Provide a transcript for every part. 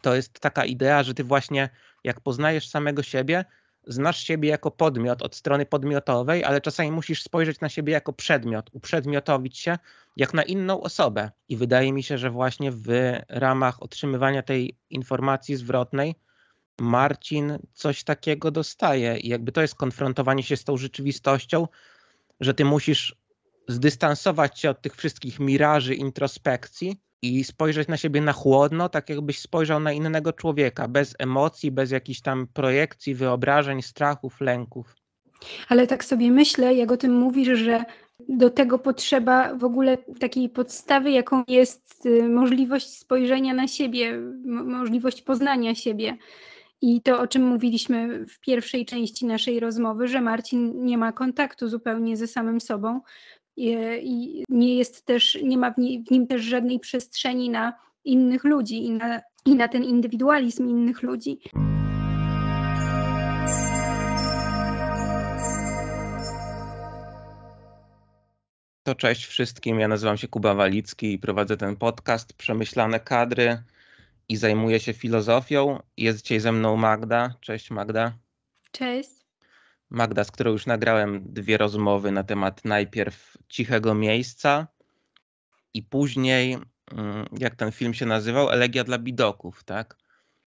To jest taka idea, że ty właśnie jak poznajesz samego siebie, znasz siebie jako podmiot od strony podmiotowej, ale czasami musisz spojrzeć na siebie jako przedmiot, uprzedmiotowić się jak na inną osobę. I wydaje mi się, że właśnie w ramach otrzymywania tej informacji zwrotnej Marcin coś takiego dostaje. I jakby to jest konfrontowanie się z tą rzeczywistością, że ty musisz zdystansować się od tych wszystkich miraży introspekcji i spojrzeć na siebie na chłodno, tak jakbyś spojrzał na innego człowieka, bez emocji, bez jakichś tam projekcji, wyobrażeń, strachów, lęków. Ale tak sobie myślę, jak o tym mówisz, że do tego potrzeba w ogóle takiej podstawy, jaką jest y, możliwość spojrzenia na siebie, możliwość poznania siebie. I to, o czym mówiliśmy w pierwszej części naszej rozmowy, że Marcin nie ma kontaktu zupełnie ze samym sobą, i nie jest też, nie ma w, w nim też żadnej przestrzeni na innych ludzi i na, i na ten indywidualizm innych ludzi. To cześć wszystkim. Ja nazywam się Kuba Walicki i prowadzę ten podcast Przemyślane kadry i zajmuję się filozofią. Jest dzisiaj ze mną Magda. Cześć Magda. Cześć. Magda, z którą już nagrałem dwie rozmowy na temat najpierw cichego miejsca i później, mm, jak ten film się nazywał, Elegia dla Bidoków, tak?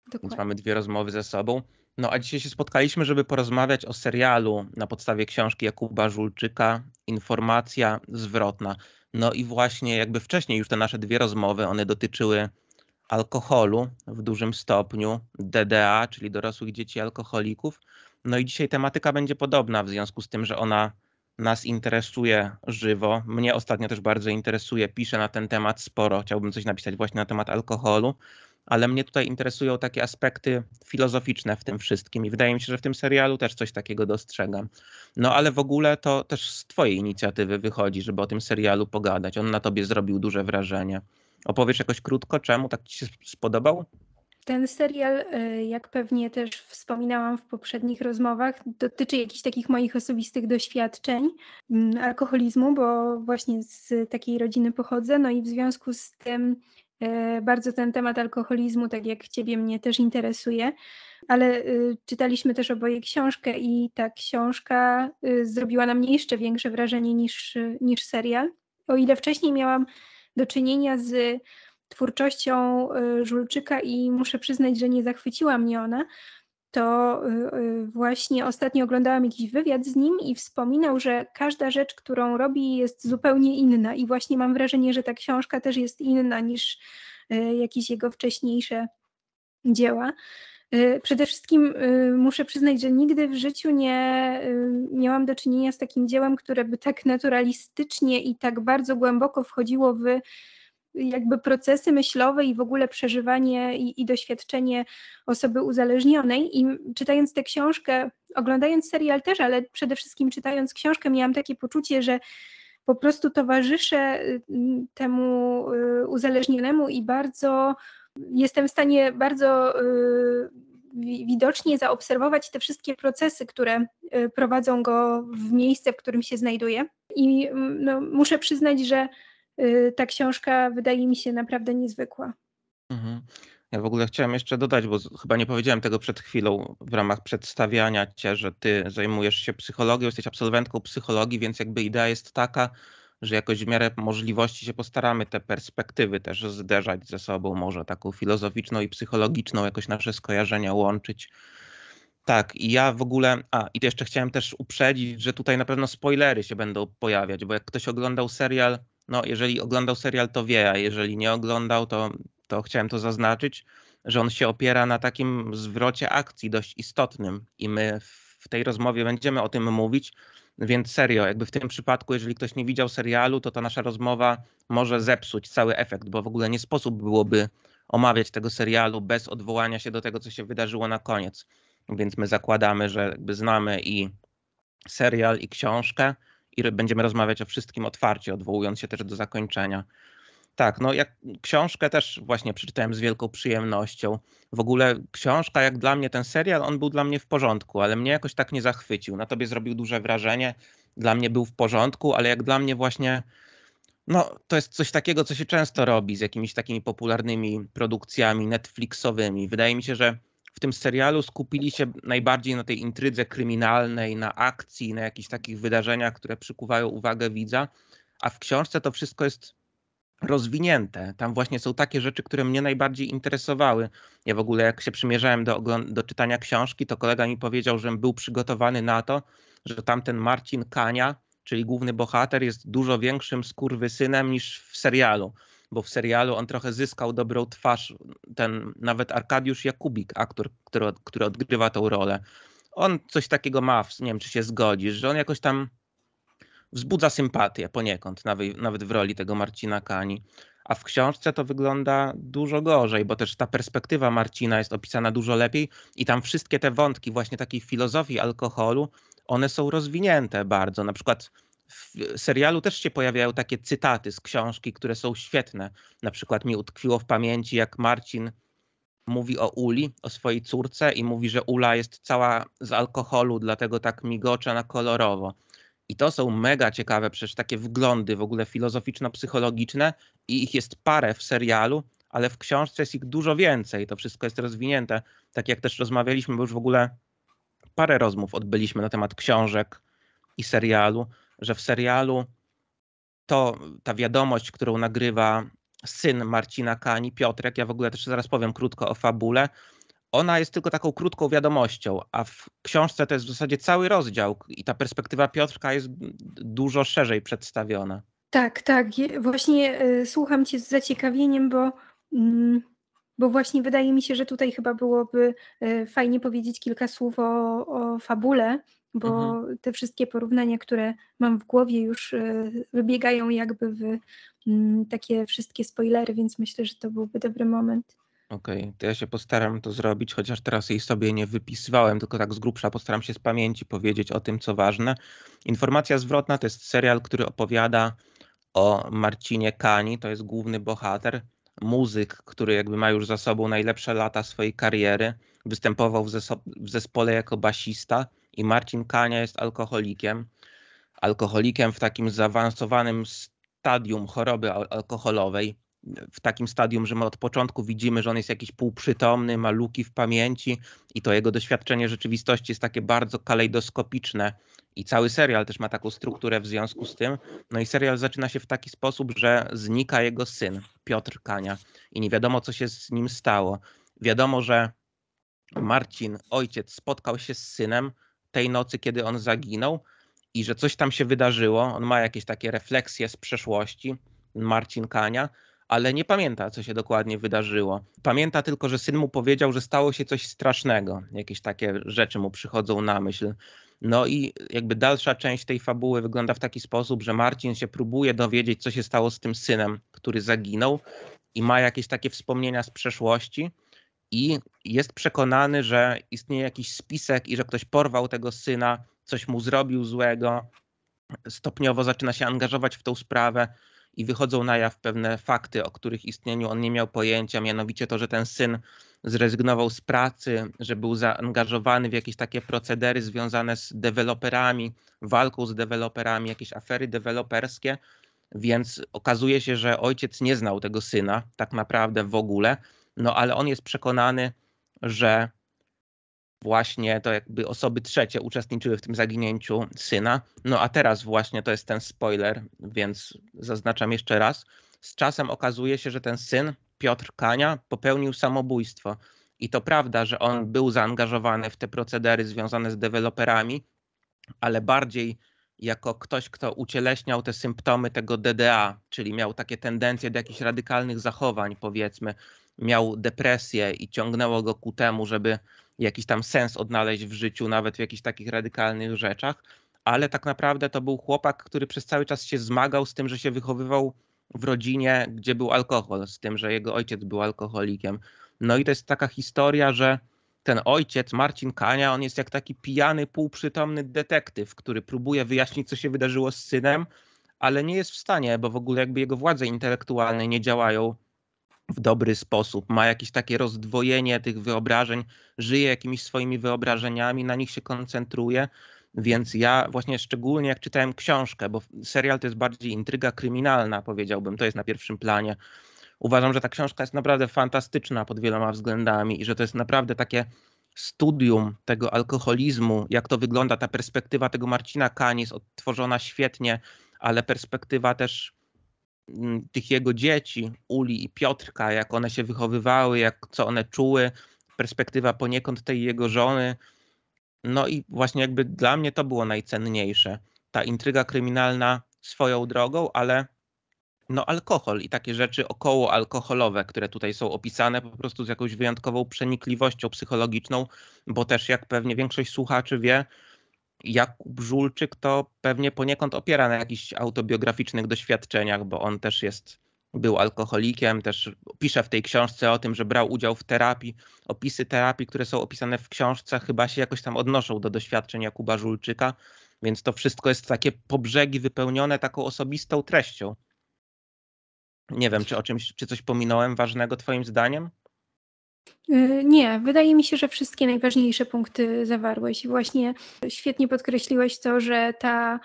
Dokładnie. Więc mamy dwie rozmowy ze sobą. No a dzisiaj się spotkaliśmy, żeby porozmawiać o serialu na podstawie książki Jakuba Żulczyka, Informacja zwrotna. No i właśnie jakby wcześniej już te nasze dwie rozmowy, one dotyczyły alkoholu w dużym stopniu, DDA, czyli dorosłych dzieci alkoholików. No i dzisiaj tematyka będzie podobna w związku z tym, że ona nas interesuje żywo. Mnie ostatnio też bardzo interesuje, piszę na ten temat sporo. Chciałbym coś napisać właśnie na temat alkoholu, ale mnie tutaj interesują takie aspekty filozoficzne w tym wszystkim i wydaje mi się, że w tym serialu też coś takiego dostrzegam. No ale w ogóle to też z Twojej inicjatywy wychodzi, żeby o tym serialu pogadać. On na Tobie zrobił duże wrażenie. Opowiesz jakoś krótko, czemu tak Ci się spodobał? Ten serial, e, jak pewnie też wspominałam w poprzednich rozmowach, dotyczy jakichś takich moich osobistych doświadczeń mm, alkoholizmu, bo właśnie z takiej rodziny pochodzę. No i w związku z tym e, bardzo ten temat alkoholizmu, tak jak Ciebie, mnie też interesuje. Ale e, czytaliśmy też oboje książkę i ta książka zrobiła na mnie jeszcze większe wrażenie niż, niż serial. O ile wcześniej miałam do czynienia z twórczością y, Żulczyka i muszę przyznać, że nie zachwyciła mnie ona, to y, y, właśnie ostatnio oglądałam jakiś wywiad z nim i wspominał, że każda rzecz, którą robi, jest zupełnie inna. I właśnie mam wrażenie, że ta książka też jest inna niż jakieś jego wcześniejsze dzieła. Przede wszystkim muszę przyznać, że nigdy w życiu nie miałam do czynienia z takim dziełem, które by tak naturalistycznie i tak bardzo głęboko wchodziło w jakby procesy myślowe i w ogóle przeżywanie i, i doświadczenie osoby uzależnionej. I czytając tę książkę, oglądając serial też, ale przede wszystkim czytając książkę, miałam takie poczucie, że po prostu towarzyszę y, temu y, uzależnionemu i bardzo jestem w stanie bardzo y, widocznie zaobserwować te wszystkie procesy, które prowadzą go w miejsce, w którym się znajduje. I mm, no, muszę przyznać, że Y, ta książka wydaje mi się naprawdę niezwykła. Mhm. Ja w ogóle chciałem jeszcze dodać, bo chyba nie powiedziałem tego przed chwilą w ramach przedstawiania cię, że ty zajmujesz się psychologią, jesteś absolwentką psychologii, więc jakby idea jest taka, że jakoś w miarę możliwości się postaramy te perspektywy też zderzać ze sobą, może taką filozoficzną i psychologiczną, jakoś nasze skojarzenia łączyć. Tak, i ja w ogóle, a i jeszcze chciałem też uprzedzić, że tutaj na pewno spoilery się będą pojawiać, bo jak ktoś oglądał serial no, jeżeli oglądał serial, to wie, a jeżeli nie oglądał, to, to chciałem to zaznaczyć, że on się opiera na takim zwrocie akcji dość istotnym i my w tej rozmowie będziemy o tym mówić, więc serio, jakby w tym przypadku, jeżeli ktoś nie widział serialu, to ta nasza rozmowa może zepsuć cały efekt, bo w ogóle nie sposób byłoby omawiać tego serialu bez odwołania się do tego, co się wydarzyło na koniec. Więc my zakładamy, że jakby znamy i serial, i książkę, i będziemy rozmawiać o wszystkim otwarcie, odwołując się też do zakończenia. Tak, no jak książkę też właśnie przeczytałem z wielką przyjemnością. W ogóle książka, jak dla mnie ten serial, on był dla mnie w porządku, ale mnie jakoś tak nie zachwycił. Na tobie zrobił duże wrażenie, dla mnie był w porządku, ale jak dla mnie właśnie no, to jest coś takiego, co się często robi z jakimiś takimi popularnymi produkcjami Netflixowymi. Wydaje mi się, że w tym serialu skupili się najbardziej na tej intrydze kryminalnej, na akcji, na jakichś takich wydarzeniach, które przykuwają uwagę widza, a w książce to wszystko jest rozwinięte. Tam właśnie są takie rzeczy, które mnie najbardziej interesowały. Ja w ogóle jak się przymierzałem do, do czytania książki, to kolega mi powiedział, że był przygotowany na to, że tamten Marcin Kania, czyli główny bohater, jest dużo większym skurwysynem niż w serialu bo w serialu on trochę zyskał dobrą twarz, ten nawet Arkadiusz Jakubik, aktor, który, który odgrywa tą rolę. On coś takiego ma, nie wiem czy się zgodzisz, że on jakoś tam wzbudza sympatię poniekąd, nawet, nawet w roli tego Marcina Kani. A w książce to wygląda dużo gorzej, bo też ta perspektywa Marcina jest opisana dużo lepiej i tam wszystkie te wątki właśnie takiej filozofii alkoholu, one są rozwinięte bardzo. Na przykład w serialu też się pojawiają takie cytaty z książki, które są świetne. Na przykład mi utkwiło w pamięci, jak Marcin mówi o Uli, o swojej córce i mówi, że Ula jest cała z alkoholu, dlatego tak migocza na kolorowo. I to są mega ciekawe przecież takie wglądy w ogóle filozoficzno-psychologiczne i ich jest parę w serialu, ale w książce jest ich dużo więcej. To wszystko jest rozwinięte. Tak jak też rozmawialiśmy, bo już w ogóle parę rozmów odbyliśmy na temat książek i serialu że w serialu to ta wiadomość, którą nagrywa syn Marcina Kani, Piotrek, ja w ogóle też zaraz powiem krótko o fabule, ona jest tylko taką krótką wiadomością, a w książce to jest w zasadzie cały rozdział i ta perspektywa Piotrka jest dużo szerzej przedstawiona. Tak, tak. Właśnie y, słucham cię z zaciekawieniem, bo, mm, bo właśnie wydaje mi się, że tutaj chyba byłoby y, fajnie powiedzieć kilka słów o, o fabule bo mhm. te wszystkie porównania, które mam w głowie, już e, wybiegają jakby w mm, takie wszystkie spoilery, więc myślę, że to byłby dobry moment. Okej, okay, to ja się postaram to zrobić, chociaż teraz jej sobie nie wypisywałem, tylko tak z grubsza postaram się z pamięci powiedzieć o tym, co ważne. Informacja zwrotna to jest serial, który opowiada o Marcinie Kani, to jest główny bohater, muzyk, który jakby ma już za sobą najlepsze lata swojej kariery. Występował w, w zespole jako basista, i Marcin Kania jest alkoholikiem. Alkoholikiem w takim zaawansowanym stadium choroby alkoholowej. W takim stadium, że my od początku widzimy, że on jest jakiś półprzytomny, ma luki w pamięci i to jego doświadczenie rzeczywistości jest takie bardzo kalejdoskopiczne. I cały serial też ma taką strukturę w związku z tym. No i serial zaczyna się w taki sposób, że znika jego syn, Piotr Kania, i nie wiadomo, co się z nim stało. Wiadomo, że Marcin, ojciec, spotkał się z synem, tej nocy, kiedy on zaginął i że coś tam się wydarzyło. On ma jakieś takie refleksje z przeszłości, Marcin Kania, ale nie pamięta, co się dokładnie wydarzyło. Pamięta tylko, że syn mu powiedział, że stało się coś strasznego. Jakieś takie rzeczy mu przychodzą na myśl. No i jakby dalsza część tej fabuły wygląda w taki sposób, że Marcin się próbuje dowiedzieć, co się stało z tym synem, który zaginął i ma jakieś takie wspomnienia z przeszłości i jest przekonany, że istnieje jakiś spisek i że ktoś porwał tego syna, coś mu zrobił złego. Stopniowo zaczyna się angażować w tą sprawę i wychodzą na jaw pewne fakty, o których istnieniu on nie miał pojęcia, mianowicie to, że ten syn zrezygnował z pracy, że był zaangażowany w jakieś takie procedery związane z deweloperami, walką z deweloperami, jakieś afery deweloperskie. Więc okazuje się, że ojciec nie znał tego syna tak naprawdę w ogóle no ale on jest przekonany, że właśnie to jakby osoby trzecie uczestniczyły w tym zaginięciu syna. No a teraz właśnie to jest ten spoiler, więc zaznaczam jeszcze raz. Z czasem okazuje się, że ten syn Piotr Kania popełnił samobójstwo. I to prawda, że on był zaangażowany w te procedery związane z deweloperami, ale bardziej jako ktoś, kto ucieleśniał te symptomy tego DDA, czyli miał takie tendencje do jakichś radykalnych zachowań, powiedzmy, miał depresję i ciągnęło go ku temu, żeby jakiś tam sens odnaleźć w życiu, nawet w jakichś takich radykalnych rzeczach, ale tak naprawdę to był chłopak, który przez cały czas się zmagał z tym, że się wychowywał w rodzinie, gdzie był alkohol, z tym, że jego ojciec był alkoholikiem. No i to jest taka historia, że ten ojciec, Marcin Kania, on jest jak taki pijany, półprzytomny detektyw, który próbuje wyjaśnić, co się wydarzyło z synem, ale nie jest w stanie, bo w ogóle jakby jego władze intelektualne nie działają w dobry sposób, ma jakieś takie rozdwojenie tych wyobrażeń, żyje jakimiś swoimi wyobrażeniami, na nich się koncentruje. Więc ja właśnie szczególnie jak czytałem książkę, bo serial to jest bardziej intryga kryminalna, powiedziałbym, to jest na pierwszym planie. Uważam, że ta książka jest naprawdę fantastyczna pod wieloma względami i że to jest naprawdę takie studium tego alkoholizmu, jak to wygląda, ta perspektywa tego Marcina jest odtworzona świetnie, ale perspektywa też tych jego dzieci, Uli i Piotrka, jak one się wychowywały, jak co one czuły, perspektywa poniekąd tej jego żony. No i właśnie jakby dla mnie to było najcenniejsze. Ta intryga kryminalna swoją drogą, ale no alkohol i takie rzeczy około alkoholowe, które tutaj są opisane po prostu z jakąś wyjątkową przenikliwością psychologiczną, bo też jak pewnie większość słuchaczy wie, Jakub Żulczyk to pewnie poniekąd opiera na jakichś autobiograficznych doświadczeniach, bo on też jest, był alkoholikiem, też pisze w tej książce o tym, że brał udział w terapii. Opisy terapii, które są opisane w książce, chyba się jakoś tam odnoszą do doświadczeń Jakuba Żulczyka, więc to wszystko jest takie po brzegi wypełnione taką osobistą treścią. Nie wiem, czy o czymś, czy coś pominąłem ważnego twoim zdaniem? Y, nie, wydaje mi się, że wszystkie najważniejsze punkty zawarłeś właśnie świetnie podkreśliłeś to, że ta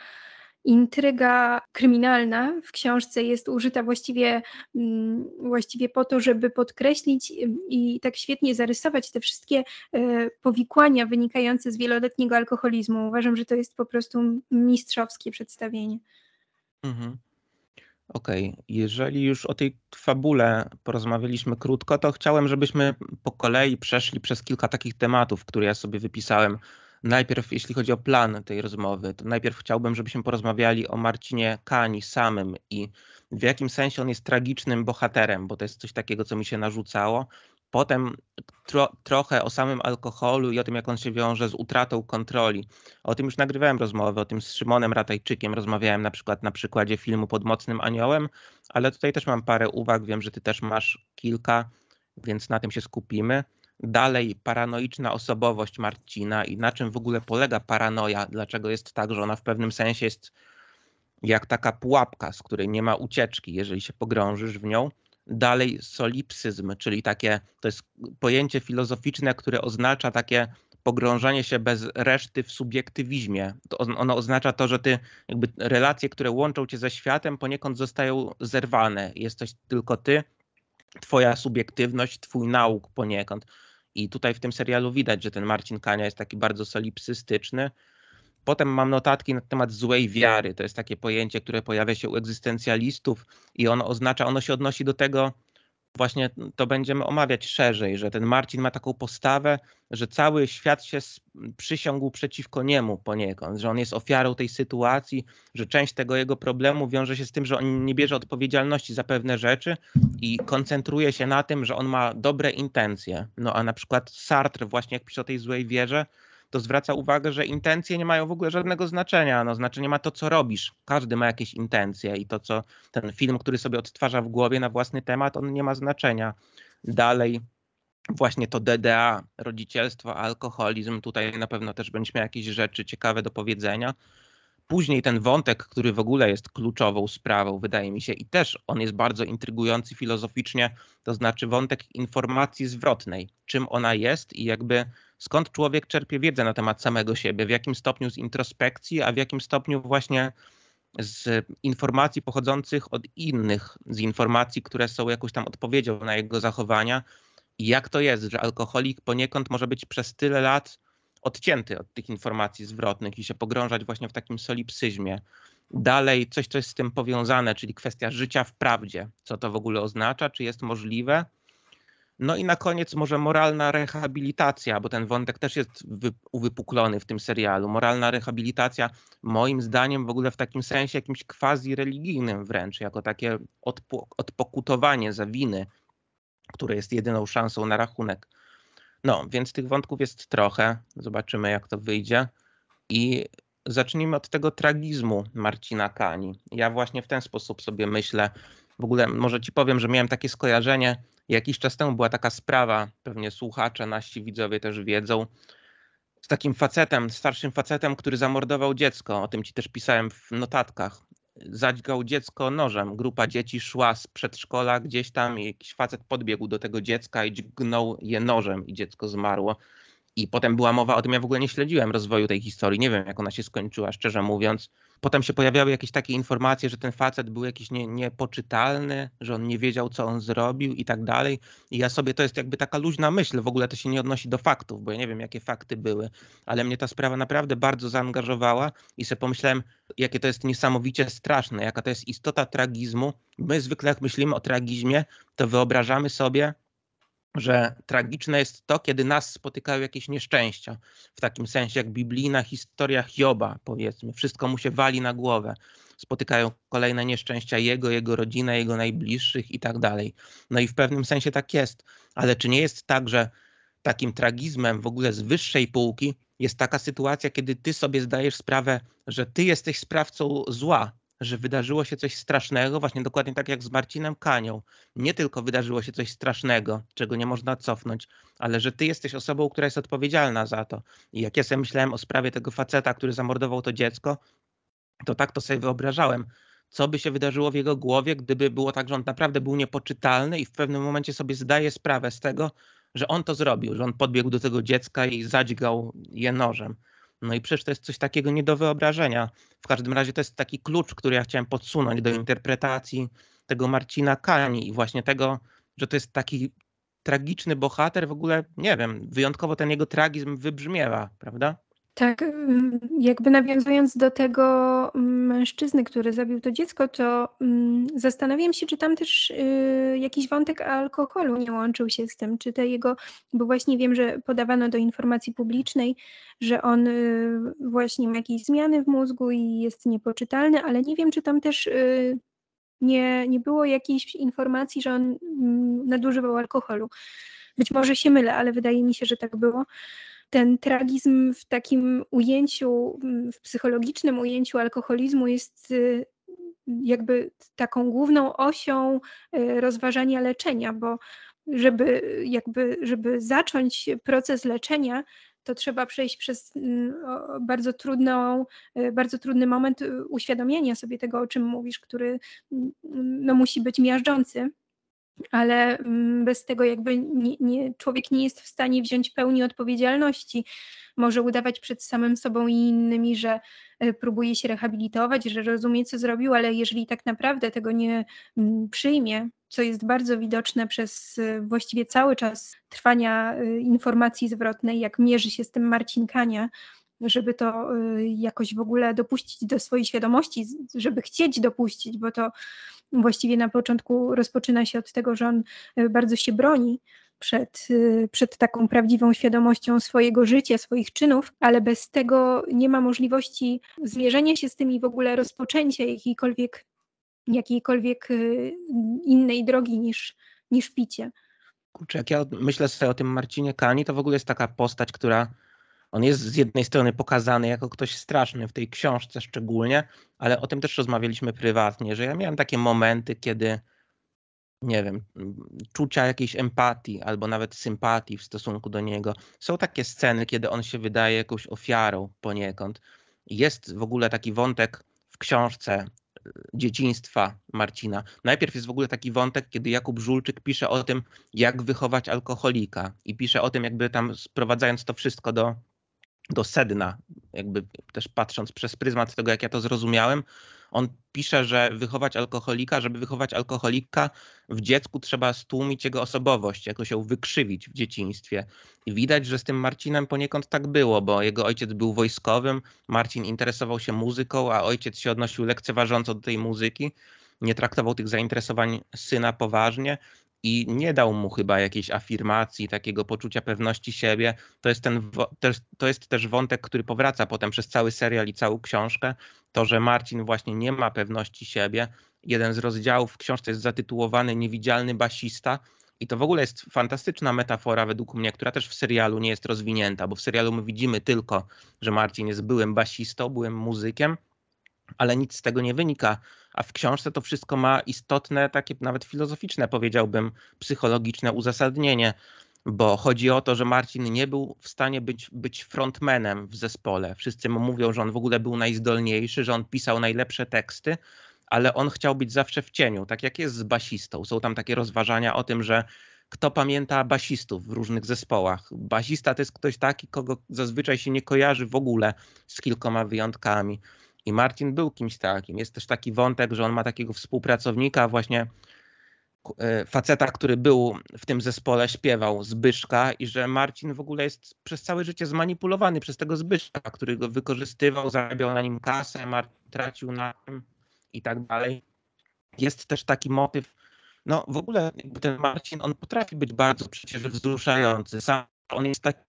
intryga kryminalna w książce jest użyta właściwie, mm, właściwie po to, żeby podkreślić i tak świetnie zarysować te wszystkie y, powikłania wynikające z wieloletniego alkoholizmu. Uważam, że to jest po prostu mistrzowskie przedstawienie. Mhm. Okej, okay. jeżeli już o tej fabule porozmawialiśmy krótko, to chciałem, żebyśmy po kolei przeszli przez kilka takich tematów, które ja sobie wypisałem. Najpierw, jeśli chodzi o plan tej rozmowy, to najpierw chciałbym, żebyśmy porozmawiali o Marcinie Kani samym i w jakim sensie on jest tragicznym bohaterem, bo to jest coś takiego, co mi się narzucało. Potem tro, trochę o samym alkoholu i o tym, jak on się wiąże z utratą kontroli. O tym już nagrywałem rozmowę, o tym z Szymonem Ratajczykiem rozmawiałem na przykład na przykładzie filmu Pod Mocnym Aniołem, ale tutaj też mam parę uwag, wiem, że ty też masz kilka, więc na tym się skupimy. Dalej paranoiczna osobowość Marcina i na czym w ogóle polega paranoia, dlaczego jest tak, że ona w pewnym sensie jest jak taka pułapka, z której nie ma ucieczki, jeżeli się pogrążysz w nią dalej solipsyzm, czyli takie, to jest pojęcie filozoficzne, które oznacza takie pogrążanie się bez reszty w subiektywizmie. To ono oznacza to, że ty jakby relacje, które łączą cię ze światem, poniekąd zostają zerwane. Jesteś tylko ty, twoja subiektywność, twój nauk poniekąd. I tutaj w tym serialu widać, że ten Marcin Kania jest taki bardzo solipsystyczny, Potem mam notatki na temat złej wiary. To jest takie pojęcie, które pojawia się u egzystencjalistów i ono oznacza, ono się odnosi do tego, właśnie to będziemy omawiać szerzej, że ten Marcin ma taką postawę, że cały świat się przysiągł przeciwko niemu poniekąd, że on jest ofiarą tej sytuacji, że część tego jego problemu wiąże się z tym, że on nie bierze odpowiedzialności za pewne rzeczy i koncentruje się na tym, że on ma dobre intencje. No a na przykład Sartre właśnie jak pisze o tej złej wierze, to zwraca uwagę, że intencje nie mają w ogóle żadnego znaczenia. No, znaczenie ma to, co robisz. Każdy ma jakieś intencje i to, co ten film, który sobie odtwarza w głowie na własny temat, on nie ma znaczenia. Dalej właśnie to DDA, rodzicielstwo, alkoholizm, tutaj na pewno też będziesz miał jakieś rzeczy ciekawe do powiedzenia. Później ten wątek, który w ogóle jest kluczową sprawą, wydaje mi się, i też on jest bardzo intrygujący filozoficznie, to znaczy wątek informacji zwrotnej, czym ona jest i jakby skąd człowiek czerpie wiedzę na temat samego siebie, w jakim stopniu z introspekcji, a w jakim stopniu właśnie z informacji pochodzących od innych, z informacji, które są jakąś tam odpowiedzią na jego zachowania. I jak to jest, że alkoholik poniekąd może być przez tyle lat odcięty od tych informacji zwrotnych i się pogrążać właśnie w takim solipsyzmie. Dalej coś, co jest z tym powiązane, czyli kwestia życia w prawdzie. Co to w ogóle oznacza? Czy jest możliwe? No i na koniec może moralna rehabilitacja, bo ten wątek też jest uwypuklony w tym serialu. Moralna rehabilitacja moim zdaniem w ogóle w takim sensie jakimś quasi-religijnym wręcz, jako takie odpokutowanie za winy, które jest jedyną szansą na rachunek. No, więc tych wątków jest trochę. Zobaczymy, jak to wyjdzie. I zacznijmy od tego tragizmu Marcina Kani. Ja właśnie w ten sposób sobie myślę. W ogóle może ci powiem, że miałem takie skojarzenie Jakiś czas temu była taka sprawa, pewnie słuchacze, nasi widzowie też wiedzą, z takim facetem, starszym facetem, który zamordował dziecko. O tym ci też pisałem w notatkach. Zadźgał dziecko nożem. Grupa dzieci szła z przedszkola gdzieś tam i jakiś facet podbiegł do tego dziecka i dźgnął je nożem i dziecko zmarło. I potem była mowa o tym, ja w ogóle nie śledziłem rozwoju tej historii, nie wiem jak ona się skończyła, szczerze mówiąc. Potem się pojawiały jakieś takie informacje, że ten facet był jakiś nie, niepoczytalny, że on nie wiedział, co on zrobił i tak dalej. I ja sobie, to jest jakby taka luźna myśl, w ogóle to się nie odnosi do faktów, bo ja nie wiem, jakie fakty były, ale mnie ta sprawa naprawdę bardzo zaangażowała i sobie pomyślałem, jakie to jest niesamowicie straszne, jaka to jest istota tragizmu. My zwykle jak myślimy o tragizmie, to wyobrażamy sobie że tragiczne jest to, kiedy nas spotykają jakieś nieszczęścia, w takim sensie jak biblijna historia Hioba, powiedzmy. Wszystko mu się wali na głowę. Spotykają kolejne nieszczęścia jego, jego rodziny, jego najbliższych i tak dalej. No i w pewnym sensie tak jest. Ale czy nie jest tak, że takim tragizmem w ogóle z wyższej półki jest taka sytuacja, kiedy ty sobie zdajesz sprawę, że ty jesteś sprawcą zła, że wydarzyło się coś strasznego, właśnie dokładnie tak jak z Marcinem Kanią. Nie tylko wydarzyło się coś strasznego, czego nie można cofnąć, ale że ty jesteś osobą, która jest odpowiedzialna za to. I jak ja sobie myślałem o sprawie tego faceta, który zamordował to dziecko, to tak to sobie wyobrażałem. Co by się wydarzyło w jego głowie, gdyby było tak, że on naprawdę był niepoczytalny i w pewnym momencie sobie zdaje sprawę z tego, że on to zrobił, że on podbiegł do tego dziecka i zadźgał je nożem. No i przecież to jest coś takiego nie do wyobrażenia. W każdym razie to jest taki klucz, który ja chciałem podsunąć do mhm. interpretacji tego Marcina Kani i właśnie tego, że to jest taki tragiczny bohater, w ogóle nie wiem, wyjątkowo ten jego tragizm wybrzmiewa, prawda? Tak, mm, jakby nawiązując do tego mm, mężczyzny, który zabił to dziecko, to mm, zastanawiam się, czy tam też y, jakiś wątek alkoholu nie łączył się z tym, czy to jego, bo właśnie wiem, że podawano do informacji publicznej, że on y, właśnie ma jakieś zmiany w mózgu i jest niepoczytalny, ale nie wiem, czy tam też y, nie, nie było jakiejś informacji, że on nadużywał alkoholu. Być może się mylę, ale wydaje mi się, że tak było ten tragizm w takim ujęciu, mm, w psychologicznym ujęciu alkoholizmu jest y, jakby taką główną osią y, rozważania leczenia, bo żeby, jakby, żeby zacząć proces leczenia, to trzeba przejść przez mm, bardzo, trudną, y, bardzo trudny moment uświadomienia sobie tego, o czym mówisz, który mm, no, musi być miażdżący ale mm, bez tego jakby nie, nie, człowiek nie jest w stanie wziąć pełni odpowiedzialności. Może udawać przed samym sobą i innymi, że e, próbuje się rehabilitować, że rozumie, co zrobił, ale jeżeli tak naprawdę tego nie mm, przyjmie, co jest bardzo widoczne przez e, właściwie cały czas trwania e, informacji zwrotnej, jak mierzy się z tym Marcinkania, żeby to y, jakoś w ogóle dopuścić do swojej świadomości, żeby chcieć dopuścić, bo to właściwie na początku rozpoczyna się od tego, że on y, bardzo się broni przed, y, przed taką prawdziwą świadomością swojego życia, swoich czynów, ale bez tego nie ma możliwości zmierzenia się z tym i w ogóle rozpoczęcia jakiejkolwiek, jakiejkolwiek innej drogi niż, niż picie. Kurczę, jak ja myślę sobie o tym Marcinie Kani, to w ogóle jest taka postać, która on jest z jednej strony pokazany jako ktoś straszny w tej książce szczególnie, ale o tym też rozmawialiśmy prywatnie, że ja miałem takie momenty, kiedy nie wiem, czucia jakiejś empatii albo nawet sympatii w stosunku do niego. Są takie sceny, kiedy on się wydaje jakąś ofiarą poniekąd. Jest w ogóle taki wątek w książce e, dzieciństwa Marcina. Najpierw jest w ogóle taki wątek, kiedy Jakub Żulczyk pisze o tym, jak wychować alkoholika i pisze o tym, jakby tam sprowadzając to wszystko do do sedna, jakby też patrząc przez pryzmat tego, jak ja to zrozumiałem, on pisze, że wychować alkoholika, żeby wychować alkoholika w dziecku trzeba stłumić jego osobowość, jakoś się wykrzywić w dzieciństwie. I widać, że z tym Marcinem poniekąd tak było, bo jego ojciec był wojskowym, Marcin interesował się muzyką, a ojciec się odnosił lekceważąco do tej muzyki, nie traktował tych zainteresowań syna poważnie i nie dał mu chyba jakiejś afirmacji, takiego poczucia pewności siebie. To jest, ten, to jest też wątek, który powraca potem przez cały serial i całą książkę. To, że Marcin właśnie nie ma pewności siebie. Jeden z rozdziałów w książce jest zatytułowany Niewidzialny basista. I to w ogóle jest fantastyczna metafora według mnie, która też w serialu nie jest rozwinięta, bo w serialu my widzimy tylko, że Marcin jest byłym basistą, byłym muzykiem, ale nic z tego nie wynika. A w książce to wszystko ma istotne, takie nawet filozoficzne, powiedziałbym, psychologiczne uzasadnienie, bo chodzi o to, że Marcin nie był w stanie być, być frontmanem w zespole. Wszyscy mu mówią, że on w ogóle był najzdolniejszy, że on pisał najlepsze teksty, ale on chciał być zawsze w cieniu, tak jak jest z basistą. Są tam takie rozważania o tym, że kto pamięta basistów w różnych zespołach. Basista to jest ktoś taki, kogo zazwyczaj się nie kojarzy w ogóle z kilkoma wyjątkami. I Martin był kimś takim. Jest też taki wątek, że on ma takiego współpracownika, właśnie e, faceta, który był w tym zespole, śpiewał Zbyszka i że Marcin w ogóle jest przez całe życie zmanipulowany przez tego Zbyszka, który go wykorzystywał, zarabiał na nim kasę, Marcin tracił na nim i tak dalej. Jest też taki motyw, no w ogóle ten Marcin, on potrafi być bardzo przecież wzruszający. Sam on jest taki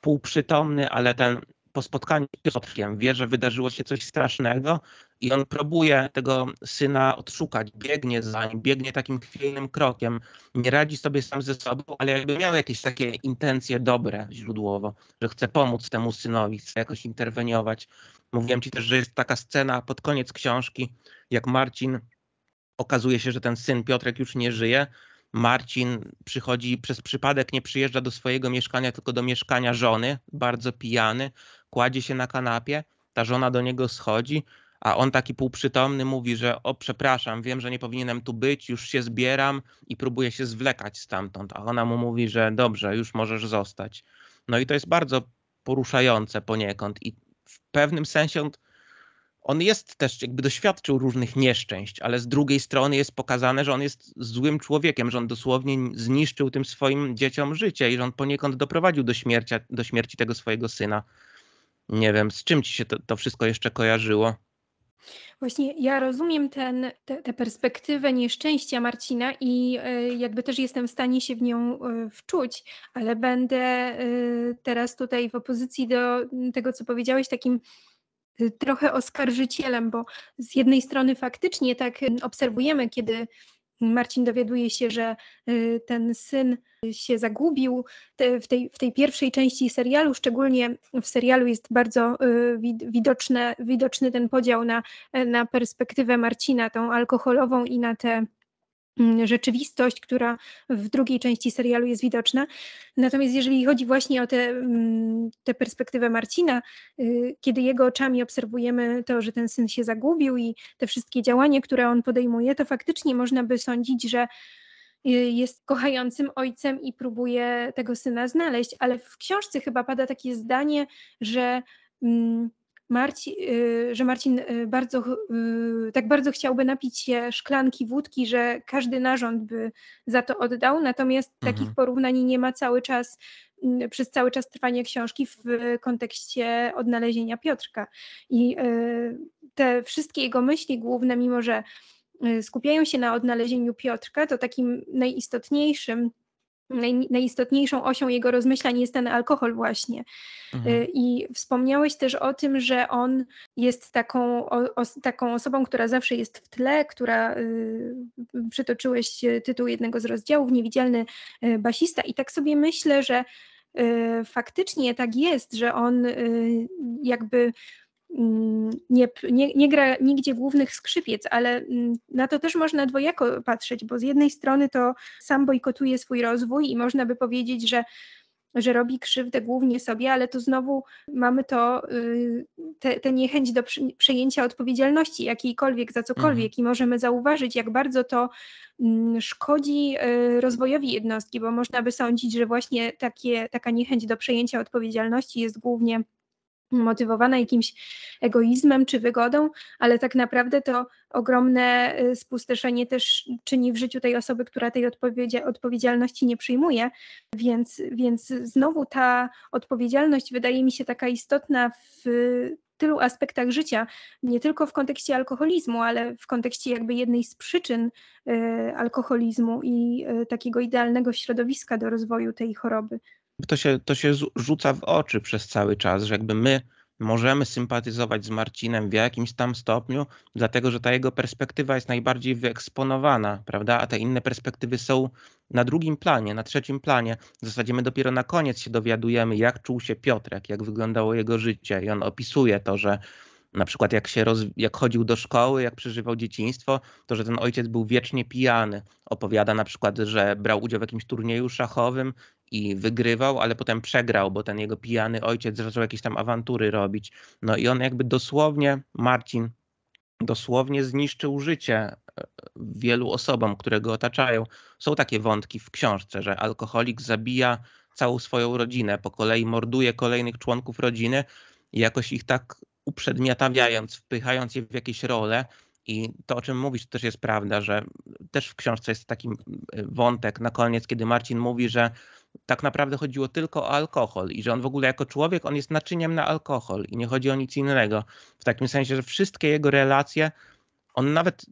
półprzytomny, ale ten po spotkaniu z Piotrkiem wie, że wydarzyło się coś strasznego i on próbuje tego syna odszukać, biegnie za nim, biegnie takim chwiejnym krokiem, nie radzi sobie sam ze sobą, ale jakby miał jakieś takie intencje dobre źródłowo, że chce pomóc temu synowi, chce jakoś interweniować. Mówiłem ci też, że jest taka scena pod koniec książki, jak Marcin, okazuje się, że ten syn Piotrek już nie żyje, Marcin przychodzi przez przypadek, nie przyjeżdża do swojego mieszkania, tylko do mieszkania żony, bardzo pijany kładzie się na kanapie, ta żona do niego schodzi, a on taki półprzytomny mówi, że o przepraszam, wiem, że nie powinienem tu być, już się zbieram i próbuje się zwlekać stamtąd, a ona mu mówi, że dobrze, już możesz zostać. No i to jest bardzo poruszające poniekąd i w pewnym sensie on jest też, jakby doświadczył różnych nieszczęść, ale z drugiej strony jest pokazane, że on jest złym człowiekiem, że on dosłownie zniszczył tym swoim dzieciom życie i że on poniekąd doprowadził do, śmierci, do śmierci tego swojego syna. Nie wiem, z czym ci się to, to wszystko jeszcze kojarzyło? Właśnie ja rozumiem te, tę perspektywę nieszczęścia Marcina i y, jakby też jestem w stanie się w nią y, wczuć, ale będę y, teraz tutaj w opozycji do tego, co powiedziałeś, takim trochę oskarżycielem, bo z jednej strony faktycznie tak obserwujemy, kiedy Marcin dowiaduje się, że y, ten syn się zagubił. W tej, w tej pierwszej części serialu, szczególnie w serialu jest bardzo y, widoczne, widoczny ten podział na, na perspektywę Marcina, tą alkoholową i na tę Mm, rzeczywistość, która w drugiej części serialu jest widoczna. Natomiast jeżeli chodzi właśnie o mm, tę perspektywę Marcina, y, kiedy jego oczami obserwujemy to, że ten syn się zagubił i te wszystkie działania, które on podejmuje, to faktycznie można by sądzić, że y, jest kochającym ojcem i próbuje tego syna znaleźć, ale w książce chyba pada takie zdanie, że mm, Marci, y, że Marcin y, bardzo, y, tak bardzo chciałby napić się szklanki wódki, że każdy narząd by za to oddał, natomiast mhm. takich porównań nie ma cały czas, mm, przez cały czas trwania książki w kontekście odnalezienia Piotrka. I te wszystkie jego myśli główne, mimo że skupiają się na odnalezieniu Piotrka, to takim najistotniejszym naj, najistotniejszą osią jego rozmyślań jest ten alkohol właśnie. Mhm. Y, I wspomniałeś też o tym, że on jest taką, o, o, taką osobą, która zawsze jest w tle, która y, przytoczyłeś y, tytuł jednego z rozdziałów, niewidzialny y, basista. I tak sobie myślę, że y, faktycznie tak jest, że on y, jakby Mm, nie, nie, nie, gra nigdzie głównych skrzypiec, ale mm, na to też można dwojako patrzeć, bo z jednej strony to sam bojkotuje swój rozwój i można by powiedzieć, że że robi krzywdę głównie sobie, ale to znowu mamy to, y, tę niechęć do przejęcia odpowiedzialności jakiejkolwiek za cokolwiek mhm. i możemy zauważyć, jak bardzo to mm, szkodzi y, rozwojowi jednostki, bo można by sądzić, że właśnie takie, taka niechęć do przejęcia odpowiedzialności jest głównie motywowana jakimś egoizmem czy wygodą, ale tak naprawdę to ogromne y, spustoszenie też czyni w życiu tej osoby, która tej odpowiedzialności nie przyjmuje. Więc, więc znowu ta odpowiedzialność wydaje mi się taka istotna w tylu aspektach życia, nie tylko w kontekście alkoholizmu, ale w kontekście jakby jednej z przyczyn y, alkoholizmu i y, takiego idealnego środowiska do rozwoju tej choroby to się, to się rzuca w oczy przez cały czas, że jakby my możemy sympatyzować z Marcinem w jakimś tam stopniu, dlatego że ta jego perspektywa jest najbardziej wyeksponowana, prawda? A te inne perspektywy są na drugim planie, na trzecim planie. W zasadzie my dopiero na koniec się dowiadujemy, jak czuł się Piotrek, jak wyglądało jego życie. I on opisuje to, że na przykład jak, się roz, jak chodził do szkoły, jak przeżywał dzieciństwo, to że ten ojciec był wiecznie pijany. Opowiada na przykład, że brał udział w jakimś turnieju szachowym i wygrywał, ale potem przegrał, bo ten jego pijany ojciec zaczął jakieś tam awantury robić. No i on jakby dosłownie, Marcin, dosłownie zniszczył życie e, wielu osobom, które go otaczają. Są takie wątki w książce, że alkoholik zabija całą swoją rodzinę, po kolei morduje kolejnych członków rodziny i jakoś ich tak uprzedmiotawiając, wpychając je w jakieś role. I to, o czym mówisz, też jest prawda, że też w książce jest taki y, wątek na koniec, kiedy Marcin mówi, że tak naprawdę chodziło tylko o alkohol i że on w ogóle jako człowiek, on jest naczyniem na alkohol i nie chodzi o nic innego. W takim sensie, że wszystkie jego relacje, on nawet,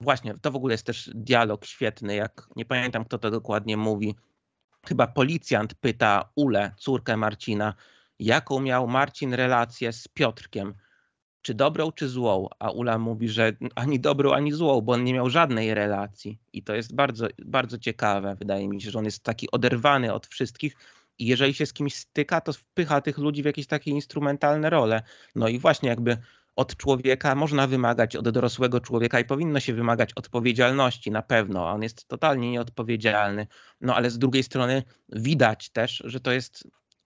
właśnie, to w ogóle jest też dialog świetny, jak nie pamiętam kto to dokładnie mówi, chyba policjant pyta Ule, córkę Marcina, jaką miał Marcin relację z Piotrkiem, czy dobrą, czy złą. A Ula mówi, że ani dobrą, ani złą, bo on nie miał żadnej relacji. I to jest bardzo, bardzo ciekawe. Wydaje mi się, że on jest taki oderwany od wszystkich. I jeżeli się z kimś styka, to wpycha tych ludzi w jakieś takie instrumentalne role. No i właśnie jakby od człowieka można wymagać, od dorosłego człowieka i powinno się wymagać odpowiedzialności na pewno. On jest totalnie nieodpowiedzialny. No ale z drugiej strony widać też, że to jest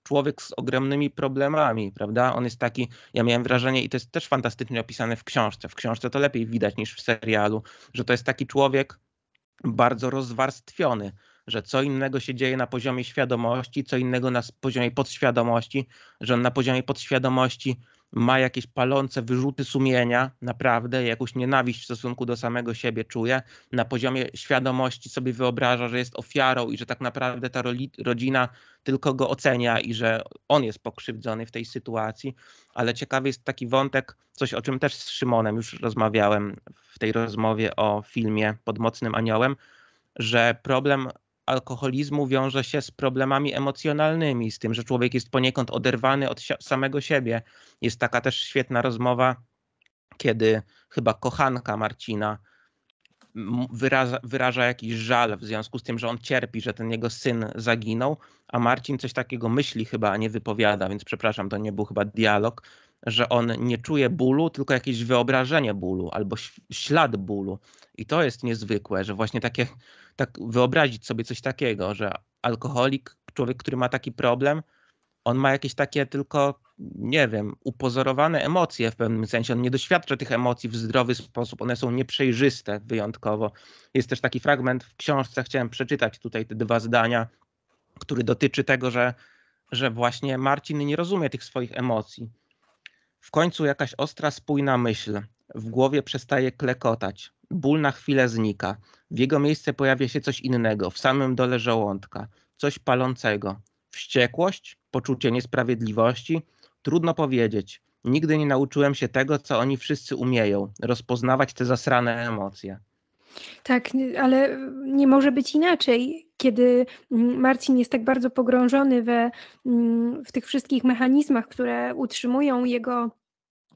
człowiek z ogromnymi problemami, prawda? On jest taki, ja miałem wrażenie, i to jest też fantastycznie opisane w książce, w książce to lepiej widać niż w serialu, że to jest taki człowiek bardzo rozwarstwiony, że co innego się dzieje na poziomie świadomości, co innego na poziomie podświadomości, że on na poziomie podświadomości ma jakieś palące wyrzuty sumienia, naprawdę jakąś nienawiść w stosunku do samego siebie czuje, na poziomie świadomości sobie wyobraża, że jest ofiarą i że tak naprawdę ta rodzina tylko go ocenia i że on jest pokrzywdzony w tej sytuacji. Ale ciekawy jest taki wątek, coś o czym też z Szymonem już rozmawiałem w tej rozmowie o filmie Pod Mocnym Aniołem, że problem alkoholizmu wiąże się z problemami emocjonalnymi, z tym, że człowiek jest poniekąd oderwany od samego siebie. Jest taka też świetna rozmowa, kiedy chyba kochanka Marcina wyraża, wyraża jakiś żal w związku z tym, że on cierpi, że ten jego syn zaginął, a Marcin coś takiego myśli chyba, a nie wypowiada, więc przepraszam, to nie był chyba dialog że on nie czuje bólu, tylko jakieś wyobrażenie bólu albo ślad bólu. I to jest niezwykłe, że właśnie takie, tak wyobrazić sobie coś takiego, że alkoholik, człowiek, który ma taki problem, on ma jakieś takie tylko, nie wiem, upozorowane emocje w pewnym sensie. On nie doświadcza tych emocji w zdrowy sposób, one są nieprzejrzyste wyjątkowo. Jest też taki fragment w książce, chciałem przeczytać tutaj te dwa zdania, który dotyczy tego, że, że właśnie Marcin nie rozumie tych swoich emocji w końcu jakaś ostra, spójna myśl w głowie przestaje klekotać. Ból na chwilę znika. W jego miejsce pojawia się coś innego, w samym dole żołądka, coś palącego. Wściekłość, poczucie niesprawiedliwości, trudno powiedzieć. Nigdy nie nauczyłem się tego, co oni wszyscy umieją rozpoznawać te zasrane emocje. Tak, ale nie może być inaczej kiedy mm, Marcin jest tak bardzo pogrążony we, mm, w tych wszystkich mechanizmach, które utrzymują jego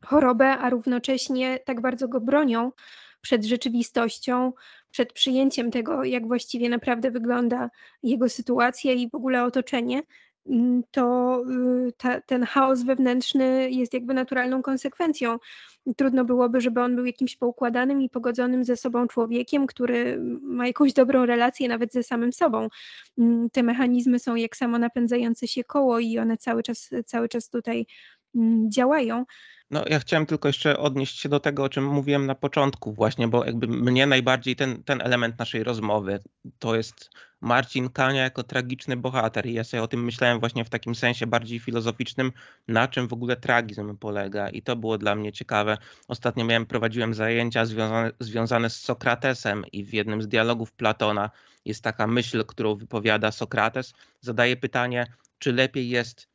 chorobę, a równocześnie tak bardzo go bronią przed rzeczywistością, przed przyjęciem tego, jak właściwie naprawdę wygląda jego sytuacja i w ogóle otoczenie, Mm, to y, ta, ten chaos wewnętrzny jest jakby naturalną konsekwencją. Trudno byłoby, żeby on był jakimś poukładanym i pogodzonym ze sobą człowiekiem, który ma jakąś dobrą relację nawet ze samym sobą. Mm, te mechanizmy są jak samo napędzające się koło i one cały czas, cały czas tutaj Mm, działają. No, ja chciałem tylko jeszcze odnieść się do tego, o czym mówiłem na początku, właśnie, bo jakby mnie najbardziej ten, ten element naszej rozmowy to jest Marcin Kania jako tragiczny bohater. I ja sobie o tym myślałem właśnie w takim sensie bardziej filozoficznym, na czym w ogóle tragizm polega. I to było dla mnie ciekawe. Ostatnio miałem, prowadziłem zajęcia związane, związane z Sokratesem, i w jednym z dialogów Platona jest taka myśl, którą wypowiada Sokrates. Zadaje pytanie, czy lepiej jest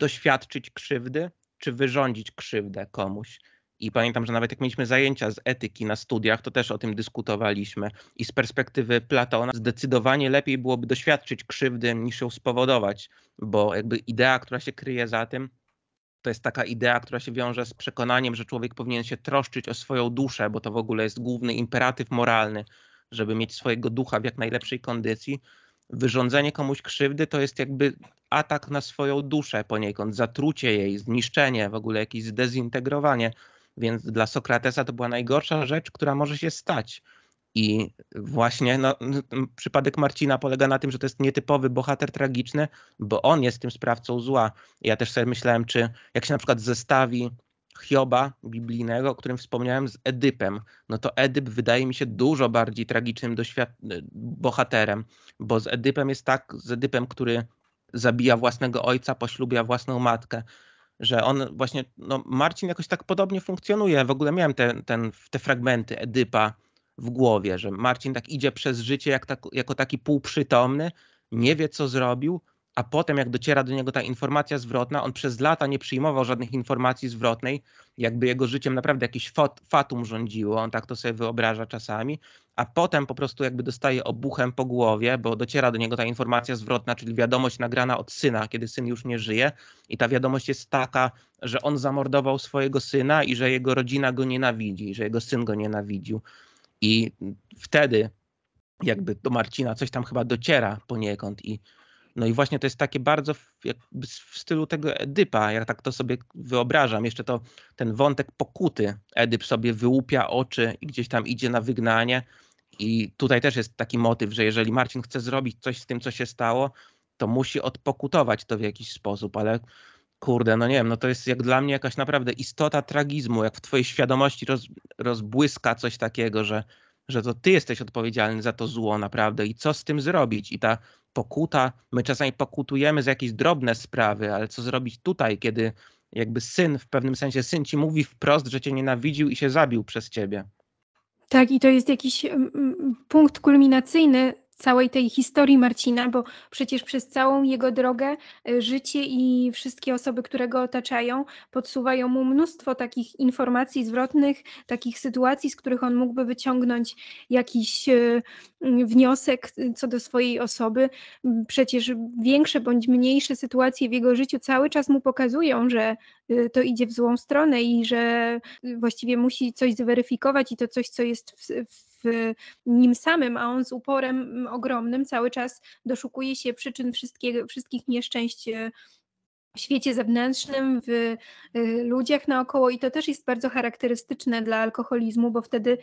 doświadczyć krzywdy, czy wyrządzić krzywdę komuś. I pamiętam, że nawet jak mieliśmy zajęcia z etyki na studiach, to też o tym dyskutowaliśmy. I z perspektywy Platona zdecydowanie lepiej byłoby doświadczyć krzywdy niż ją spowodować, bo jakby idea, która się kryje za tym, to jest taka idea, która się wiąże z przekonaniem, że człowiek powinien się troszczyć o swoją duszę, bo to w ogóle jest główny imperatyw moralny, żeby mieć swojego ducha w jak najlepszej kondycji wyrządzenie komuś krzywdy to jest jakby atak na swoją duszę poniekąd, zatrucie jej, zniszczenie, w ogóle jakieś zdezintegrowanie. Więc dla Sokratesa to była najgorsza rzecz, która może się stać. I właśnie no, przypadek Marcina polega na tym, że to jest nietypowy bohater tragiczny, bo on jest tym sprawcą zła. Ja też sobie myślałem, czy jak się na przykład zestawi Hioba biblijnego, o którym wspomniałem z Edypem, no to Edyp wydaje mi się dużo bardziej tragicznym bohaterem, bo z Edypem jest tak, z Edypem, który zabija własnego ojca, poślubia własną matkę, że on właśnie, no Marcin jakoś tak podobnie funkcjonuje. W ogóle miałem te, ten, te fragmenty Edypa w głowie, że Marcin tak idzie przez życie jak tak, jako taki półprzytomny, nie wie co zrobił, a potem jak dociera do niego ta informacja zwrotna, on przez lata nie przyjmował żadnych informacji zwrotnej, jakby jego życiem naprawdę jakiś fat, fatum rządziło, on tak to sobie wyobraża czasami, a potem po prostu jakby dostaje obuchem po głowie, bo dociera do niego ta informacja zwrotna, czyli wiadomość nagrana od syna, kiedy syn już nie żyje i ta wiadomość jest taka, że on zamordował swojego syna i że jego rodzina go nienawidzi, że jego syn go nienawidził i wtedy jakby do Marcina coś tam chyba dociera poniekąd i no i właśnie to jest takie bardzo w, w stylu tego Edypa, ja tak to sobie wyobrażam. Jeszcze to ten wątek pokuty. Edyp sobie wyłupia oczy i gdzieś tam idzie na wygnanie. I tutaj też jest taki motyw, że jeżeli Marcin chce zrobić coś z tym, co się stało, to musi odpokutować to w jakiś sposób, ale kurde, no nie wiem, no to jest jak dla mnie jakaś naprawdę istota tragizmu, jak w twojej świadomości roz, rozbłyska coś takiego, że, że to ty jesteś odpowiedzialny za to zło naprawdę i co z tym zrobić i ta pokuta. My czasami pokutujemy za jakieś drobne sprawy, ale co zrobić tutaj, kiedy jakby syn, w pewnym sensie syn ci mówi wprost, że cię nienawidził i się zabił przez ciebie. Tak, i to jest jakiś mm, mm, punkt kulminacyjny całej tej historii Marcina, bo przecież przez całą jego drogę e, życie i wszystkie osoby, które go otaczają, podsuwają mu mnóstwo takich informacji zwrotnych, takich sytuacji, z których on mógłby wyciągnąć jakiś e, wniosek e, co do swojej osoby. Przecież większe bądź mniejsze sytuacje w jego życiu cały czas mu pokazują, że Y, to idzie w złą stronę i że y, właściwie musi coś zweryfikować i to coś, co jest w, w nim samym, a on z uporem mm, ogromnym cały czas doszukuje się przyczyn wszystkich nieszczęść y, w świecie zewnętrznym, w ludziach naokoło i to też jest bardzo charakterystyczne dla alkoholizmu, bo wtedy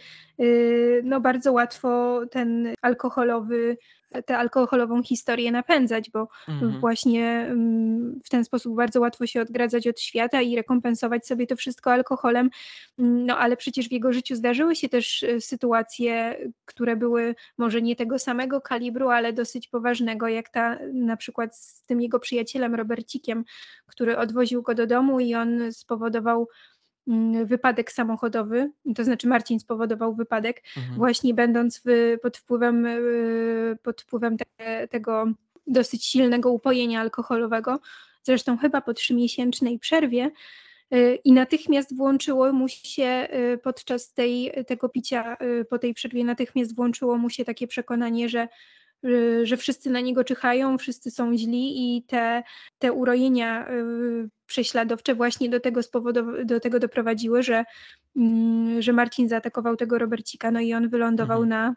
no, bardzo łatwo ten alkoholowy tę alkoholową historię napędzać, bo mhm. właśnie mm, w ten sposób bardzo łatwo się odgradzać od świata i rekompensować sobie to wszystko alkoholem. Mm, no ale przecież w jego życiu zdarzyły się też e, sytuacje, które były może nie tego samego kalibru, ale dosyć poważnego, jak ta na przykład z tym jego przyjacielem Robercikiem, który odwoził go do domu i on spowodował Mm, wypadek samochodowy, to znaczy Marcin spowodował wypadek, mhm. właśnie będąc w, pod wpływem, y, pod wpływem te, tego dosyć silnego upojenia alkoholowego, zresztą chyba po trzymiesięcznej przerwie. Y, I natychmiast włączyło mu się y, podczas tej, tego picia, po tej przerwie, natychmiast włączyło mu się takie przekonanie, że, że wszyscy na niego czyhają, wszyscy są źli i te, te urojenia prześladowcze właśnie do tego, spowodow- do tego doprowadziły, że, mm, że Marcin zaatakował tego Robercika, no i on wylądował mhm. na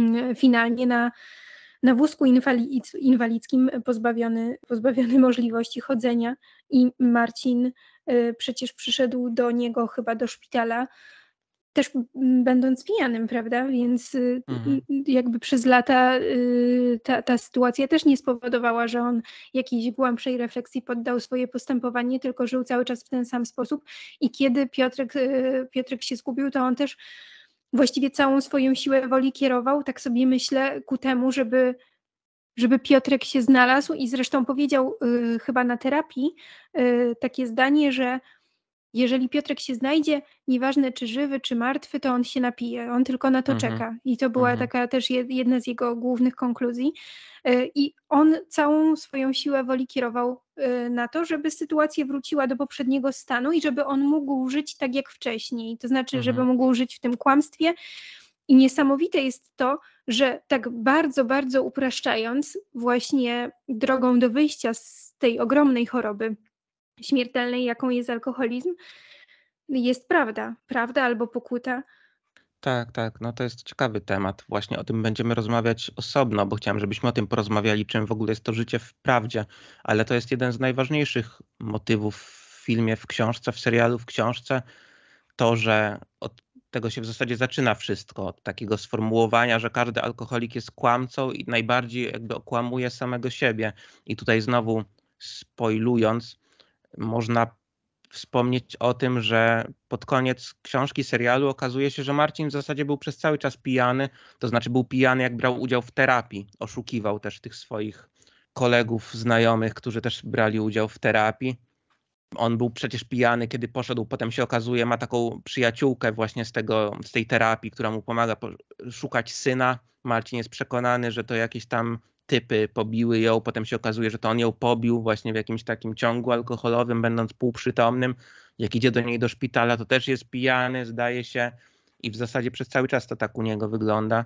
mm, finalnie na, na wózku inwalic- inwalidzkim, pozbawiony, pozbawiony możliwości chodzenia i Marcin y, przecież przyszedł do niego chyba do szpitala też będąc pijanym, prawda? Więc y, mhm. jakby przez lata y, ta, ta sytuacja też nie spowodowała, że on jakiejś głębszej refleksji poddał swoje postępowanie, tylko żył cały czas w ten sam sposób. I kiedy Piotrek, y, Piotrek się zgubił, to on też właściwie całą swoją siłę woli kierował, tak sobie myślę, ku temu, żeby żeby Piotrek się znalazł i zresztą powiedział y, chyba na terapii y, takie zdanie, że jeżeli Piotrek się znajdzie, nieważne czy żywy, czy martwy, to on się napije, on tylko na to mhm. czeka. I to była mhm. taka też jedna z jego głównych konkluzji. E, I on całą swoją siłę woli kierował e, na to, żeby sytuacja wróciła do poprzedniego stanu i żeby on mógł żyć tak jak wcześniej. To znaczy, mhm. żeby mógł żyć w tym kłamstwie. I niesamowite jest to, że tak bardzo, bardzo upraszczając, właśnie drogą do wyjścia z tej ogromnej choroby, śmiertelnej, jaką jest alkoholizm, jest prawda. Prawda albo pokuta. Tak, tak. No to jest ciekawy temat. Właśnie o tym będziemy rozmawiać osobno, bo chciałem, żebyśmy o tym porozmawiali, czym w ogóle jest to życie w prawdzie. Ale to jest jeden z najważniejszych motywów w filmie, w książce, w serialu, w książce. To, że od tego się w zasadzie zaczyna wszystko, od takiego sformułowania, że każdy alkoholik jest kłamcą i najbardziej jakby okłamuje samego siebie. I tutaj znowu spoilując, można wspomnieć o tym, że pod koniec książki, serialu okazuje się, że Marcin w zasadzie był przez cały czas pijany, to znaczy był pijany jak brał udział w terapii, oszukiwał też tych swoich kolegów, znajomych, którzy też brali udział w terapii. On był przecież pijany, kiedy poszedł, potem się okazuje, ma taką przyjaciółkę właśnie z, tego, z tej terapii, która mu pomaga szukać syna. Marcin jest przekonany, że to jakieś tam typy pobiły ją, potem się okazuje, że to on ją pobił właśnie w jakimś takim ciągu alkoholowym, będąc półprzytomnym. Jak idzie do niej do szpitala, to też jest pijany, zdaje się, i w zasadzie przez cały czas to tak u niego wygląda.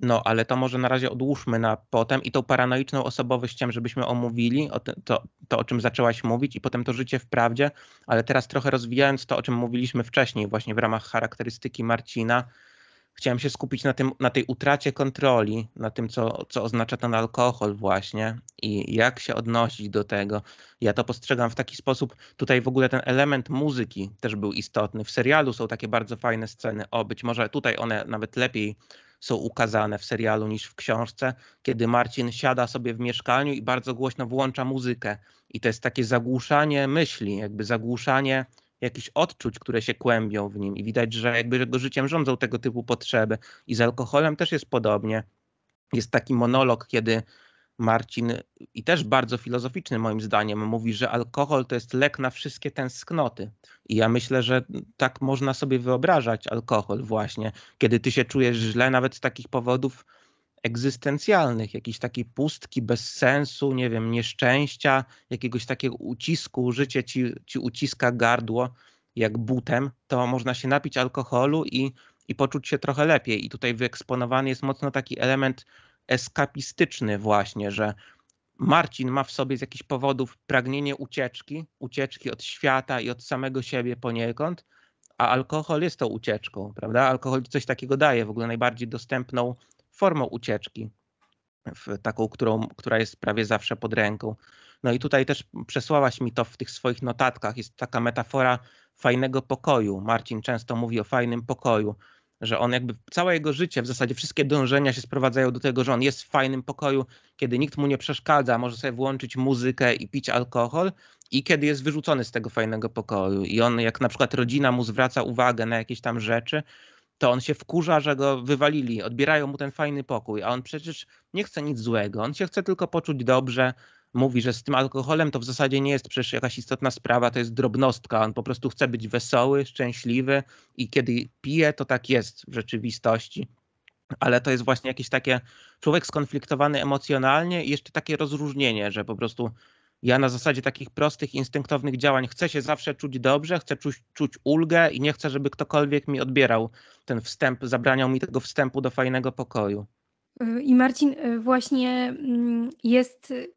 No, ale to może na razie odłóżmy na potem i tą paranoiczną osobowość żebyśmy omówili, o te, to, to o czym zaczęłaś mówić i potem to życie w prawdzie, ale teraz trochę rozwijając to, o czym mówiliśmy wcześniej właśnie w ramach charakterystyki Marcina, chciałem się skupić na, tym, na tej utracie kontroli, na tym, co, co oznacza ten alkohol, właśnie i jak się odnosić do tego. Ja to postrzegam w taki sposób. Tutaj w ogóle ten element muzyki też był istotny. W serialu są takie bardzo fajne sceny. O, być może tutaj one nawet lepiej są ukazane w serialu niż w książce, kiedy Marcin siada sobie w mieszkaniu i bardzo głośno włącza muzykę. I to jest takie zagłuszanie myśli, jakby zagłuszanie jakichś odczuć, które się kłębią w nim i widać, że jakby jego życiem rządzą tego typu potrzeby. I z alkoholem też jest podobnie. Jest taki monolog, kiedy Marcin, i też bardzo filozoficzny moim zdaniem, mówi, że alkohol to jest lek na wszystkie tęsknoty. I ja myślę, że tak można sobie wyobrażać alkohol właśnie, kiedy ty się czujesz źle, nawet z takich powodów, egzystencjalnych, jakiejś takiej pustki, bez sensu, nie wiem, nieszczęścia, jakiegoś takiego ucisku, życie ci, ci uciska gardło jak butem, to można się napić alkoholu i, i poczuć się trochę lepiej. I tutaj wyeksponowany jest mocno taki element eskapistyczny właśnie, że Marcin ma w sobie z jakichś powodów pragnienie ucieczki, ucieczki od świata i od samego siebie poniekąd, a alkohol jest tą ucieczką, prawda? Alkohol coś takiego daje, w ogóle najbardziej dostępną formą ucieczki, taką, którą, która jest prawie zawsze pod ręką. No i tutaj też przesłałaś mi to w tych swoich notatkach. Jest taka metafora fajnego pokoju. Marcin często mówi o fajnym pokoju, że on jakby całe jego życie, w zasadzie wszystkie dążenia się sprowadzają do tego, że on jest w fajnym pokoju, kiedy nikt mu nie przeszkadza, może sobie włączyć muzykę i pić alkohol i kiedy jest wyrzucony z tego fajnego pokoju. I on, jak na przykład rodzina mu zwraca uwagę na jakieś tam rzeczy, to on się wkurza, że go wywalili, odbierają mu ten fajny pokój, a on przecież nie chce nic złego, on się chce tylko poczuć dobrze. Mówi, że z tym alkoholem to w zasadzie nie jest przecież jakaś istotna sprawa, to jest drobnostka. On po prostu chce być wesoły, szczęśliwy i kiedy pije, to tak jest w rzeczywistości. Ale to jest właśnie jakieś takie człowiek skonfliktowany emocjonalnie i jeszcze takie rozróżnienie, że po prostu ja na zasadzie takich prostych, instynktownych działań chcę się zawsze czuć dobrze, chcę czuć, czuć ulgę i nie chcę, żeby ktokolwiek mi odbierał ten wstęp, zabraniał mi tego wstępu do fajnego pokoju. Y, I Marcin y, właśnie mm, jest y,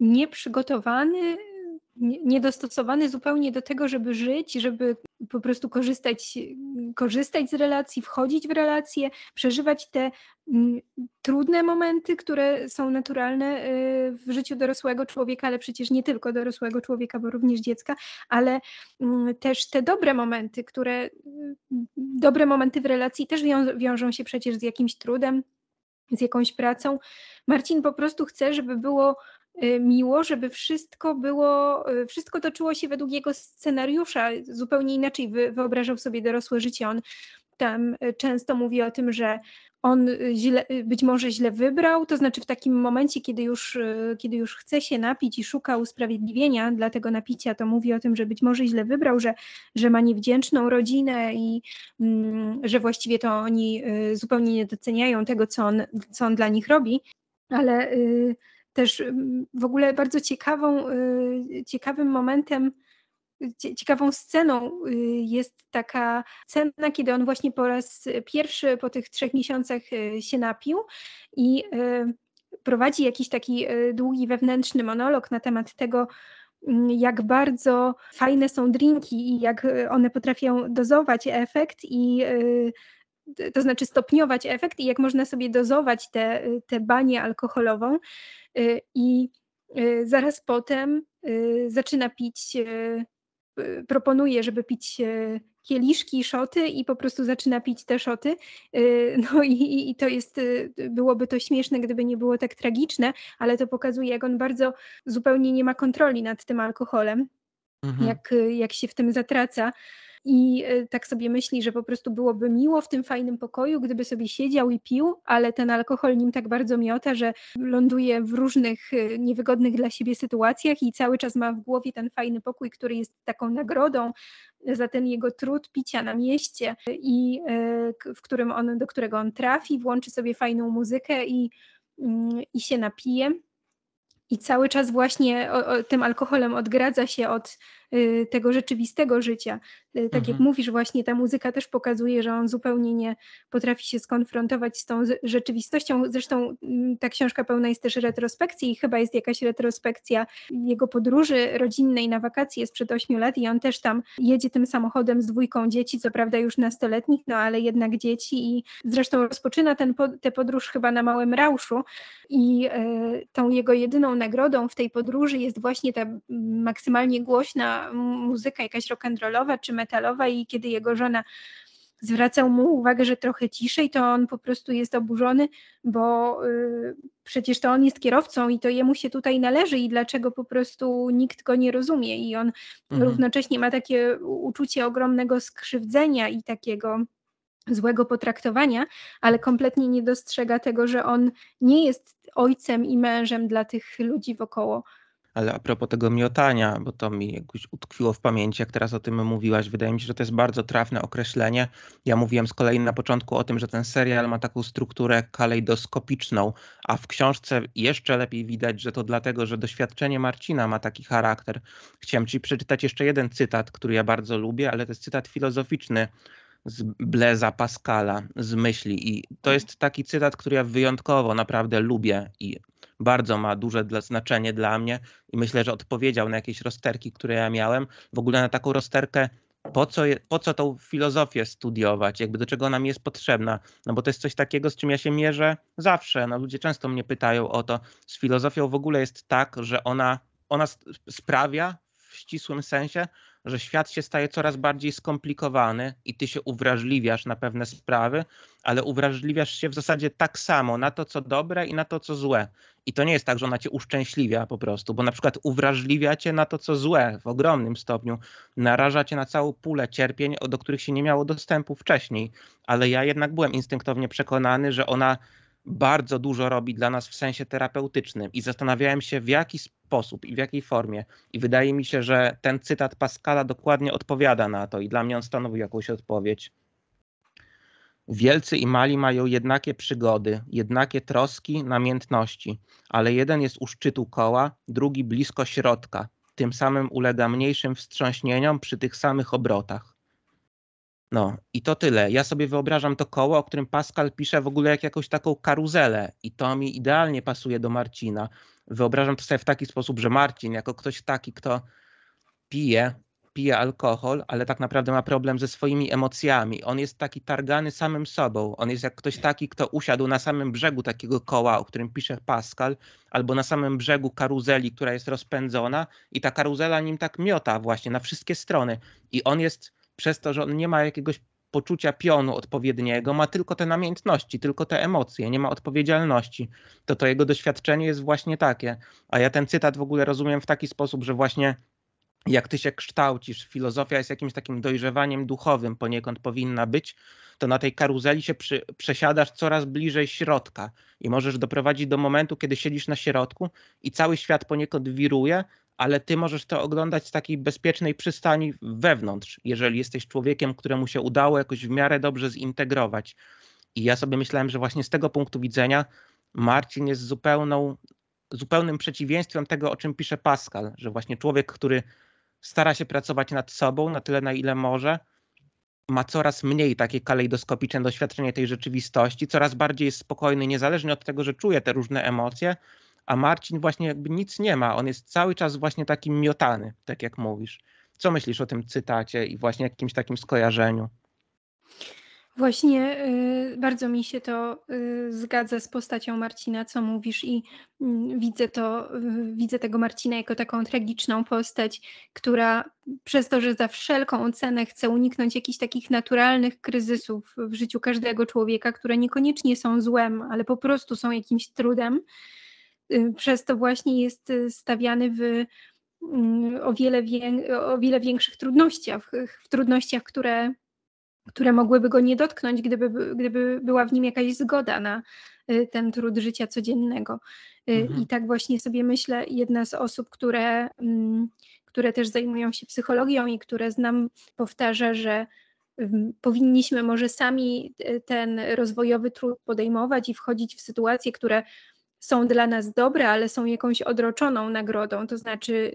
nieprzygotowany niedostosowany zupełnie do tego, żeby żyć, żeby po prostu korzystać, korzystać z relacji, wchodzić w relacje, przeżywać te mm, trudne momenty, które są naturalne y, w życiu dorosłego człowieka, ale przecież nie tylko dorosłego człowieka, bo również dziecka, ale mm, też te dobre momenty, które y, dobre momenty w relacji też wiążą się przecież z jakimś trudem, z jakąś pracą. Marcin po prostu chce, żeby było Y, miło, żeby wszystko było, y, wszystko toczyło się według jego scenariusza, zupełnie inaczej wyobrażał sobie dorosłe życie. On tam y, często mówi o tym, że on źle, być może źle wybrał, to znaczy w takim momencie, kiedy już, kiedy już chce się napić i szuka usprawiedliwienia dla tego napicia, to mówi o tym, że być może źle wybrał, że, że ma niewdzięczną rodzinę i mm, że właściwie to oni zupełnie nie doceniają tego, co on, co on dla nich robi, ale. Też mm, w ogóle bardzo ciekawą, y, ciekawym momentem, ciekawą sceną y, jest taka scena, kiedy on właśnie po raz pierwszy po tych trzech miesiącach y, się napił i prowadzi jakiś taki długi wewnętrzny monolog na temat tego, mm, jak bardzo fajne są drinki i jak one potrafią dozować efekt i to znaczy stopniować efekt i jak można sobie dozować tę te, te banię alkoholową. Y, I y, zaraz potem y, zaczyna pić, proponuje, żeby pić kieliszki, szoty i po prostu zaczyna pić te szoty. No i, i, to jest, byłoby to śmieszne, gdyby nie było tak tragiczne, ale to pokazuje, jak on bardzo zupełnie nie ma kontroli nad tym alkoholem, mhm. jak, jak się w tym zatraca i e, tak sobie myśli, że po prostu byłoby miło w tym fajnym pokoju, gdyby sobie siedział i pił, ale ten alkohol nim tak bardzo miota, że ląduje w różnych e, niewygodnych dla siebie sytuacjach i cały czas ma w głowie ten fajny pokój, który jest taką nagrodą za ten jego trud picia na mieście i e, w którym on, do którego on trafi, włączy sobie fajną muzykę i, mm, i się napije. I cały czas właśnie o, o, tym alkoholem odgradza się od Y, tego rzeczywistego życia. Y, tak mhm. jak mówisz, właśnie ta muzyka też pokazuje, że on zupełnie nie potrafi się skonfrontować z tą rzeczywistością. Zresztą mm, ta książka pełna jest też retrospekcji i chyba jest jakaś retrospekcja jego podróży rodzinnej na wakacje sprzed ośmiu lat i on też tam jedzie tym samochodem z dwójką dzieci, co prawda już nastoletnich, no ale jednak dzieci i zresztą rozpoczyna ten, tę podróż chyba na małym rauszu i y, tą jego jedyną nagrodą w tej podróży jest właśnie ta mm, maksymalnie głośna muzyka jakaś rock'n'rollowa czy metalowa i kiedy jego żona zwracał mu uwagę, że trochę ciszej, to on po prostu jest oburzony, bo y, przecież to on jest kierowcą i to jemu się tutaj należy i dlaczego po prostu nikt go nie rozumie i on mhm. równocześnie ma takie uczucie ogromnego skrzywdzenia i takiego złego potraktowania, ale kompletnie nie dostrzega tego, że on nie jest ojcem i mężem dla tych ludzi wokoło ale a propos tego miotania, bo to mi jakoś utkwiło w pamięci, jak teraz o tym mówiłaś, wydaje mi się, że to jest bardzo trafne określenie. Ja mówiłem z kolei na początku o tym, że ten serial ma taką strukturę kalejdoskopiczną, a w książce jeszcze lepiej widać, że to dlatego, że doświadczenie Marcina ma taki charakter. Chciałem Ci przeczytać jeszcze jeden cytat, który ja bardzo lubię, ale to jest cytat filozoficzny z Bleza Pascala, z myśli. I to mhm. jest taki cytat, który ja wyjątkowo naprawdę lubię i bardzo ma duże dla, znaczenie dla mnie i myślę, że odpowiedział na jakieś rozterki, które ja miałem. W ogóle na taką rozterkę, po co, je, po co tą filozofię studiować, jakby do czego ona mi jest potrzebna, no bo to jest coś takiego, z czym ja się mierzę zawsze. No ludzie często mnie pytają o to. Z filozofią w ogóle jest tak, że ona, ona sprawia w ścisłym sensie, że świat się staje coraz bardziej skomplikowany i ty się uwrażliwiasz na pewne sprawy, ale uwrażliwiasz się w zasadzie tak samo na to, co dobre i na to, co złe. I to nie jest tak, że ona cię uszczęśliwia po prostu, bo na przykład uwrażliwia cię na to, co złe w ogromnym stopniu, naraża cię na całą pulę cierpień, do których się nie miało dostępu wcześniej. Ale ja jednak byłem instynktownie przekonany, że ona bardzo dużo robi dla nas w sensie terapeutycznym i zastanawiałem się w jaki sposób i w jakiej formie i wydaje mi się, że ten cytat Pascala dokładnie odpowiada na to i dla mnie on stanowi jakąś odpowiedź. Wielcy i mali mają jednakie przygody, jednakie troski, namiętności, ale jeden jest u szczytu koła, drugi blisko środka, tym samym ulega mniejszym wstrząśnieniom przy tych samych obrotach. No i to tyle. Ja sobie wyobrażam to koło, o którym Pascal pisze w ogóle jak jakąś taką karuzelę i to mi idealnie pasuje do Marcina. Wyobrażam to sobie w taki sposób, że Marcin jako ktoś taki, kto pije, pije alkohol, ale tak naprawdę ma problem ze swoimi emocjami. On jest taki targany samym sobą. On jest jak ktoś taki, kto usiadł na samym brzegu takiego koła, o którym pisze Pascal, albo na samym brzegu karuzeli, która jest rozpędzona i ta karuzela nim tak miota właśnie na wszystkie strony. I on jest przez to, że on nie ma jakiegoś poczucia pionu odpowiedniego, ma tylko te namiętności, tylko te emocje, nie ma odpowiedzialności. To to jego doświadczenie jest właśnie takie. A ja ten cytat w ogóle rozumiem w taki sposób, że właśnie jak ty się kształcisz, filozofia jest jakimś takim dojrzewaniem duchowym poniekąd powinna być, to na tej karuzeli się przy, przesiadasz coraz bliżej środka i możesz doprowadzić do momentu, kiedy siedzisz na środku i cały świat poniekąd wiruje, ale ty możesz to oglądać z takiej bezpiecznej przystani wewnątrz, jeżeli jesteś człowiekiem, któremu się udało jakoś w miarę dobrze zintegrować. I ja sobie myślałem, że właśnie z tego punktu widzenia Marcin jest zupełną, zupełnym przeciwieństwem tego, o czym pisze Pascal, że właśnie człowiek, który stara się pracować nad sobą na tyle, na ile może, ma coraz mniej takie kalejdoskopiczne doświadczenie tej rzeczywistości, coraz bardziej jest spokojny, niezależnie od tego, że czuje te różne emocje, a Marcin właśnie jakby nic nie ma, on jest cały czas właśnie taki miotany, tak jak mówisz. Co myślisz o tym cytacie i właśnie jakimś takim skojarzeniu? Właśnie y, bardzo mi się to y, zgadza z postacią Marcina, co mówisz, i y, widzę to, y, widzę tego Marcina jako taką tragiczną postać, która przez to, że za wszelką cenę chce uniknąć jakichś takich naturalnych kryzysów w życiu każdego człowieka, które niekoniecznie są złem, ale po prostu są jakimś trudem, Y, przez to właśnie jest y, stawiany w mm, o wiele, wie, o wiele większych trudnościach, w trudnościach, które, które mogłyby go nie dotknąć, gdyby, gdyby była w nim jakaś zgoda na y, ten trud życia codziennego. Mhm. I tak właśnie sobie myślę, jedna z osób, które, mm, które też zajmują się psychologią i które znam, powtarza, że mm, powinniśmy może sami ten rozwojowy trud podejmować i wchodzić w sytuacje, które są dla nas dobre, ale są jakąś odroczoną nagrodą, to znaczy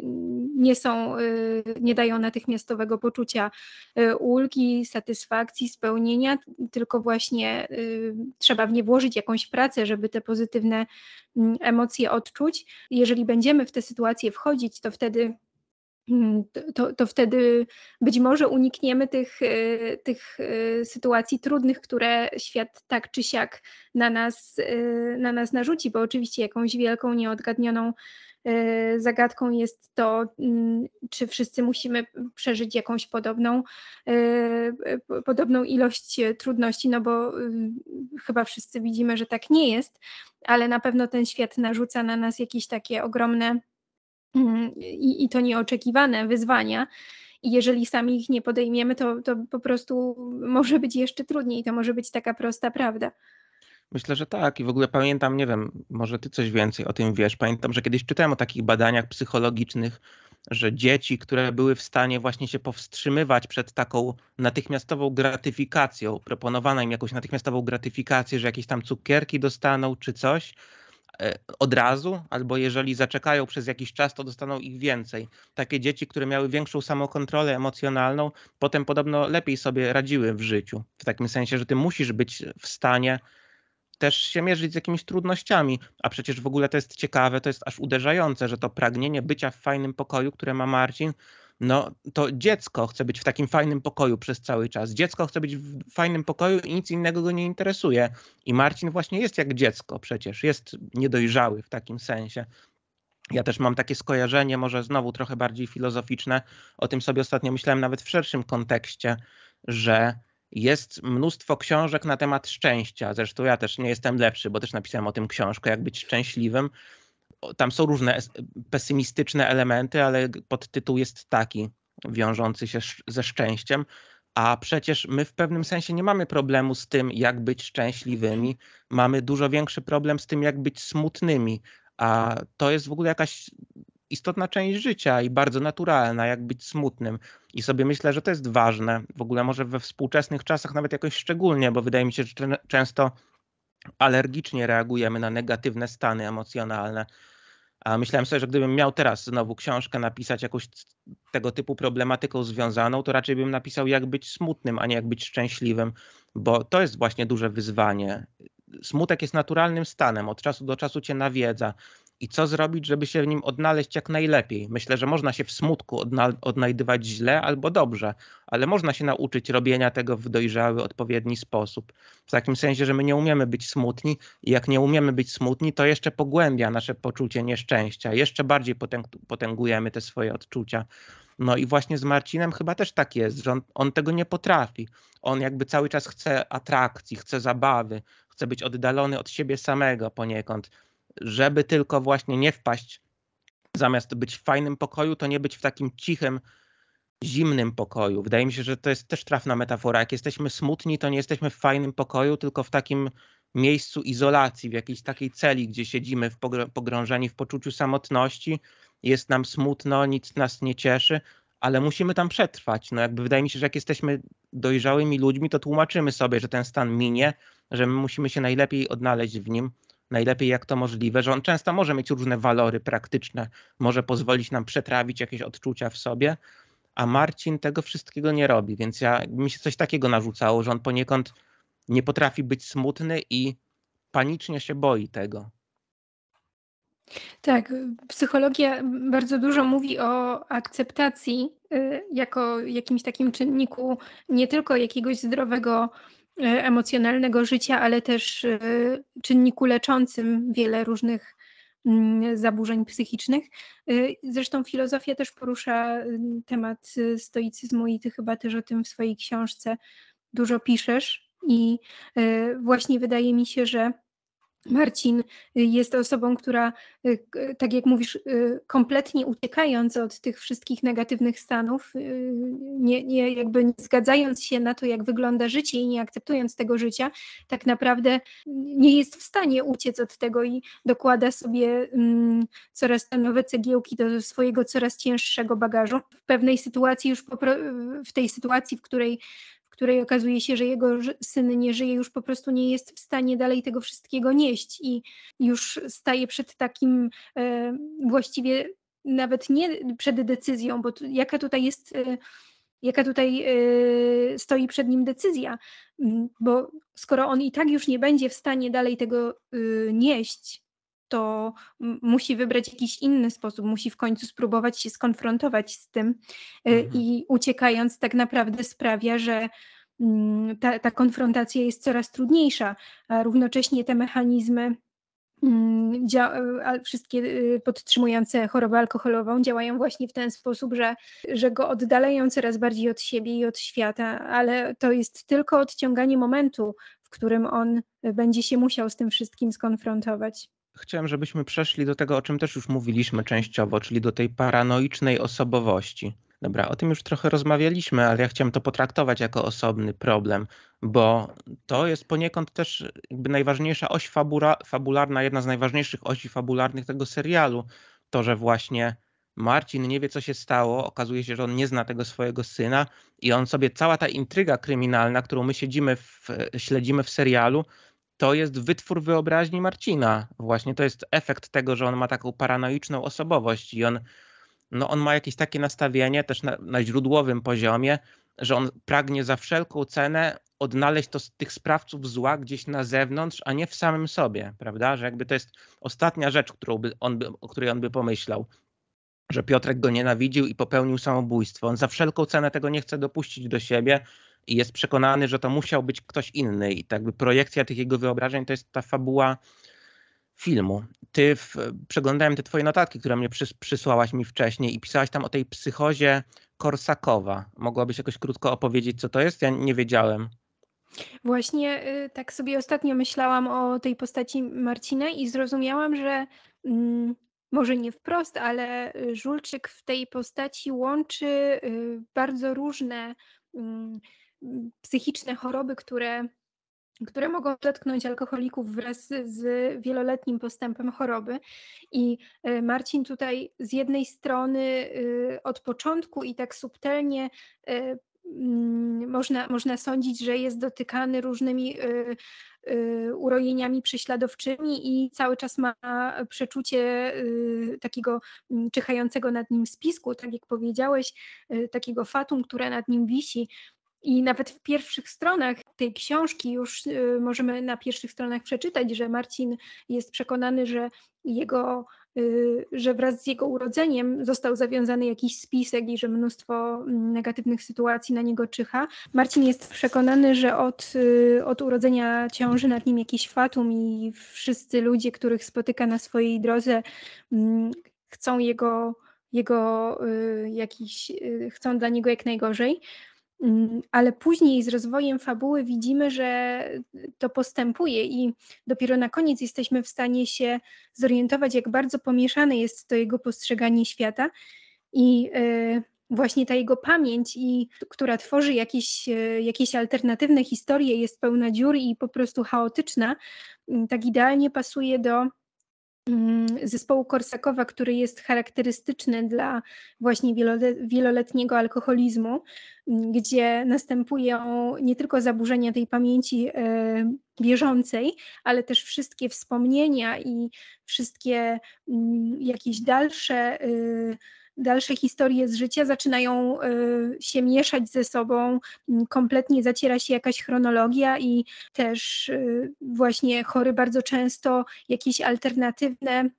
nie są, y, nie dają natychmiastowego poczucia y, ulgi, satysfakcji, spełnienia, tylko właśnie y, trzeba w nie włożyć jakąś pracę, żeby te pozytywne mm, emocje odczuć. Jeżeli będziemy w te sytuacje wchodzić, to wtedy Mhm, to, to wtedy być może unikniemy tych, e, tych e, sytuacji trudnych, które świat tak czy siak na nas, e, na nas narzuci, bo oczywiście jakąś wielką, nieodgadnioną zagadką jest to, mm, czy wszyscy musimy przeżyć jakąś podobną, podobną ilość trudności, no bo mm, chyba wszyscy widzimy, że tak nie jest, ale na pewno ten świat narzuca na nas jakieś takie ogromne Mhm. i, i to nieoczekiwane wyzwania. I jeżeli sami ich nie podejmiemy, to, to po prostu może być jeszcze trudniej. To może być taka prosta prawda. Myślę, że tak. I w ogóle pamiętam, nie wiem, może ty coś więcej o tym wiesz. Pamiętam, że kiedyś czytałem o takich badaniach psychologicznych, że dzieci, które były w stanie właśnie się powstrzymywać przed taką natychmiastową gratyfikacją, proponowano im jakąś natychmiastową gratyfikację, że jakieś tam cukierki dostaną czy coś, E, od razu, albo jeżeli zaczekają przez jakiś czas, to dostaną ich więcej. Takie dzieci, które miały większą samokontrolę emocjonalną, potem podobno lepiej sobie radziły w życiu. W takim sensie, że ty musisz być w stanie też się mierzyć z jakimiś trudnościami, a przecież w ogóle to jest ciekawe, to jest aż uderzające, że to pragnienie bycia w fajnym pokoju, które ma Marcin, no to dziecko chce być w takim fajnym pokoju przez cały czas. Dziecko chce być w fajnym pokoju i nic innego go nie interesuje. I Marcin właśnie jest jak dziecko przecież, jest niedojrzały w takim sensie. Ja też mam takie skojarzenie, może znowu trochę bardziej filozoficzne, o tym sobie ostatnio myślałem nawet w szerszym kontekście, że jest mnóstwo książek na temat szczęścia. Zresztą ja też nie jestem lepszy, bo też napisałem o tym książkę, jak być szczęśliwym tam są różne pesymistyczne elementy, ale podtytuł jest taki, wiążący się ze szczęściem. A przecież my w pewnym sensie nie mamy problemu z tym, jak być szczęśliwymi. Mamy dużo większy problem z tym, jak być smutnymi. A to jest w ogóle jakaś istotna część życia i bardzo naturalna, jak być smutnym. I sobie myślę, że to jest ważne. W ogóle może we współczesnych czasach nawet jakoś szczególnie, bo wydaje mi się, że często alergicznie reagujemy na negatywne stany emocjonalne. A myślałem sobie, że gdybym miał teraz znowu książkę napisać jakąś tego typu problematyką związaną, to raczej bym napisał jak być smutnym, a nie jak być szczęśliwym, bo to jest właśnie duże wyzwanie. Smutek jest naturalnym stanem, od czasu do czasu cię nawiedza i co zrobić, żeby się w nim odnaleźć jak najlepiej. Myślę, że można się w smutku odna odnajdywać źle albo dobrze, ale można się nauczyć robienia tego w dojrzały, odpowiedni sposób. W takim sensie, że my nie umiemy być smutni i jak nie umiemy być smutni, to jeszcze pogłębia nasze poczucie nieszczęścia, jeszcze bardziej potęg potęgujemy te swoje odczucia. No i właśnie z Marcinem chyba też tak jest, że on, on tego nie potrafi. On jakby cały czas chce atrakcji, chce zabawy, chce być oddalony od siebie samego poniekąd żeby tylko właśnie nie wpaść, zamiast być w fajnym pokoju, to nie być w takim cichym, zimnym pokoju. Wydaje mi się, że to jest też trafna metafora. Jak jesteśmy smutni, to nie jesteśmy w fajnym pokoju, tylko w takim miejscu izolacji, w jakiejś takiej celi, gdzie siedzimy w pogrążeni w poczuciu samotności, jest nam smutno, nic nas nie cieszy, ale musimy tam przetrwać. No jakby wydaje mi się, że jak jesteśmy dojrzałymi ludźmi, to tłumaczymy sobie, że ten stan minie, że my musimy się najlepiej odnaleźć w nim najlepiej jak to możliwe, że on często może mieć różne walory praktyczne, może pozwolić nam przetrawić jakieś odczucia w sobie, a Marcin tego wszystkiego nie robi, więc ja, mi się coś takiego narzucało, że on poniekąd nie potrafi być smutny i panicznie się boi tego. Tak, psychologia bardzo dużo mówi o akceptacji y, jako jakimś takim czynniku nie tylko jakiegoś zdrowego E, emocjonalnego życia, ale też e, czynniku leczącym wiele różnych mm, zaburzeń psychicznych. E, zresztą filozofia też porusza temat stoicyzmu i ty chyba też o tym w swojej książce dużo piszesz. I właśnie wydaje mi się, że Marcin y, jest osobą, która, y, tak jak mówisz, y, kompletnie uciekając od tych wszystkich negatywnych stanów, nie, nie, jakby nie zgadzając się na to, jak wygląda życie i nie akceptując tego życia, tak naprawdę nie jest w stanie uciec od tego i dokłada sobie mm, coraz te nowe cegiełki do swojego coraz cięższego bagażu. W pewnej sytuacji, już w tej sytuacji, w której której okazuje się, że jego syn nie żyje, już po prostu nie jest w stanie dalej tego wszystkiego nieść i już staje przed takim e, właściwie nawet nie przed decyzją, bo tu, jaka tutaj jest. E, jaka tutaj e, stoi przed nim decyzja, mm, bo skoro on i tak już nie będzie w stanie dalej tego e, nieść, to musi wybrać jakiś inny sposób, musi w końcu spróbować się skonfrontować z tym y, mhm. i uciekając tak naprawdę sprawia, że mm, ta, ta konfrontacja jest coraz trudniejsza, a równocześnie te mechanizmy mm, wszystkie y, podtrzymujące chorobę alkoholową działają właśnie w ten sposób, że, że go oddalają coraz bardziej od siebie i od świata, ale to jest tylko odciąganie momentu, w którym on będzie się musiał z tym wszystkim skonfrontować chciałem, żebyśmy przeszli do tego, o czym też już mówiliśmy częściowo, czyli do tej paranoicznej osobowości. Dobra, o tym już trochę rozmawialiśmy, ale ja chciałem to potraktować jako osobny problem, bo to jest poniekąd też jakby najważniejsza oś fabura, fabularna, jedna z najważniejszych osi fabularnych tego serialu. To, że właśnie Marcin nie wie, co się stało, okazuje się, że on nie zna tego swojego syna i on sobie cała ta intryga kryminalna, którą my siedzimy, w, śledzimy w serialu, to jest wytwór wyobraźni Marcina. Właśnie to jest efekt tego, że on ma taką paranoiczną osobowość i on, no, on ma jakieś takie nastawienie też na, na źródłowym poziomie, że on pragnie za wszelką cenę odnaleźć to z tych sprawców zła gdzieś na zewnątrz, a nie w samym sobie, prawda? Że jakby to jest ostatnia rzecz, którą by on by, o której on by pomyślał, że Piotrek go nienawidził i popełnił samobójstwo. On za wszelką cenę tego nie chce dopuścić do siebie, i jest przekonany, że to musiał być ktoś inny. I tak by projekcja tych jego wyobrażeń to jest ta fabuła filmu. Ty w, przeglądałem te twoje notatki, które mnie przysłałaś mi wcześniej i pisałaś tam o tej psychozie Korsakowa. Mogłabyś jakoś krótko opowiedzieć, co to jest? Ja nie wiedziałem. Właśnie y, tak sobie ostatnio myślałam o tej postaci Marcina i zrozumiałam, że mm, może nie wprost, ale y, Żulczyk w tej postaci łączy y, bardzo różne y, psychiczne choroby, które, które mogą dotknąć alkoholików wraz z wieloletnim postępem choroby. I e, Marcin tutaj z jednej strony e, od początku i tak subtelnie e, mm, można, można sądzić, że jest dotykany różnymi urojeniami prześladowczymi i cały czas ma przeczucie takiego mm, czyhającego nad nim spisku, tak jak powiedziałeś, takiego fatum, które nad nim wisi. I nawet w pierwszych stronach tej książki już y, możemy na pierwszych stronach przeczytać, że Marcin jest przekonany, że jego y, że wraz z jego urodzeniem został zawiązany jakiś spisek i że mnóstwo mm, negatywnych sytuacji na niego czyha. Marcin jest przekonany, że od, y, od urodzenia ciąży nad nim jakiś fatum i wszyscy ludzie, których spotyka na swojej drodze, mm, chcą jego, jego jakiś, chcą dla niego jak najgorzej. Mm, ale później z rozwojem fabuły widzimy, że to postępuje i dopiero na koniec jesteśmy w stanie się zorientować, jak bardzo pomieszane jest to jego postrzeganie świata i e, właśnie ta jego pamięć, i, która tworzy jakieś, e, jakieś alternatywne historie, jest pełna dziur i po prostu chaotyczna, mm, tak idealnie pasuje do Mm, zespołu Korsakowa, który jest charakterystyczny dla właśnie wieloletniego alkoholizmu, gdzie następują nie tylko zaburzenia tej pamięci e, bieżącej, ale też wszystkie wspomnienia i wszystkie mm, jakieś dalsze y, dalsze historie z życia zaczynają e, się mieszać ze sobą, kompletnie zaciera się jakaś chronologia i też e, właśnie chory bardzo często jakieś alternatywne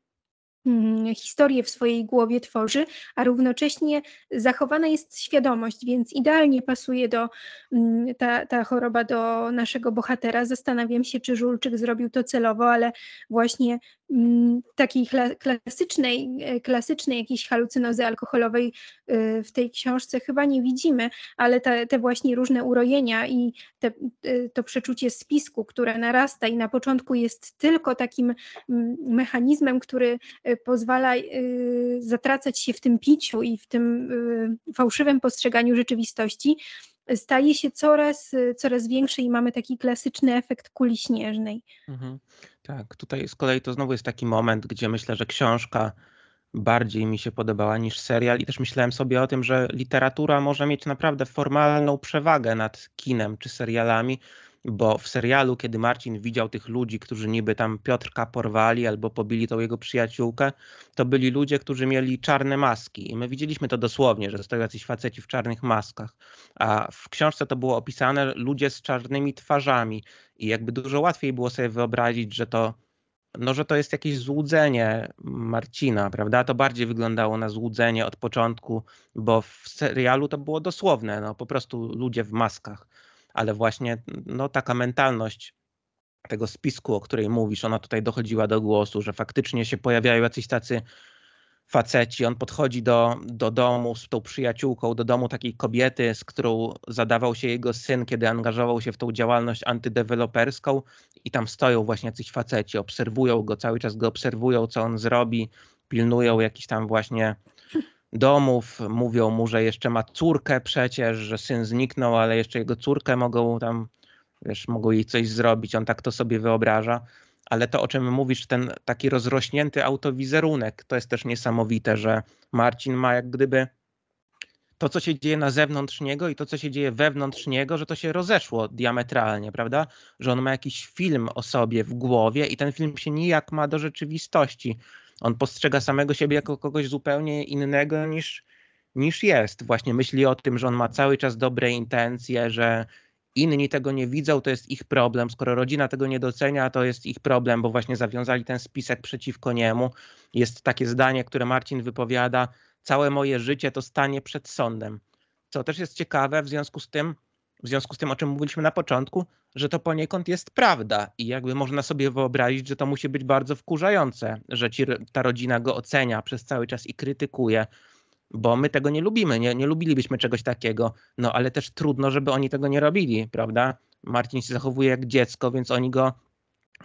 Mm, historię w swojej głowie tworzy, a równocześnie zachowana jest świadomość, więc idealnie pasuje do mm, ta, ta choroba do naszego bohatera. Zastanawiam się, czy Żulczyk zrobił to celowo, ale właśnie mm, takiej klasycznej, e, klasycznej jakiejś halucynozy alkoholowej y, w tej książce chyba nie widzimy, ale te, te właśnie różne urojenia i te, y, to przeczucie spisku, które narasta i na początku jest tylko takim mechanizmem, który y, pozwala y, zatracać się w tym piciu i w tym y, fałszywym postrzeganiu rzeczywistości, staje się coraz, coraz większy i mamy taki klasyczny efekt kuli śnieżnej. Mhm. Tak, tutaj z kolei to znowu jest taki moment, gdzie myślę, że książka bardziej mi się podobała niż serial i też myślałem sobie o tym, że literatura może mieć naprawdę formalną przewagę nad kinem czy serialami, bo w serialu, kiedy Marcin widział tych ludzi, którzy niby tam Piotrka porwali albo pobili tą jego przyjaciółkę, to byli ludzie, którzy mieli czarne maski. I my widzieliśmy to dosłownie, że zostają jacyś faceci w czarnych maskach. A w książce to było opisane ludzie z czarnymi twarzami. I jakby dużo łatwiej było sobie wyobrazić, że to no, że to jest jakieś złudzenie Marcina, prawda? To bardziej wyglądało na złudzenie od początku, bo w serialu to było dosłowne, no po prostu ludzie w maskach ale właśnie no, taka mentalność tego spisku, o której mówisz, ona tutaj dochodziła do głosu, że faktycznie się pojawiają jacyś tacy faceci. On podchodzi do, do domu z tą przyjaciółką, do domu takiej kobiety, z którą zadawał się jego syn, kiedy angażował się w tą działalność antydeweloperską i tam stoją właśnie jacyś faceci, obserwują go, cały czas go obserwują, co on zrobi, pilnują jakiś tam właśnie domów, mówią mu, że jeszcze ma córkę przecież, że syn zniknął, ale jeszcze jego córkę mogą tam, wiesz, mogą jej coś zrobić, on tak to sobie wyobraża. Ale to, o czym mówisz, ten taki rozrośnięty autowizerunek, to jest też niesamowite, że Marcin ma jak gdyby to, co się dzieje na zewnątrz niego i to, co się dzieje wewnątrz niego, że to się rozeszło diametralnie, prawda? Że on ma jakiś film o sobie w głowie i ten film się nijak ma do rzeczywistości. On postrzega samego siebie jako kogoś zupełnie innego niż, niż jest. Właśnie myśli o tym, że on ma cały czas dobre intencje, że inni tego nie widzą, to jest ich problem. Skoro rodzina tego nie docenia, to jest ich problem, bo właśnie zawiązali ten spisek przeciwko niemu. Jest takie zdanie, które Marcin wypowiada: Całe moje życie to stanie przed sądem. Co też jest ciekawe, w związku z tym w związku z tym, o czym mówiliśmy na początku, że to poniekąd jest prawda i jakby można sobie wyobrazić, że to musi być bardzo wkurzające, że ci, ta rodzina go ocenia przez cały czas i krytykuje, bo my tego nie lubimy, nie, nie lubilibyśmy czegoś takiego, no ale też trudno, żeby oni tego nie robili, prawda? Marcin się zachowuje jak dziecko, więc oni go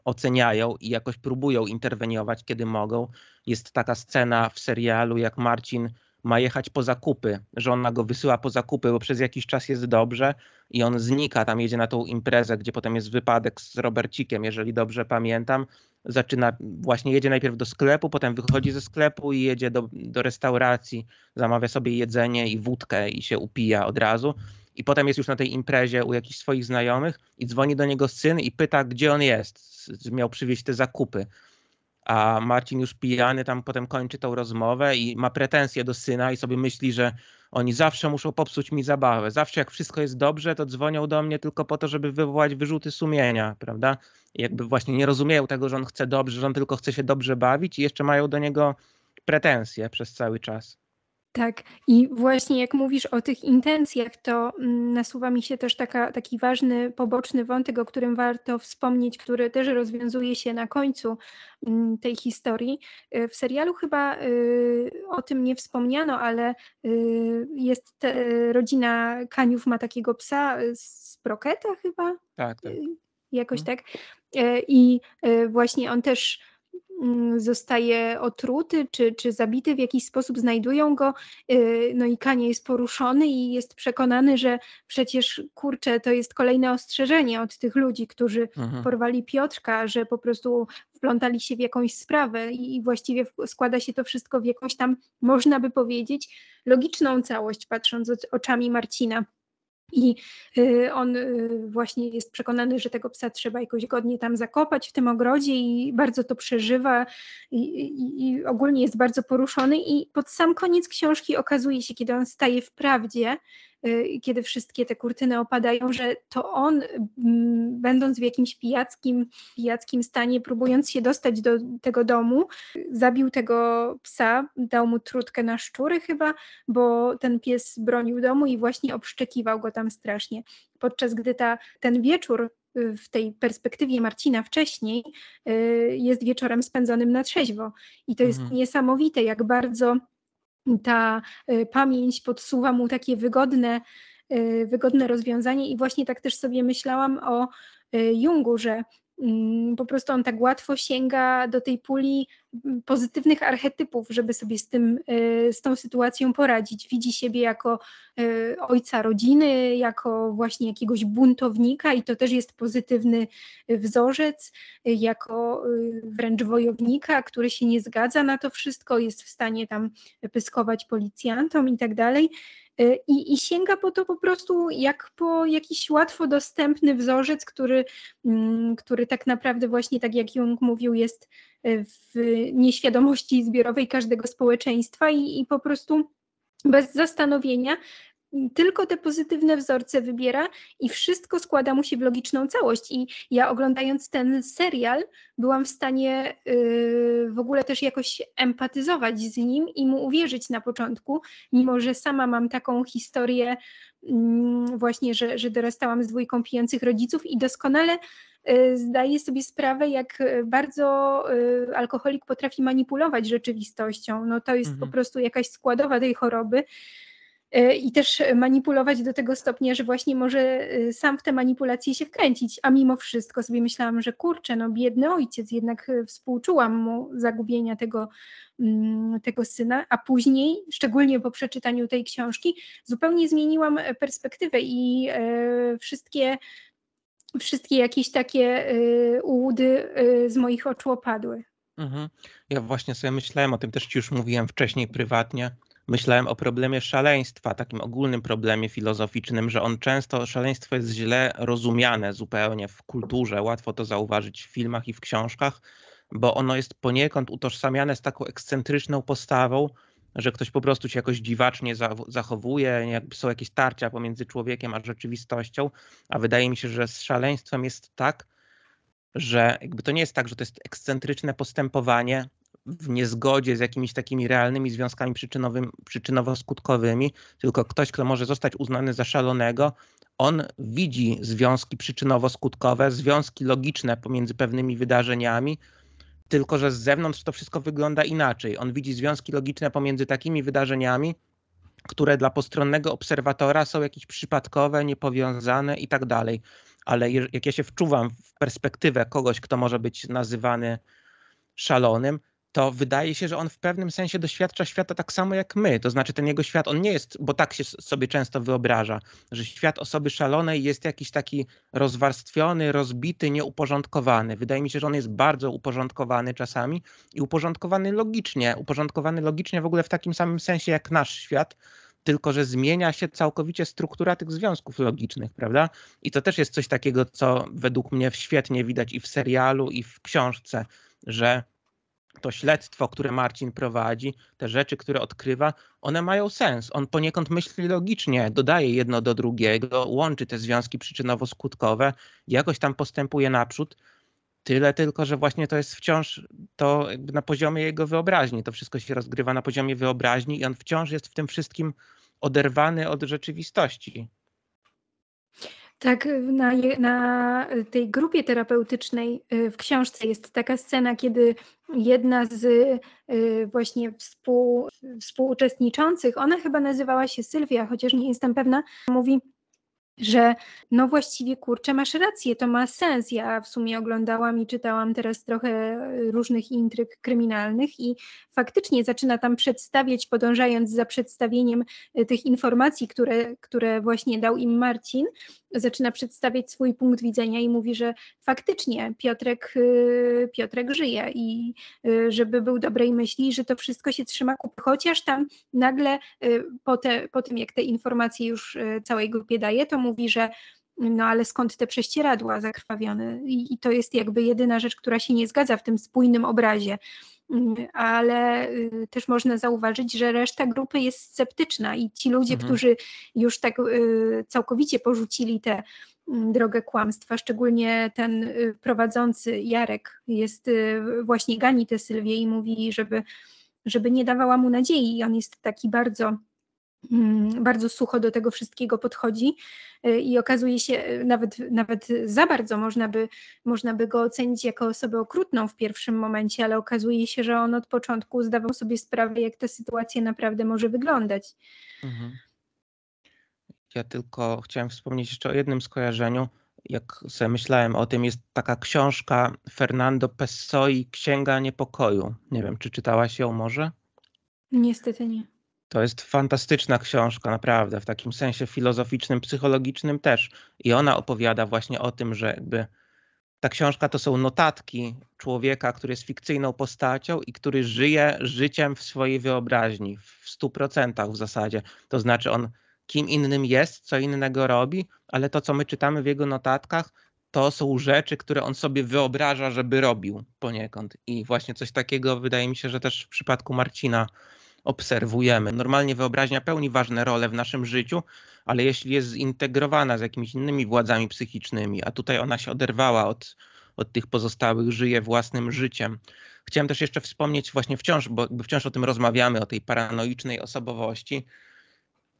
oceniają i jakoś próbują interweniować, kiedy mogą. Jest taka scena w serialu, jak Marcin ma jechać po zakupy, że ona go wysyła po zakupy, bo przez jakiś czas jest dobrze i on znika, tam jedzie na tą imprezę, gdzie potem jest wypadek z Robercikiem, jeżeli dobrze pamiętam. Zaczyna, właśnie jedzie najpierw do sklepu, potem wychodzi ze sklepu i jedzie do, do restauracji, zamawia sobie jedzenie i wódkę i się upija od razu. I potem jest już na tej imprezie u jakichś swoich znajomych i dzwoni do niego syn i pyta, gdzie on jest. Miał przywieźć te zakupy a Marcin już pijany tam potem kończy tą rozmowę i ma pretensje do syna i sobie myśli, że oni zawsze muszą popsuć mi zabawę. Zawsze jak wszystko jest dobrze, to dzwonią do mnie tylko po to, żeby wywołać wyrzuty sumienia, prawda? I jakby właśnie nie rozumieją tego, że on chce dobrze, że on tylko chce się dobrze bawić i jeszcze mają do niego pretensje przez cały czas. Tak, i właśnie jak mówisz o tych intencjach, to mm, nasuwa mi się też taka, taki ważny, poboczny wątek, o którym warto wspomnieć, który też rozwiązuje się na końcu mm, tej historii. Y, w serialu chyba y, o tym nie wspomniano, ale y, jest rodzina Kaniów ma takiego psa z Broketa chyba? Tak, tak. Jakoś hmm. tak. I właśnie on też Mm, zostaje otruty czy, czy zabity w jakiś sposób, znajdują go, y, no i Kanie jest poruszony i jest przekonany, że przecież kurczę, to jest kolejne ostrzeżenie od tych ludzi, którzy mhm. porwali Piotrka, że po prostu wplątali się w jakąś sprawę i, i właściwie składa się to wszystko w jakąś tam, można by powiedzieć, logiczną całość, patrząc oczami Marcina. I y, on y, właśnie jest przekonany, że tego psa trzeba jakoś godnie tam zakopać w tym ogrodzie i bardzo to przeżywa i, i, i, ogólnie jest bardzo poruszony. I pod sam koniec książki okazuje się, kiedy on staje w prawdzie, Y, kiedy wszystkie te kurtyny opadają, że to on, mm, będąc w jakimś pijackim, pijackim stanie, próbując się dostać do tego domu, zabił tego psa, dał mu trutkę na szczury chyba, bo ten pies bronił domu i właśnie obszczekiwał go tam strasznie. Podczas gdy ta, ten wieczór y, w tej perspektywie Marcina wcześniej y, jest wieczorem spędzonym na trzeźwo. I to jest mhm. niesamowite, jak bardzo ta y, pamięć podsuwa mu takie wygodne, y, wygodne rozwiązanie. I właśnie tak też sobie myślałam o y, Jungu, że Mm, po prostu on tak łatwo sięga do tej puli mm, pozytywnych archetypów, żeby sobie z tym, y, z tą sytuacją poradzić. Widzi siebie jako y, ojca rodziny, jako właśnie jakiegoś buntownika i to też jest pozytywny y, wzorzec, jako wręcz wojownika, który się nie zgadza na to wszystko, jest w stanie tam pyskować policjantom i tak dalej. Y, i, i sięga po to po prostu jak po jakiś łatwo dostępny wzorzec, który, mm, który tak naprawdę właśnie tak jak Jung mówił jest y, w nieświadomości zbiorowej każdego społeczeństwa i, i po prostu bez zastanowienia tylko te pozytywne wzorce wybiera i wszystko składa mu się w logiczną całość. I ja oglądając ten serial, byłam w stanie yy, w ogóle też jakoś empatyzować z nim i mu uwierzyć na początku, mimo że sama mam taką historię yy, właśnie, że, że dorastałam z dwójką pijących rodziców i doskonale y, zdaję sobie sprawę, jak y, bardzo y, alkoholik potrafi manipulować rzeczywistością. No to jest mhm. po prostu jakaś składowa tej choroby. E, i też manipulować do tego stopnia, że właśnie może e, sam w te manipulacje się wkręcić. A mimo wszystko sobie myślałam, że kurczę, no biedny ojciec, jednak e, współczułam mu zagubienia tego, mm, tego syna, a później, szczególnie po przeczytaniu tej książki, zupełnie zmieniłam perspektywę i wszystkie. Wszystkie jakieś takie ułudy z moich oczu opadły. Mhm. Ja właśnie sobie myślałem o tym, też Ci już mówiłem wcześniej prywatnie, myślałem o problemie szaleństwa, takim ogólnym problemie filozoficznym, że on często, szaleństwo jest źle rozumiane zupełnie w kulturze, łatwo to zauważyć w filmach i w książkach, bo ono jest poniekąd utożsamiane z taką ekscentryczną postawą, że ktoś po prostu się jakoś dziwacznie zachowuje, jakby są jakieś tarcia pomiędzy człowiekiem a rzeczywistością, a wydaje mi się, że z szaleństwem jest tak, że jakby to nie jest tak, że to jest ekscentryczne postępowanie, w niezgodzie z jakimiś takimi realnymi związkami przyczynowo-skutkowymi, tylko ktoś, kto może zostać uznany za szalonego, on widzi związki przyczynowo-skutkowe, związki logiczne pomiędzy pewnymi wydarzeniami, tylko że z zewnątrz to wszystko wygląda inaczej. On widzi związki logiczne pomiędzy takimi wydarzeniami, które dla postronnego obserwatora są jakieś przypadkowe, niepowiązane i tak dalej. Ale jak ja się wczuwam w perspektywę kogoś, kto może być nazywany szalonym, to wydaje się, że on w pewnym sensie doświadcza świata tak samo jak my. To znaczy, ten jego świat, on nie jest, bo tak się sobie często wyobraża, że świat osoby szalonej jest jakiś taki rozwarstwiony, rozbity, nieuporządkowany. Wydaje mi się, że on jest bardzo uporządkowany czasami i uporządkowany logicznie. Uporządkowany logicznie w ogóle w takim samym sensie jak nasz świat tylko że zmienia się całkowicie struktura tych związków logicznych, prawda? I to też jest coś takiego, co według mnie świetnie widać i w serialu, i w książce, że to śledztwo, które Marcin prowadzi, te rzeczy, które odkrywa, one mają sens. On poniekąd myśli logicznie, dodaje jedno do drugiego, łączy te związki przyczynowo-skutkowe, jakoś tam postępuje naprzód. Tyle tylko, że właśnie to jest wciąż to na poziomie jego wyobraźni. To wszystko się rozgrywa na poziomie wyobraźni i on wciąż jest w tym wszystkim oderwany od rzeczywistości. Tak, na, na, y, tej grupie terapeutycznej y, w książce jest taka scena, kiedy jedna z y, właśnie współ, współuczestniczących, ona chyba nazywała się Sylwia, chociaż nie jestem pewna, mówi, że no właściwie kurczę, masz rację, to ma sens. Ja w sumie oglądałam i czytałam teraz trochę różnych intryg kryminalnych i faktycznie zaczyna tam przedstawiać, podążając za przedstawieniem tych informacji, które, które właśnie dał im Marcin, zaczyna przedstawiać swój punkt widzenia i mówi, że faktycznie Piotrek, y, Piotrek żyje i y, żeby był dobrej myśli, że to wszystko się trzyma kupy, chociaż tam nagle y, po, te, po tym, jak te informacje już całej grupie daje, to mówi, że no ale skąd te prześcieradła zakrwawione? I, I, to jest jakby jedyna rzecz, która się nie zgadza w tym spójnym obrazie. Mhm. ale y, też można zauważyć, że reszta grupy jest sceptyczna i ci ludzie, mhm. którzy już tak y, całkowicie porzucili tę mm, drogę kłamstwa, szczególnie ten y, prowadzący Jarek jest właśnie gani tę Sylwię i mówi, żeby żeby nie dawała mu nadziei. On jest taki bardzo Hmm, bardzo sucho do tego wszystkiego podchodzi y, i okazuje się y, nawet, nawet za bardzo można by, można by go ocenić jako osobę okrutną w pierwszym momencie, ale okazuje się, że on od początku zdawał sobie sprawę, jak ta sytuacja naprawdę może wyglądać. Mhm. Ja tylko chciałem wspomnieć jeszcze o jednym skojarzeniu. Jak sobie myślałem o tym, jest taka książka Fernando Pessoi, Księga Niepokoju. Nie wiem, czy czytałaś ją może? Niestety nie. To jest fantastyczna książka, naprawdę, w takim sensie filozoficznym, psychologicznym też. I ona opowiada właśnie o tym, że jakby ta książka to są notatki człowieka, który jest fikcyjną postacią i który żyje życiem w swojej wyobraźni, w stu procentach w zasadzie. To znaczy, on kim innym jest, co innego robi, ale to, co my czytamy w jego notatkach, to są rzeczy, które on sobie wyobraża, żeby robił poniekąd. I właśnie coś takiego wydaje mi się, że też w przypadku Marcina obserwujemy. Normalnie wyobraźnia pełni ważne role w naszym życiu, ale jeśli jest zintegrowana z jakimiś innymi władzami psychicznymi, a tutaj ona się oderwała od, od tych pozostałych, żyje własnym życiem. Chciałem też jeszcze wspomnieć właśnie wciąż, bo wciąż o tym rozmawiamy, o tej paranoicznej osobowości,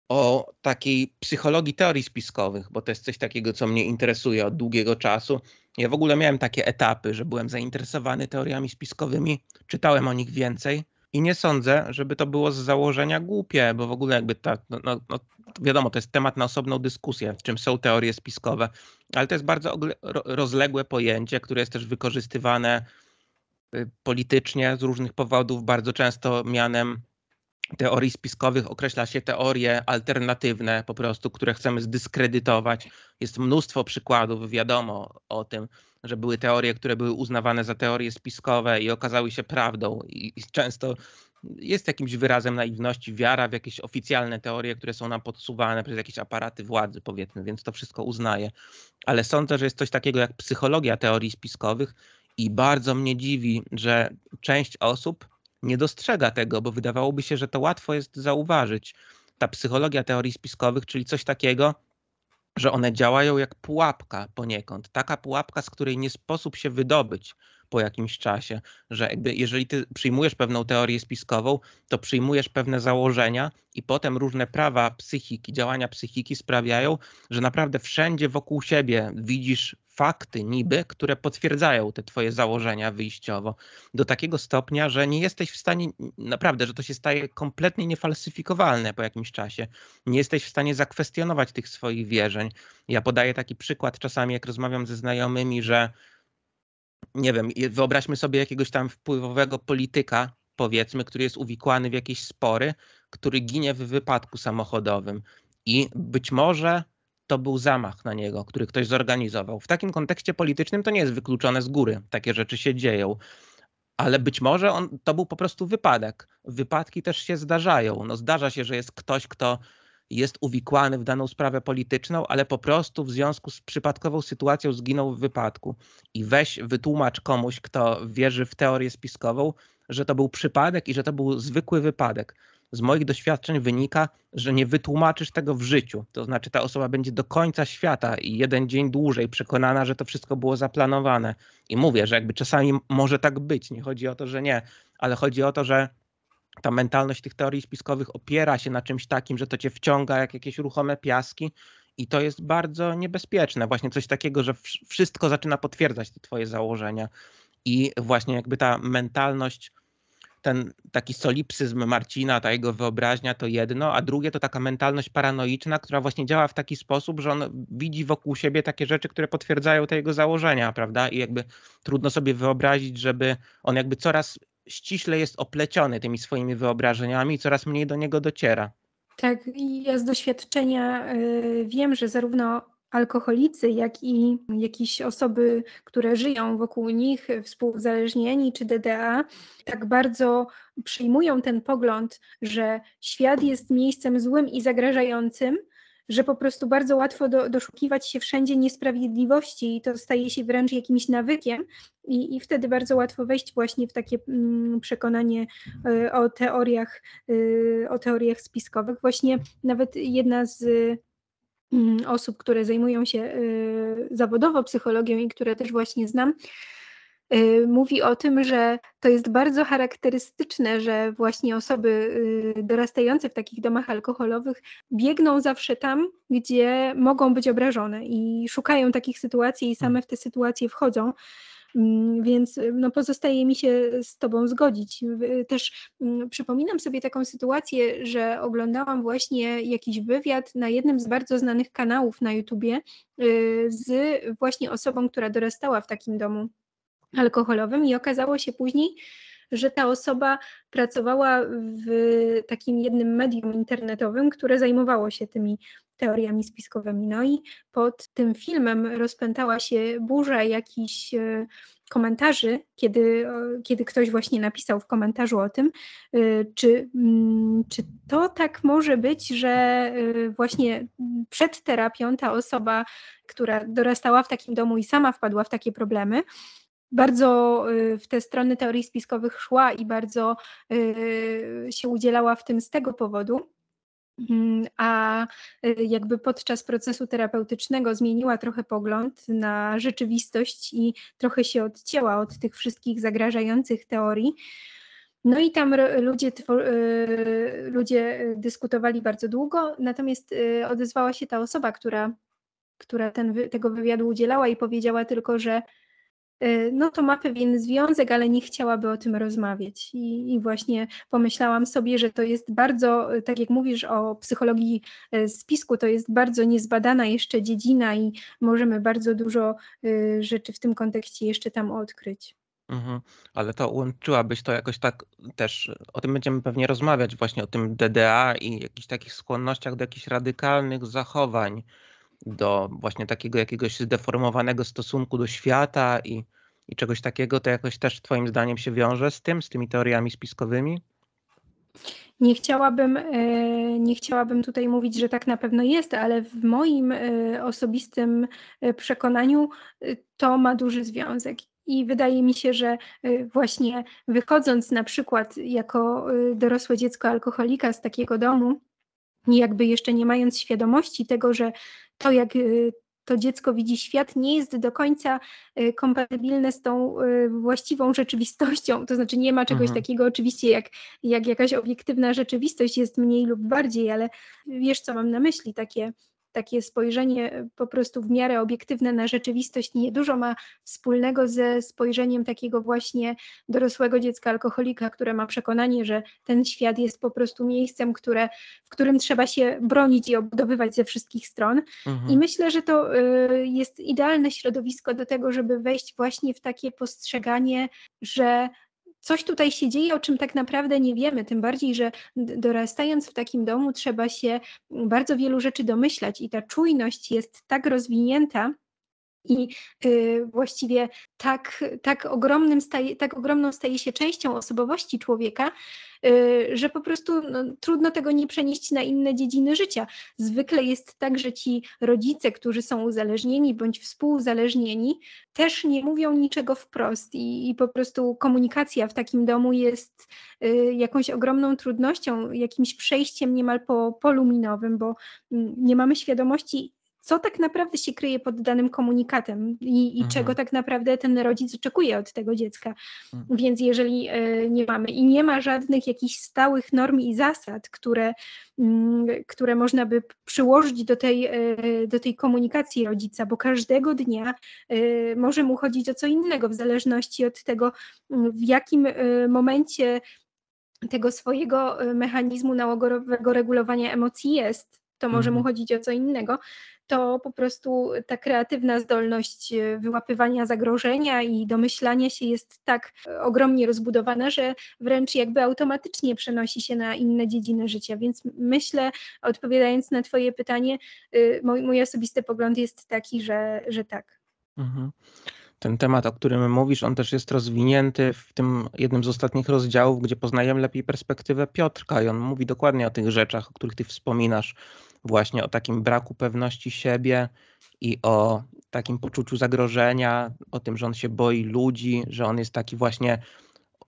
o takiej psychologii teorii spiskowych, bo to jest coś takiego, co mnie interesuje od długiego czasu. Ja w ogóle miałem takie etapy, że byłem zainteresowany teoriami spiskowymi, czytałem o nich więcej, i nie sądzę, żeby to było z założenia głupie, bo w ogóle jakby tak, no, no, no, wiadomo, to jest temat na osobną dyskusję, w czym są teorie spiskowe, ale to jest bardzo rozległe pojęcie, które jest też wykorzystywane y, politycznie z różnych powodów, bardzo często mianem teorii spiskowych określa się teorie alternatywne, po prostu, które chcemy zdyskredytować. Jest mnóstwo przykładów, wiadomo o tym, że były teorie, które były uznawane za teorie spiskowe i okazały się prawdą. I, i często jest jakimś wyrazem naiwności wiara w jakieś oficjalne teorie, które są nam podsuwane przez jakieś aparaty władzy, powiedzmy, więc to wszystko uznaję. Ale sądzę, że jest coś takiego jak psychologia teorii spiskowych i bardzo mnie dziwi, że część osób nie dostrzega tego, bo wydawałoby się, że to łatwo jest zauważyć. Ta psychologia teorii spiskowych, czyli coś takiego, że one działają jak pułapka poniekąd. Taka pułapka, z której nie sposób się wydobyć po jakimś czasie, że jakby jeżeli ty przyjmujesz pewną teorię spiskową, to przyjmujesz pewne założenia i potem różne prawa psychiki, działania psychiki sprawiają, że naprawdę wszędzie wokół siebie widzisz fakty niby, które potwierdzają te twoje założenia wyjściowo do takiego stopnia, że nie jesteś w stanie naprawdę, że to się staje kompletnie niefalsyfikowalne po jakimś czasie. Nie jesteś w stanie zakwestionować tych swoich wierzeń. Ja podaję taki przykład czasami, jak rozmawiam ze znajomymi, że nie wiem, wyobraźmy sobie jakiegoś tam wpływowego polityka, powiedzmy, który jest uwikłany w jakieś spory, który ginie w wypadku samochodowym i być może to był zamach na niego, który ktoś zorganizował. W takim kontekście politycznym to nie jest wykluczone z góry. Takie rzeczy się dzieją. Ale być może on, to był po prostu wypadek. Wypadki też się zdarzają. No zdarza się, że jest ktoś, kto jest uwikłany w daną sprawę polityczną, ale po prostu w związku z przypadkową sytuacją zginął w wypadku. I weź wytłumacz komuś, kto wierzy w teorię spiskową, że to był przypadek i że to był zwykły wypadek. Z moich doświadczeń wynika, że nie wytłumaczysz tego w życiu. To znaczy, ta osoba będzie do końca świata i jeden dzień dłużej przekonana, że to wszystko było zaplanowane. I mówię, że jakby czasami może tak być. Nie chodzi o to, że nie, ale chodzi o to, że ta mentalność tych teorii spiskowych opiera się na czymś takim, że to cię wciąga jak jakieś ruchome piaski i to jest bardzo niebezpieczne. Właśnie coś takiego, że wszystko zaczyna potwierdzać te twoje założenia i właśnie jakby ta mentalność, ten taki solipsyzm Marcina, ta jego wyobraźnia to jedno, a drugie to taka mentalność paranoiczna, która właśnie działa w taki sposób, że on widzi wokół siebie takie rzeczy, które potwierdzają te jego założenia, prawda? I jakby trudno sobie wyobrazić, żeby on jakby coraz ściśle jest opleciony tymi swoimi wyobrażeniami i coraz mniej do niego dociera. Tak, i ja z doświadczenia y, wiem, że zarówno alkoholicy, jak i jakieś osoby, które żyją wokół nich, współzależnieni czy DDA, tak bardzo przyjmują ten pogląd, że świat jest miejscem złym i zagrażającym, że po prostu bardzo łatwo do, doszukiwać się wszędzie niesprawiedliwości i to staje się wręcz jakimś nawykiem i, i wtedy bardzo łatwo wejść właśnie w takie mm, przekonanie y, o teoriach, y, o teoriach spiskowych. Właśnie nawet jedna z mm, osób, które zajmują się y, zawodowo psychologią i które też właśnie znam, Y, mówi o tym, że to jest bardzo charakterystyczne, że właśnie osoby y, dorastające w takich domach alkoholowych biegną zawsze tam, gdzie mogą być obrażone i szukają takich sytuacji i same mm. w te sytuacje wchodzą. Mm, więc y, no, pozostaje mi się z Tobą zgodzić. Też mm, przypominam sobie taką sytuację, że oglądałam właśnie jakiś wywiad na jednym z bardzo znanych kanałów na YouTubie z właśnie osobą, która dorastała w takim domu alkoholowym i okazało się później, że ta osoba pracowała w takim jednym medium internetowym, które zajmowało się tymi teoriami spiskowymi. No i pod tym filmem rozpętała się burza jakichś e, komentarzy, kiedy, kiedy ktoś właśnie napisał w komentarzu o tym, e, czy, mm, czy to tak może być, że e, właśnie przed terapią ta osoba, która dorastała w takim domu i sama wpadła w takie problemy, bardzo y, w te strony teorii spiskowych szła i bardzo y, się udzielała w tym z tego powodu. Mm, a y, jakby podczas procesu terapeutycznego zmieniła trochę pogląd na rzeczywistość i trochę się odcięła od tych wszystkich zagrażających teorii. No i tam ludzie, ludzie dyskutowali bardzo długo, natomiast odezwała się ta osoba, która, która ten, tego wywiadu udzielała i powiedziała tylko, że Y, no to ma pewien związek, ale nie chciałaby o tym rozmawiać. I, I, właśnie pomyślałam sobie, że to jest bardzo, y, tak jak mówisz o psychologii y, spisku, to jest bardzo niezbadana jeszcze dziedzina i możemy bardzo dużo rzeczy w tym kontekście jeszcze tam odkryć. Mhm. Ale to łączyłabyś to jakoś tak też, o tym będziemy pewnie rozmawiać, właśnie o tym DDA i jakichś takich skłonnościach do jakichś radykalnych zachowań do właśnie takiego jakiegoś zdeformowanego stosunku do świata i, i czegoś takiego, to jakoś też Twoim zdaniem się wiąże z tym, z tymi teoriami spiskowymi? Nie chciałabym, e, nie chciałabym tutaj mówić, że tak na pewno jest, ale w moim e, osobistym e, przekonaniu to ma duży związek. I wydaje mi się, że właśnie wychodząc na przykład jako dorosłe dziecko alkoholika z takiego domu, jakby jeszcze nie mając świadomości tego, że to jak y, to dziecko widzi świat, nie jest do końca y, kompatybilne z tą y, właściwą rzeczywistością. To znaczy, nie ma czegoś mhm. takiego, oczywiście, jak, jak jakaś obiektywna rzeczywistość jest mniej lub bardziej, ale wiesz, co mam na myśli, takie takie spojrzenie e, po prostu w miarę obiektywne na rzeczywistość niedużo ma wspólnego ze spojrzeniem takiego właśnie dorosłego dziecka alkoholika, które ma przekonanie, że ten świat jest po prostu miejscem, które, w którym trzeba się bronić i obdobywać ze wszystkich stron. Mhm. I myślę, że to y, jest idealne środowisko do tego, żeby wejść właśnie w takie postrzeganie, że coś tutaj się dzieje, o czym tak naprawdę nie wiemy, tym bardziej, że dorastając w takim domu trzeba się bardzo wielu rzeczy domyślać i ta czujność jest tak rozwinięta, i y, właściwie tak, tak, ogromnym staje, tak ogromną staje się częścią osobowości człowieka, y, że po prostu no, trudno tego nie przenieść na inne dziedziny życia. Zwykle jest tak, że ci rodzice, którzy są uzależnieni bądź współuzależnieni, też nie mówią niczego wprost i, i po prostu komunikacja w takim domu jest y, jakąś ogromną trudnością, jakimś przejściem niemal po poluminowym, bo y, nie mamy świadomości, co tak naprawdę się kryje pod danym komunikatem i, i mhm. czego tak naprawdę ten rodzic oczekuje od tego dziecka. Mhm. Więc jeżeli y, nie mamy i nie ma żadnych jakichś stałych norm i zasad, które, y, które można by przyłożyć do tej, y, do tej komunikacji rodzica, bo każdego dnia e, może mu chodzić o co innego, w zależności od tego, mm, w jakim momencie tego swojego mechanizmu nałogowego regulowania emocji jest to może mu mhm. chodzić o co innego, to po prostu ta kreatywna zdolność e, wyłapywania zagrożenia i domyślania się jest tak e, ogromnie rozbudowana, że wręcz jakby automatycznie przenosi się na inne dziedziny życia. Więc myślę, odpowiadając na Twoje pytanie, y, mój, mój osobisty pogląd jest taki, że, że tak. Mhm ten temat, o którym mówisz, on też jest rozwinięty w tym jednym z ostatnich rozdziałów, gdzie poznajemy lepiej perspektywę Piotrka i on mówi dokładnie o tych rzeczach, o których ty wspominasz, właśnie o takim braku pewności siebie i o takim poczuciu zagrożenia, o tym, że on się boi ludzi, że on jest taki właśnie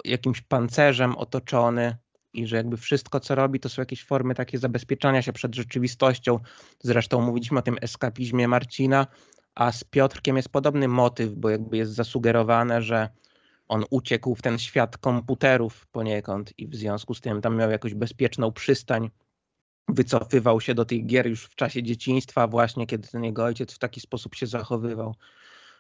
jakimś pancerzem otoczony i że jakby wszystko, co robi, to są jakieś formy takie zabezpieczania się przed rzeczywistością. Zresztą mówiliśmy o tym eskapizmie Marcina, a z Piotrkiem jest podobny motyw, bo jakby jest zasugerowane, że on uciekł w ten świat komputerów poniekąd i w związku z tym tam miał jakąś bezpieczną przystań. Wycofywał się do tych gier już w czasie dzieciństwa, właśnie kiedy ten jego ojciec w taki sposób się zachowywał.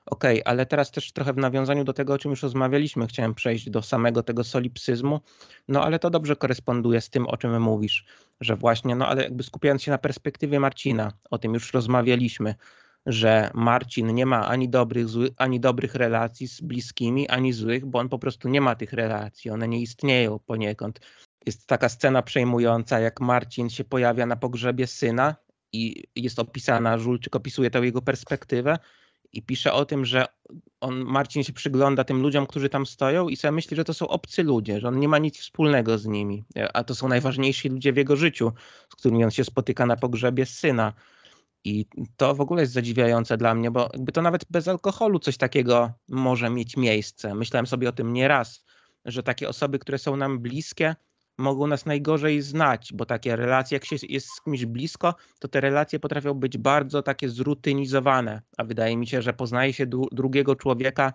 Okej, okay, ale teraz też trochę w nawiązaniu do tego, o czym już rozmawialiśmy, chciałem przejść do samego tego solipsyzmu, no ale to dobrze koresponduje z tym, o czym mówisz, że właśnie, no ale jakby skupiając się na perspektywie Marcina, o tym już rozmawialiśmy, że Marcin nie ma ani dobrych, zły, ani dobrych relacji z bliskimi, ani złych, bo on po prostu nie ma tych relacji, one nie istnieją poniekąd. Jest taka scena przejmująca, jak Marcin się pojawia na pogrzebie syna i jest opisana, Żulczyk opisuje tę jego perspektywę i pisze o tym, że on, Marcin się przygląda tym ludziom, którzy tam stoją i sobie myśli, że to są obcy ludzie, że on nie ma nic wspólnego z nimi, a to są najważniejsi ludzie w jego życiu, z którymi on się spotyka na pogrzebie syna. I to w ogóle jest zadziwiające dla mnie, bo jakby to nawet bez alkoholu coś takiego może mieć miejsce. Myślałem sobie o tym nieraz, że takie osoby, które są nam bliskie, mogą nas najgorzej znać, bo takie relacje, jak się jest z kimś blisko, to te relacje potrafią być bardzo takie zrutynizowane, a wydaje mi się, że poznaje się drugiego człowieka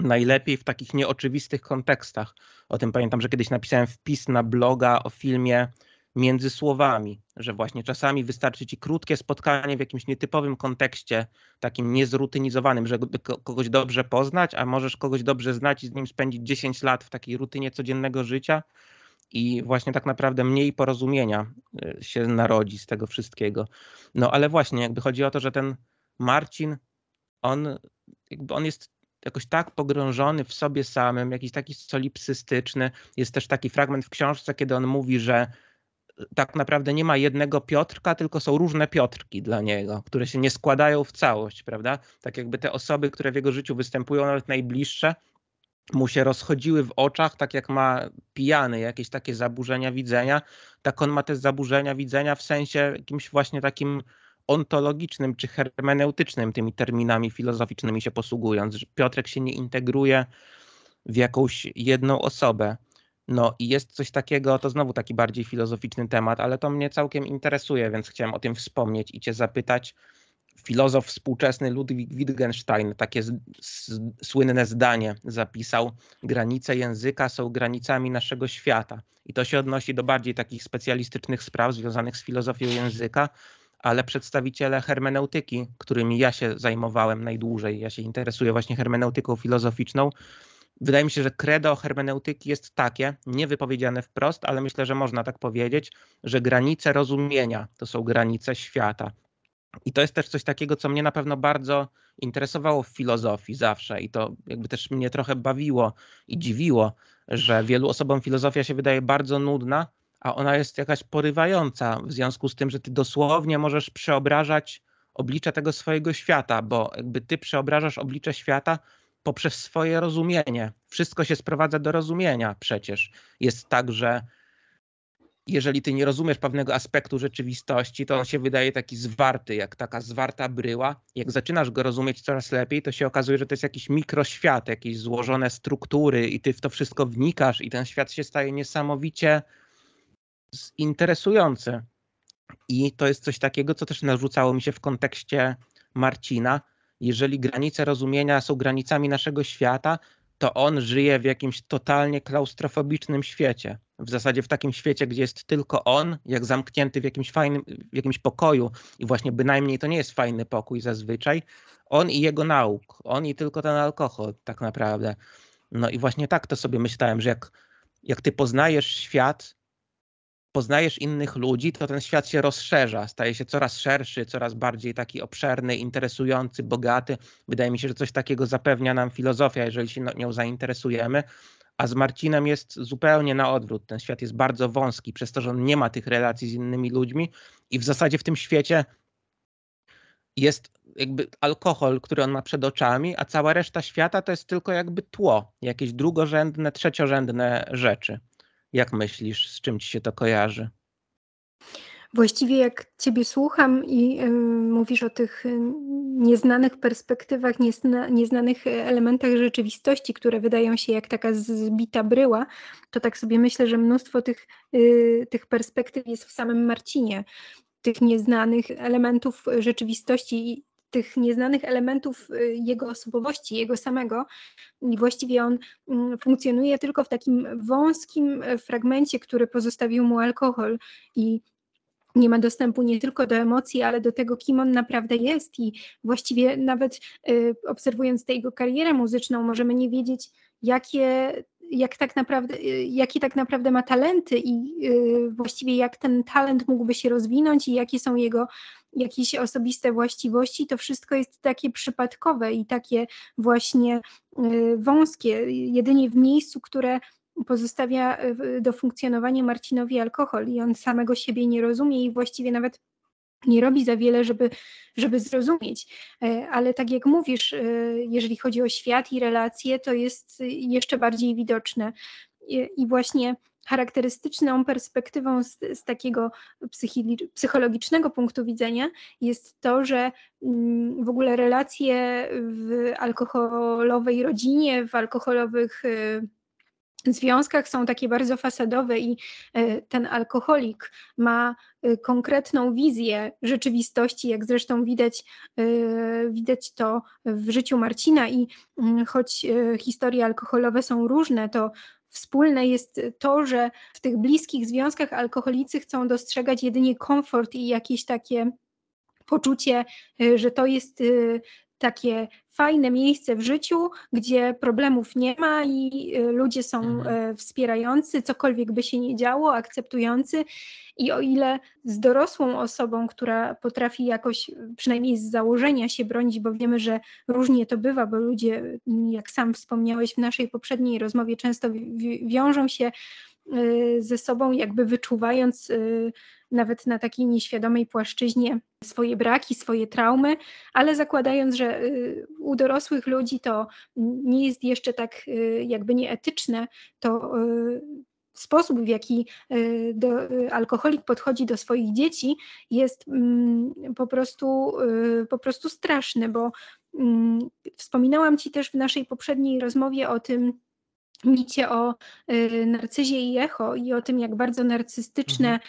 najlepiej w takich nieoczywistych kontekstach. O tym pamiętam, że kiedyś napisałem wpis na bloga o filmie między słowami, że właśnie czasami wystarczy ci krótkie spotkanie w jakimś nietypowym kontekście, takim niezrutynizowanym, żeby kogoś dobrze poznać, a możesz kogoś dobrze znać i z nim spędzić 10 lat w takiej rutynie codziennego życia i właśnie tak naprawdę mniej porozumienia y, się narodzi z tego wszystkiego. No ale właśnie, jakby chodzi o to, że ten Marcin, on, jakby on jest jakoś tak pogrążony w sobie samym, jakiś taki solipsystyczny. Jest też taki fragment w książce, kiedy on mówi, że tak naprawdę nie ma jednego Piotrka, tylko są różne Piotrki dla niego, które się nie składają w całość, prawda? Tak jakby te osoby, które w jego życiu występują, nawet najbliższe, mu się rozchodziły w oczach, tak jak ma pijany jakieś takie zaburzenia widzenia, tak on ma te zaburzenia widzenia w sensie jakimś właśnie takim ontologicznym czy hermeneutycznym, tymi terminami filozoficznymi się posługując, że Piotrek się nie integruje w jakąś jedną osobę. No i jest coś takiego, to znowu taki bardziej filozoficzny temat, ale to mnie całkiem interesuje, więc chciałem o tym wspomnieć i cię zapytać. Filozof współczesny Ludwig Wittgenstein takie z, z, słynne zdanie zapisał: Granice języka są granicami naszego świata. I to się odnosi do bardziej takich specjalistycznych spraw związanych z filozofią języka, ale przedstawiciele hermeneutyki, którymi ja się zajmowałem najdłużej, ja się interesuję właśnie hermeneutyką filozoficzną, wydaje mi się, że credo hermeneutyki jest takie, niewypowiedziane wprost, ale myślę, że można tak powiedzieć, że granice rozumienia to są granice świata. I to jest też coś takiego, co mnie na pewno bardzo interesowało w filozofii zawsze i to jakby też mnie trochę bawiło i dziwiło, że wielu osobom filozofia się wydaje bardzo nudna, a ona jest jakaś porywająca w związku z tym, że ty dosłownie możesz przeobrażać oblicze tego swojego świata, bo jakby ty przeobrażasz oblicze świata poprzez swoje rozumienie. Wszystko się sprowadza do rozumienia przecież. Jest tak, że jeżeli ty nie rozumiesz pewnego aspektu rzeczywistości, to on się wydaje taki zwarty, jak taka zwarta bryła. Jak zaczynasz go rozumieć coraz lepiej, to się okazuje, że to jest jakiś mikroświat, jakieś złożone struktury i ty w to wszystko wnikasz i ten świat się staje niesamowicie interesujący. I to jest coś takiego, co też narzucało mi się w kontekście Marcina, jeżeli granice rozumienia są granicami naszego świata, to on żyje w jakimś totalnie klaustrofobicznym świecie. W zasadzie w takim świecie, gdzie jest tylko on, jak zamknięty w jakimś fajnym, w jakimś pokoju i właśnie bynajmniej to nie jest fajny pokój zazwyczaj. On i jego nauk, on i tylko ten alkohol tak naprawdę. No i właśnie tak to sobie myślałem, że jak, jak ty poznajesz świat poznajesz innych ludzi, to ten świat się rozszerza, staje się coraz szerszy, coraz bardziej taki obszerny, interesujący, bogaty. Wydaje mi się, że coś takiego zapewnia nam filozofia, jeżeli się nią zainteresujemy. A z Marcinem jest zupełnie na odwrót. Ten świat jest bardzo wąski, przez to, że on nie ma tych relacji z innymi ludźmi i w zasadzie w tym świecie jest jakby alkohol, który on ma przed oczami, a cała reszta świata to jest tylko jakby tło, jakieś drugorzędne, trzeciorzędne rzeczy. Jak myślisz, z czym ci się to kojarzy? Właściwie jak Ciebie słucham i y, mówisz o tych y, nieznanych perspektywach, niezna, nieznanych elementach rzeczywistości, które wydają się jak taka zbita bryła, to tak sobie myślę, że mnóstwo tych, y, tych perspektyw jest w samym Marcinie. Tych nieznanych elementów rzeczywistości tych nieznanych elementów y, jego osobowości, jego samego. I właściwie on mm, funkcjonuje tylko w takim wąskim e, fragmencie, który pozostawił mu alkohol i nie ma dostępu nie tylko do emocji, ale do tego, kim on naprawdę jest. I właściwie nawet y, obserwując tę jego karierę muzyczną, możemy nie wiedzieć, jakie, jak tak naprawdę, y, jakie tak naprawdę ma talenty i y, właściwie jak ten talent mógłby się rozwinąć i jakie są jego jakieś osobiste właściwości, to wszystko jest takie przypadkowe i takie właśnie y, wąskie, jedynie w miejscu, które pozostawia y, do funkcjonowania Marcinowi alkohol i on samego siebie nie rozumie i właściwie nawet nie robi za wiele, żeby, żeby zrozumieć. E, ale tak jak mówisz, y, jeżeli chodzi o świat i relacje, to jest jeszcze bardziej widoczne. I właśnie charakterystyczną perspektywą z, z takiego psychologicznego punktu widzenia jest to, że mm, w ogóle relacje w alkoholowej rodzinie, w alkoholowych y, związkach są takie bardzo fasadowe i y, ten alkoholik ma y, konkretną wizję rzeczywistości, jak zresztą widać, widać to w życiu Marcina i mm, choć historie alkoholowe są różne, to wspólne jest to, że w tych bliskich związkach alkoholicy chcą dostrzegać jedynie komfort i jakieś takie poczucie, y, że to jest y, takie fajne miejsce w życiu, gdzie problemów nie ma i y, ludzie są mhm. y, wspierający, cokolwiek by się nie działo, akceptujący. I o ile z dorosłą osobą, która potrafi jakoś, przynajmniej z założenia się bronić, bo wiemy, że różnie to bywa, bo ludzie, jak sam wspomniałeś w naszej poprzedniej rozmowie, często wiążą się y, ze sobą, jakby wyczuwając nawet na takiej nieświadomej płaszczyźnie swoje braki, swoje traumy, ale zakładając, że y, u dorosłych ludzi to nie jest jeszcze tak y, jakby nieetyczne, to y, sposób, w jaki do, alkoholik podchodzi do swoich dzieci, jest mm, po prostu, po prostu straszny, bo mm, wspominałam Ci też w naszej poprzedniej rozmowie o tym, Mówicie o y, narcyzie i echo i o tym, jak bardzo narcystyczne mhm.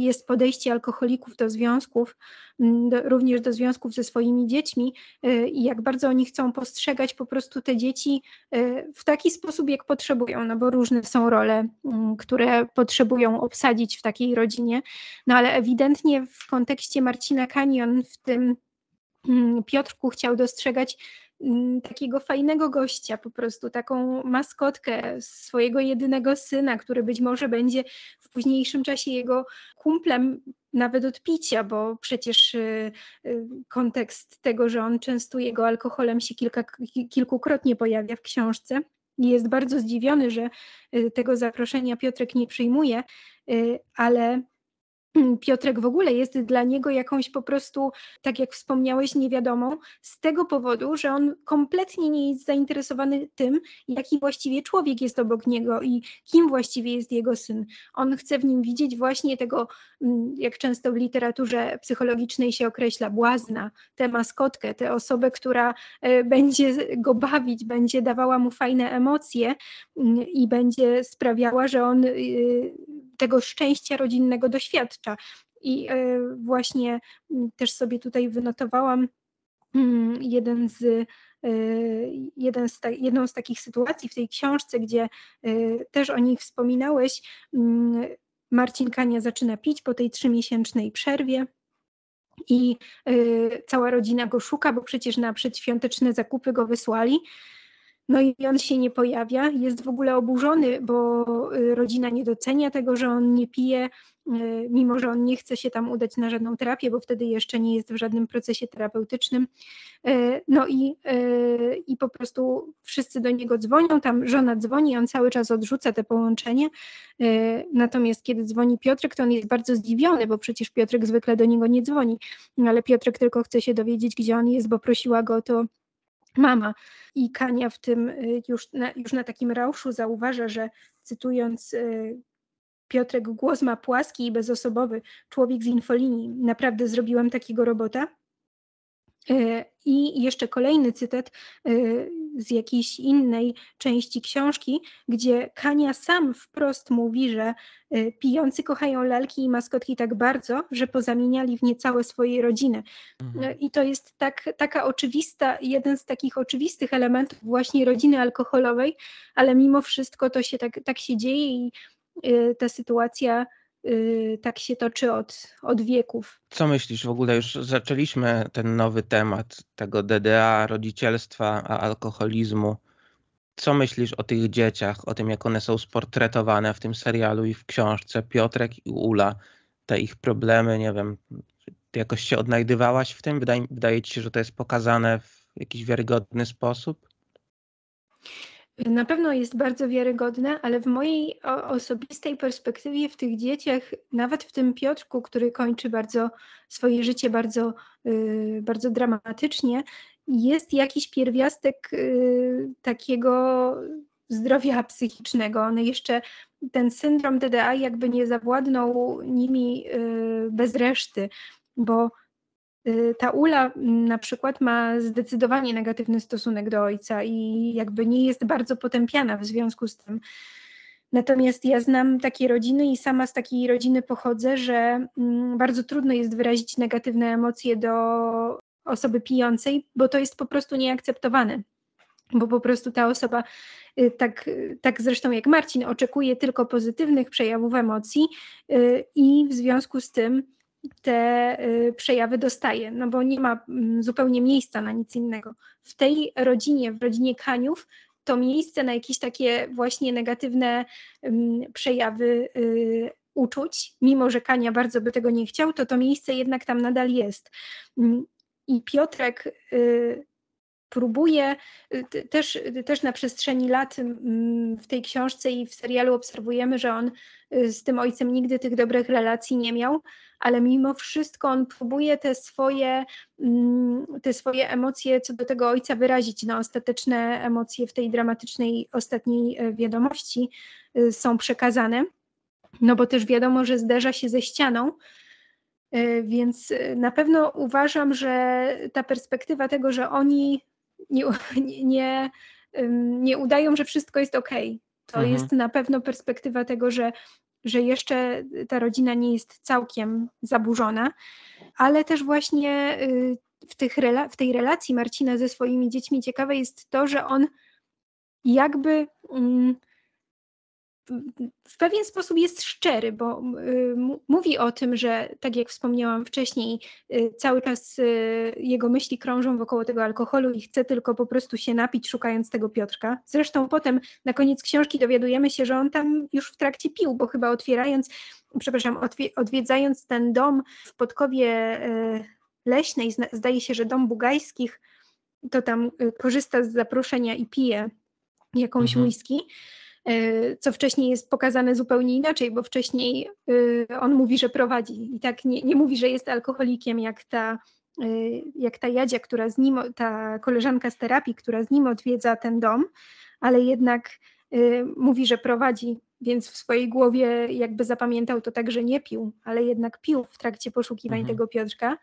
y, jest podejście alkoholików do związków, do, również do związków ze swoimi dziećmi y, i jak bardzo oni chcą postrzegać po prostu te dzieci w taki sposób, jak potrzebują, no bo różne są role, które potrzebują obsadzić w takiej rodzinie. No ale ewidentnie w kontekście Marcina Kanion w tym Piotrku chciał dostrzegać Mm, takiego fajnego gościa, po prostu taką maskotkę swojego jedynego syna, który być może będzie w późniejszym czasie jego kumplem nawet od picia, bo przecież y, y, kontekst tego, że on częstuje go alkoholem się kilka, kilkukrotnie pojawia w książce. Jest bardzo zdziwiony, że y, tego zaproszenia Piotrek nie przyjmuje, ale Piotrek w ogóle jest dla niego jakąś po prostu, tak jak wspomniałeś, niewiadomą, z tego powodu, że on kompletnie nie jest zainteresowany tym, jaki właściwie człowiek jest obok niego i kim właściwie jest jego syn. On chce w nim widzieć właśnie tego, mm, jak często w literaturze psychologicznej się określa, błazna, tę maskotkę, tę osobę, która e, będzie go bawić, będzie dawała mu fajne emocje mm, i będzie sprawiała, że on e, tego szczęścia rodzinnego doświadczy. I e, właśnie też sobie tutaj wynotowałam mm, jeden z, e, jeden z jedną z takich sytuacji w tej książce, gdzie e, też o nich wspominałeś. Mm, Marcin Kania zaczyna pić po tej trzymiesięcznej przerwie. I cała rodzina go szuka, bo przecież na przedświąteczne zakupy go wysłali. No i on się nie pojawia, jest w ogóle oburzony, bo y, rodzina nie docenia tego, że on nie pije, y, mimo że on nie chce się tam udać na żadną terapię, bo wtedy jeszcze nie jest w żadnym procesie terapeutycznym. Y, no i, i po prostu wszyscy do niego dzwonią, tam żona dzwoni, on cały czas odrzuca te połączenie. Natomiast kiedy dzwoni Piotrek, to on jest bardzo zdziwiony, bo przecież Piotrek zwykle do niego nie dzwoni, ale Piotrek tylko chce się dowiedzieć, gdzie on jest, bo prosiła go to mama. I Kania w tym y, już na, już na takim rauszu zauważa, że cytując y, Piotrek, głos ma płaski i bezosobowy, człowiek z infolinii. Naprawdę zrobiłam takiego robota. E, I jeszcze kolejny cytat e, z jakiejś innej części książki, gdzie Kania sam wprost mówi, że e, pijący kochają lalki i maskotki tak bardzo, że pozamieniali w nie całe swoje rodziny. Mhm. I to jest tak, taka oczywista, jeden z takich oczywistych elementów właśnie rodziny alkoholowej, ale mimo wszystko to się tak, tak się dzieje i ta sytuacja Y, tak się toczy od, od wieków. Co myślisz w ogóle? Już zaczęliśmy ten nowy temat tego DDA, rodzicielstwa, a alkoholizmu. Co myślisz o tych dzieciach, o tym, jak one są sportretowane w tym serialu i w książce? Piotrek i Ula, te ich problemy, nie wiem, ty jakoś się odnajdywałaś w tym? Wydaje, wydaje ci się, że to jest pokazane w jakiś wiarygodny sposób? na pewno jest bardzo wiarygodne, ale w mojej osobistej perspektywie w tych dzieciach, nawet w tym Piotrku, który kończy bardzo swoje życie bardzo, y, bardzo dramatycznie, jest jakiś pierwiastek y, takiego zdrowia psychicznego. One jeszcze ten syndrom DDA jakby nie zawładnął nimi y, bez reszty, bo Y, ta Ula mm, na przykład ma zdecydowanie negatywny stosunek do ojca i jakby nie jest bardzo potępiana w związku z tym. Natomiast ja znam takie rodziny i sama z takiej rodziny pochodzę, że mm, bardzo trudno jest wyrazić negatywne emocje do osoby pijącej, bo to jest po prostu nieakceptowane. Bo po prostu ta osoba, y, tak, y, tak zresztą jak Marcin, oczekuje tylko pozytywnych przejawów emocji i w związku z tym te y, przejawy dostaje, no bo nie ma mm, zupełnie miejsca na nic innego. W tej rodzinie, w rodzinie kaniów, to miejsce na jakieś takie właśnie negatywne mm, przejawy y, uczuć, mimo że Kania bardzo by tego nie chciał, to to miejsce jednak tam nadal jest. Mm, I Piotrek y, próbuje y, też, y, też na przestrzeni lat w tej książce i w serialu obserwujemy, że on y, z tym ojcem nigdy tych dobrych relacji nie miał, ale mimo wszystko on próbuje te swoje, mm, te swoje emocje co do tego ojca wyrazić. No, ostateczne emocje w tej dramatycznej ostatniej e, wiadomości są przekazane, no bo też wiadomo, że zderza się ze ścianą. Więc na pewno uważam, że ta perspektywa tego, że oni nie, nie, nie udają, że wszystko jest ok. To mhm. jest na pewno perspektywa tego, że, że jeszcze ta rodzina nie jest całkiem zaburzona, ale też właśnie y, w, tych rela- w tej relacji Marcina ze swoimi dziećmi ciekawe jest to, że on jakby. Mm, w pewien sposób jest szczery, bo y, mówi o tym, że tak jak wspomniałam wcześniej, y, cały czas y, jego myśli krążą wokoło tego alkoholu i chce tylko po prostu się napić, szukając tego Piotrka. Zresztą potem na koniec książki dowiadujemy się, że on tam już w trakcie pił, bo chyba otwierając, przepraszam, odwiedzając ten dom w Podkowie Leśnej, zdaje się, że dom Bugajskich, to tam korzysta z zaproszenia i pije jakąś mhm. whisky. E, co wcześniej jest pokazane zupełnie inaczej, bo wcześniej e, on mówi, że prowadzi i tak nie, nie mówi, że jest alkoholikiem, jak ta, e, jak ta Jadzia, która z nim, ta koleżanka z terapii, która z nim odwiedza ten dom, ale jednak mówi, że prowadzi, więc w swojej głowie jakby zapamiętał to tak, że nie pił, ale jednak pił w trakcie poszukiwań mhm. tego Piotrka.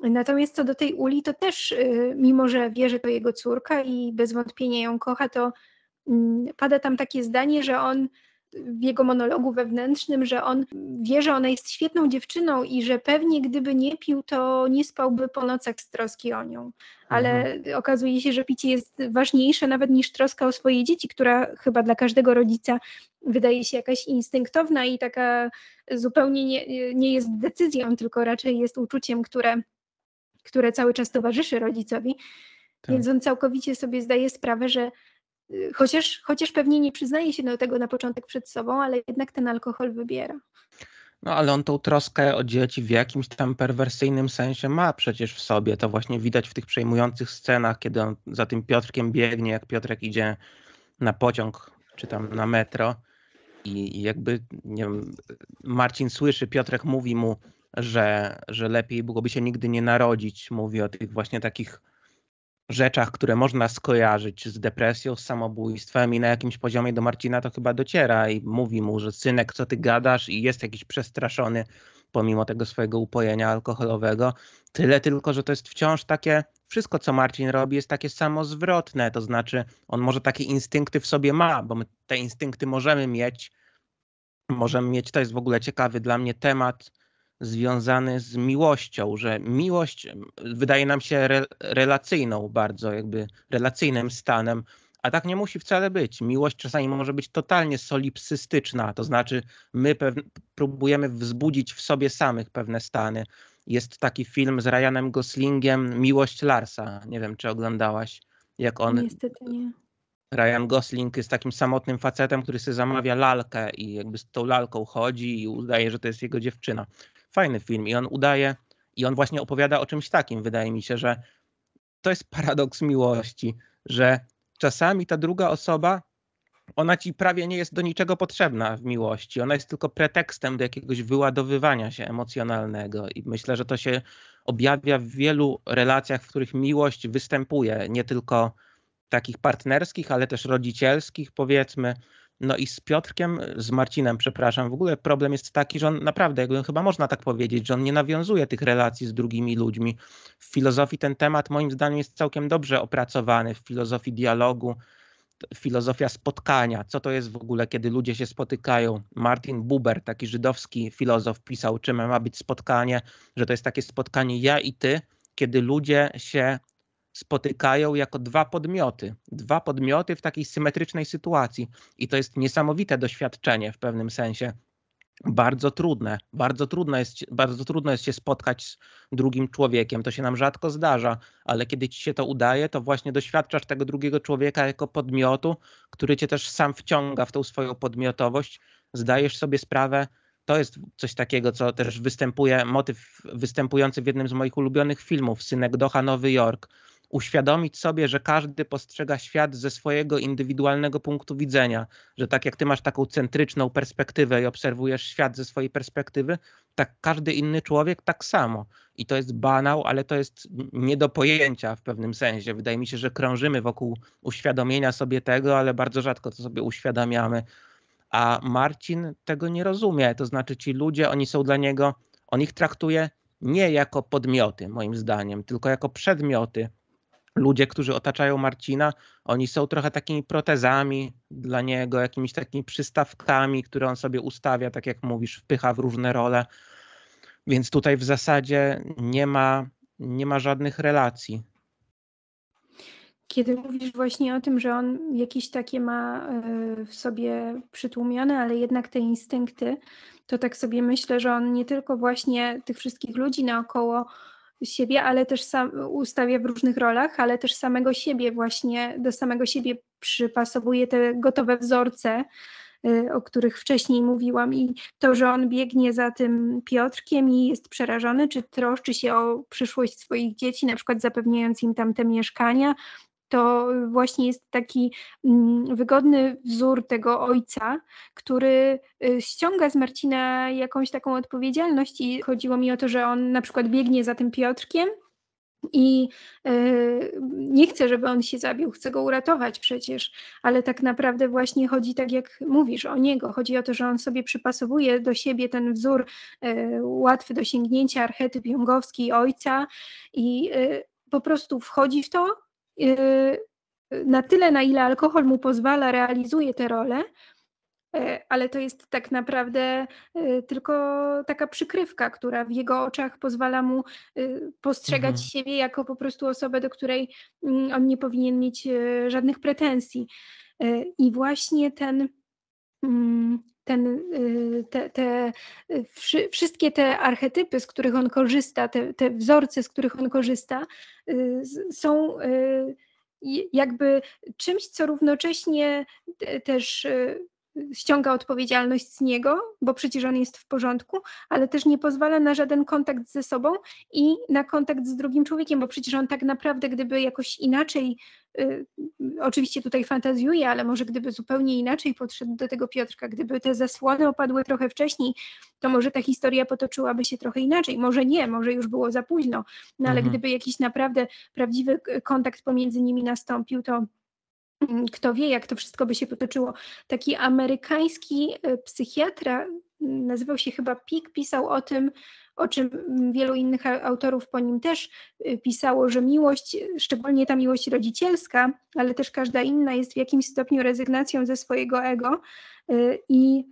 Natomiast co do tej Uli, to też, mimo że wie, że to jego córka i bez wątpienia ją kocha, to Mm, pada tam takie zdanie, że on w jego monologu wewnętrznym, że on wie, że ona jest świetną dziewczyną i że pewnie gdyby nie pił, to nie spałby po nocach z troski o nią. Ale mhm. okazuje się, że picie jest ważniejsze nawet niż troska o swoje dzieci, która chyba dla każdego rodzica wydaje się jakaś instynktowna i taka zupełnie nie, nie jest decyzją, tylko raczej jest uczuciem, które, które cały czas towarzyszy rodzicowi. Tak. Więc on całkowicie sobie zdaje sprawę, że Chociaż, chociaż pewnie nie przyznaje się do tego na początek przed sobą, ale jednak ten alkohol wybiera. No ale on tą troskę o dzieci w jakimś tam perwersyjnym sensie ma przecież w sobie. To właśnie widać w tych przejmujących scenach, kiedy on za tym Piotrkiem biegnie, jak Piotrek idzie na pociąg czy tam na metro. I jakby, nie wiem, Marcin słyszy, Piotrek mówi mu, że, że lepiej byłoby się nigdy nie narodzić. Mówi o tych właśnie takich rzeczach, które można skojarzyć z depresją, z samobójstwem i na jakimś poziomie do Marcina to chyba dociera i mówi mu, że synek, co ty gadasz i jest jakiś przestraszony pomimo tego swojego upojenia alkoholowego. Tyle tylko, że to jest wciąż takie, wszystko co Marcin robi jest takie samozwrotne, to znaczy on może takie instynkty w sobie ma, bo my te instynkty możemy mieć, możemy mieć, to jest w ogóle ciekawy dla mnie temat, związany z miłością, że miłość wydaje nam się re, relacyjną bardzo, jakby relacyjnym stanem, a tak nie musi wcale być. Miłość czasami może być totalnie solipsystyczna, to znaczy my pew- próbujemy wzbudzić w sobie samych pewne stany. Jest taki film z Ryanem Goslingiem, Miłość Larsa. Nie wiem, czy oglądałaś, jak on. Niestety nie. Ryan Gosling jest takim samotnym facetem, który sobie zamawia lalkę i jakby z tą lalką chodzi i udaje, że to jest jego dziewczyna fajny film i on udaje, i on właśnie opowiada o czymś takim, wydaje mi się, że to jest paradoks miłości, że czasami ta druga osoba, ona ci prawie nie jest do niczego potrzebna w miłości. Ona jest tylko pretekstem do jakiegoś wyładowywania się emocjonalnego. I myślę, że to się objawia w wielu relacjach, w których miłość występuje, nie tylko takich partnerskich, ale też rodzicielskich, powiedzmy. No i z Piotrkiem, z Marcinem, przepraszam, w ogóle problem jest taki, że on naprawdę, jakby chyba można tak powiedzieć, że on nie nawiązuje tych relacji z drugimi ludźmi. W filozofii ten temat moim zdaniem jest całkiem dobrze opracowany, w filozofii dialogu, filozofia spotkania, co to jest w ogóle, kiedy ludzie się spotykają. Martin Buber, taki żydowski filozof, pisał, czym ma być spotkanie, że to jest takie spotkanie ja i ty, kiedy ludzie się spotykają jako dwa podmioty. Dwa podmioty w takiej symetrycznej sytuacji. I to jest niesamowite doświadczenie w pewnym sensie. Bardzo trudne. Bardzo trudno, jest, bardzo trudno jest się spotkać z drugim człowiekiem. To się nam rzadko zdarza, ale kiedy ci się to udaje, to właśnie doświadczasz tego drugiego człowieka jako podmiotu, który cię też sam wciąga w tą swoją podmiotowość. Zdajesz sobie sprawę, to jest coś takiego, co też występuje, motyw występujący w jednym z moich ulubionych filmów, Synek Doha, Nowy Jork, uświadomić sobie, że każdy postrzega świat ze swojego indywidualnego punktu widzenia, że tak jak ty masz taką centryczną perspektywę i obserwujesz świat ze swojej perspektywy, tak każdy inny człowiek tak samo. I to jest banał, ale to jest nie do pojęcia w pewnym sensie. Wydaje mi się, że krążymy wokół uświadomienia sobie tego, ale bardzo rzadko to sobie uświadamiamy. A Marcin tego nie rozumie. To znaczy, ci ludzie, oni są dla niego, on ich traktuje nie jako podmioty, moim zdaniem, tylko jako przedmioty, ludzie, którzy otaczają Marcina, oni są trochę takimi protezami dla niego, jakimiś takimi przystawkami, które on sobie ustawia, tak jak mówisz, wpycha w różne role. Więc tutaj w zasadzie nie ma, nie ma żadnych relacji. Kiedy mówisz właśnie o tym, że on jakieś takie ma e, w sobie przytłumione, ale jednak te instynkty, to tak sobie myślę, że on nie tylko właśnie tych wszystkich ludzi naokoło siebie, ale też sam, ustawia w różnych rolach, ale też samego siebie właśnie, do samego siebie przypasowuje te gotowe wzorce, y, o których wcześniej mówiłam i to, że on biegnie za tym Piotrkiem i jest przerażony, czy troszczy się o przyszłość swoich dzieci, na przykład zapewniając im tam te mieszkania, to właśnie jest taki mm, wygodny wzór tego ojca, który y, ściąga z Marcina jakąś taką odpowiedzialność i chodziło mi o to, że on na przykład biegnie za tym Piotrkiem i y, nie chce, żeby on się zabił, Chce go uratować przecież, ale tak naprawdę właśnie chodzi, tak jak mówisz, o niego. Chodzi o to, że on sobie przypasowuje do siebie ten wzór y, łatwy do sięgnięcia, archetyp jungowski ojca i po prostu wchodzi w to Yy, na tyle, na ile alkohol mu pozwala, realizuje te role, ale to jest tak naprawdę e, tylko taka przykrywka, która w jego oczach pozwala mu e, postrzegać mhm. siebie jako po prostu osobę, do której mm, on nie powinien mieć e, żadnych pretensji. I właśnie ten mm, ten, y, te, te, wszystkie te archetypy, z których on korzysta, te, te wzorce, z których on korzysta, y, są y, jakby czymś, co równocześnie też ściąga odpowiedzialność z niego, bo przecież on jest w porządku, ale też nie pozwala na żaden kontakt ze sobą i na kontakt z drugim człowiekiem, bo przecież on tak naprawdę, gdyby jakoś inaczej, y, oczywiście tutaj fantazjuje, ale może gdyby zupełnie inaczej podszedł do tego Piotrka, gdyby te zasłony opadły trochę wcześniej, to może ta historia potoczyłaby się trochę inaczej. Może nie, może już było za późno, no ale mhm. gdyby jakiś naprawdę prawdziwy y, kontakt pomiędzy nimi nastąpił, to Mm, kto wie, jak to wszystko by się potoczyło. Taki amerykański e, psychiatra, mm, nazywał się chyba Pick, pisał o tym, o czym mm, wielu innych autorów po nim też e, pisało, że miłość, e, szczególnie ta miłość rodzicielska, ale też każda inna, jest w jakimś stopniu rezygnacją ze swojego ego i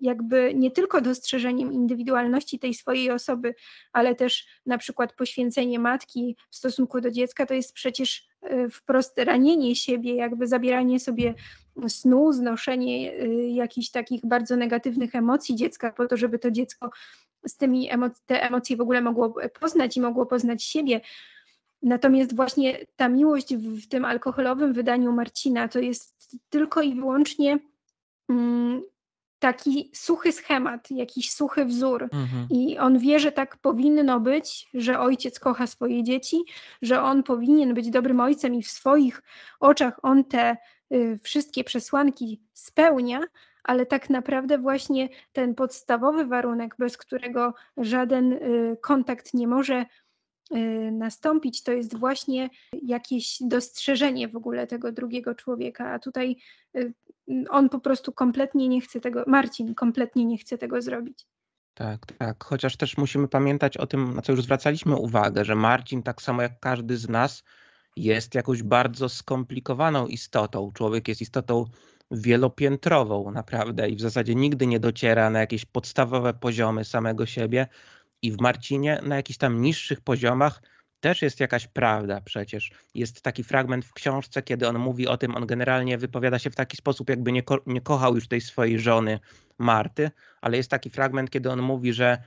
jakby nie tylko dostrzeżeniem indywidualności tej swojej osoby, ale też na przykład poświęcenie matki w stosunku do dziecka, to jest przecież Y, wprost ranienie siebie, jakby zabieranie sobie snu, znoszenie y, jakichś takich bardzo negatywnych emocji dziecka, po to, żeby to dziecko z tymi emoc te emocje w ogóle mogło poznać i mogło poznać siebie. Natomiast właśnie ta miłość w, w tym alkoholowym wydaniu Marcina to jest tylko i wyłącznie mm, taki suchy schemat, jakiś suchy wzór. Mhm. I on wie, że tak powinno być, że ojciec kocha swoje dzieci, że on powinien być dobrym ojcem i w swoich oczach on te y, wszystkie przesłanki spełnia, ale tak naprawdę właśnie ten podstawowy warunek, bez którego żaden y, kontakt nie może y, nastąpić, to jest właśnie jakieś dostrzeżenie w ogóle tego drugiego człowieka. A tutaj y, on po prostu kompletnie nie chce tego, Marcin kompletnie nie chce tego zrobić. Tak, tak. Chociaż też musimy pamiętać o tym, na co już zwracaliśmy uwagę, że Marcin, tak samo jak każdy z nas, jest jakąś bardzo skomplikowaną istotą. Człowiek jest istotą wielopiętrową, naprawdę, i w zasadzie nigdy nie dociera na jakieś podstawowe poziomy samego siebie. I w Marcinie na jakichś tam niższych poziomach też jest jakaś prawda przecież. Jest taki fragment w książce, kiedy on mówi o tym, on generalnie wypowiada się w taki sposób, jakby nie, ko nie kochał już tej swojej żony Marty, ale jest taki fragment, kiedy on mówi, że,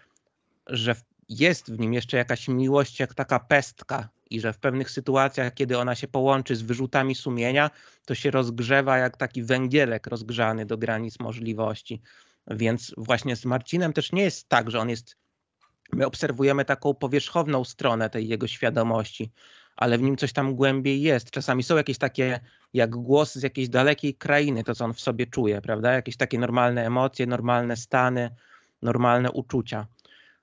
że jest w nim jeszcze jakaś miłość, jak taka pestka, i że w pewnych sytuacjach, kiedy ona się połączy z wyrzutami sumienia, to się rozgrzewa jak taki węgielek rozgrzany do granic możliwości. Więc właśnie z Marcinem też nie jest tak, że on jest my obserwujemy taką powierzchowną stronę tej jego świadomości, ale w nim coś tam głębiej jest. Czasami są jakieś takie, jak głos z jakiejś dalekiej krainy, to co on w sobie czuje, prawda? Jakieś takie normalne emocje, normalne stany, normalne uczucia.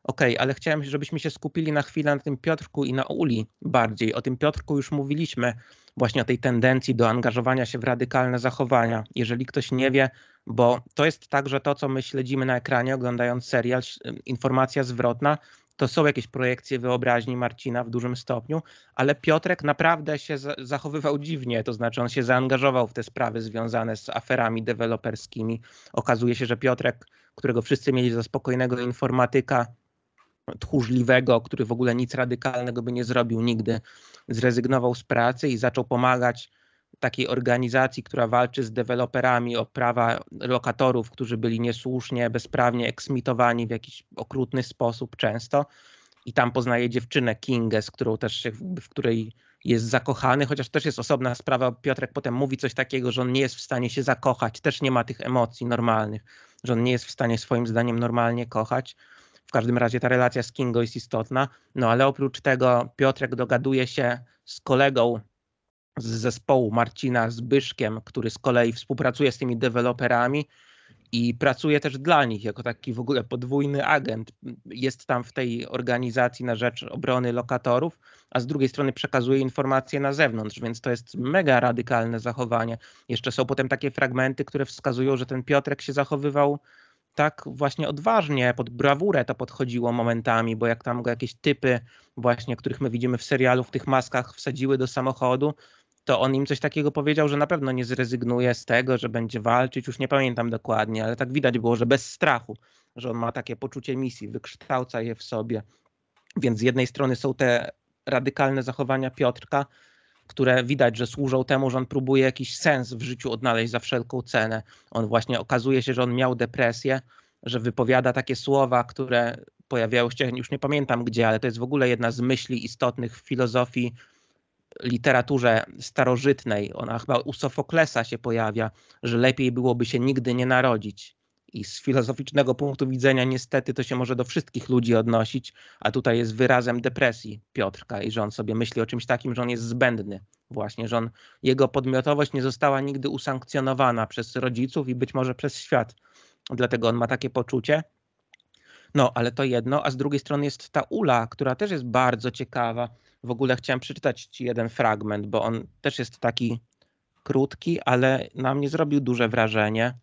Okej, okay, ale chciałem, żebyśmy się skupili na chwilę na tym Piotrku i na Uli bardziej. O tym Piotrku już mówiliśmy, właśnie o tej tendencji do angażowania się w radykalne zachowania. Jeżeli ktoś nie wie, bo to jest tak, że to, co my śledzimy na ekranie, oglądając serial, informacja zwrotna, to są jakieś projekcje wyobraźni Marcina w dużym stopniu, ale Piotrek naprawdę się zachowywał dziwnie, to znaczy on się zaangażował w te sprawy związane z aferami deweloperskimi. Okazuje się, że Piotrek, którego wszyscy mieli za spokojnego informatyka, tchórzliwego, który w ogóle nic radykalnego by nie zrobił nigdy, zrezygnował z pracy i zaczął pomagać takiej organizacji, która walczy z deweloperami o prawa lokatorów, którzy byli niesłusznie, bezprawnie eksmitowani w jakiś okrutny sposób często. I tam poznaje dziewczynę Kingę, z którą też się, w której jest zakochany, chociaż też jest osobna sprawa. Piotrek potem mówi coś takiego, że on nie jest w stanie się zakochać, też nie ma tych emocji normalnych, że on nie jest w stanie swoim zdaniem normalnie kochać. W każdym razie ta relacja z Kingo jest istotna. No ale oprócz tego Piotrek dogaduje się z kolegą z zespołu Marcina Zbyszkiem, który z kolei współpracuje z tymi deweloperami i pracuje też dla nich jako taki w ogóle podwójny agent. Jest tam w tej organizacji na rzecz obrony lokatorów, a z drugiej strony przekazuje informacje na zewnątrz, więc to jest mega radykalne zachowanie. Jeszcze są potem takie fragmenty, które wskazują, że ten Piotrek się zachowywał tak właśnie odważnie, pod brawurę to podchodziło momentami, bo jak tam go jakieś typy właśnie, których my widzimy w serialu, w tych maskach wsadziły do samochodu, to on im coś takiego powiedział, że na pewno nie zrezygnuje z tego, że będzie walczyć. Już nie pamiętam dokładnie, ale tak widać było, że bez strachu, że on ma takie poczucie misji, wykształca je w sobie. Więc z jednej strony są te radykalne zachowania Piotrka, które widać, że służą temu, że on próbuje jakiś sens w życiu odnaleźć za wszelką cenę. On właśnie okazuje się, że on miał depresję, że wypowiada takie słowa, które pojawiały się, już nie pamiętam gdzie, ale to jest w ogóle jedna z myśli istotnych w filozofii literaturze starożytnej, ona chyba u Sofoklesa się pojawia, że lepiej byłoby się nigdy nie narodzić. I z filozoficznego punktu widzenia, niestety, to się może do wszystkich ludzi odnosić, a tutaj jest wyrazem depresji Piotrka i że on sobie myśli o czymś takim, że on jest zbędny, właśnie, że on, jego podmiotowość nie została nigdy usankcjonowana przez rodziców i być może przez świat. Dlatego on ma takie poczucie. No, ale to jedno, a z drugiej strony jest ta ula, która też jest bardzo ciekawa, w ogóle chciałem przeczytać ci jeden fragment, bo on też jest taki krótki, ale na mnie zrobił duże wrażenie.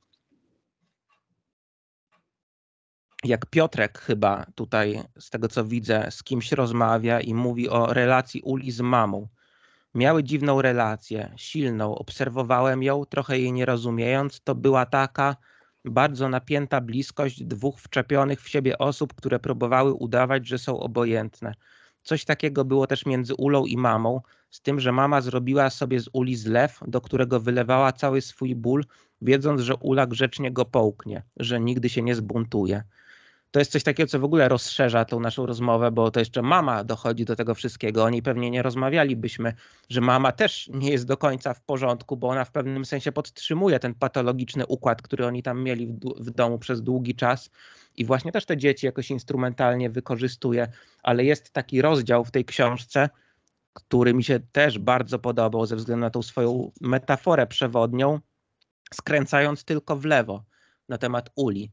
Jak Piotrek chyba tutaj, z tego co widzę, z kimś rozmawia i mówi o relacji Uli z mamą. Miały dziwną relację, silną, obserwowałem ją, trochę jej nie rozumiejąc. To była taka bardzo napięta bliskość dwóch wczepionych w siebie osób, które próbowały udawać, że są obojętne. Coś takiego było też między Ulą i mamą, z tym, że mama zrobiła sobie z Uli zlew, do którego wylewała cały swój ból, wiedząc, że Ula grzecznie go połknie, że nigdy się nie zbuntuje. To jest coś takiego, co w ogóle rozszerza tą naszą rozmowę, bo to jeszcze mama dochodzi do tego wszystkiego. O niej pewnie nie rozmawialibyśmy, że mama też nie jest do końca w porządku, bo ona w pewnym sensie podtrzymuje ten patologiczny układ, który oni tam mieli w, w domu przez długi czas i właśnie też te dzieci jakoś instrumentalnie wykorzystuje, ale jest taki rozdział w tej książce, który mi się też bardzo podobał ze względu na tą swoją metaforę przewodnią, skręcając tylko w lewo na temat uli.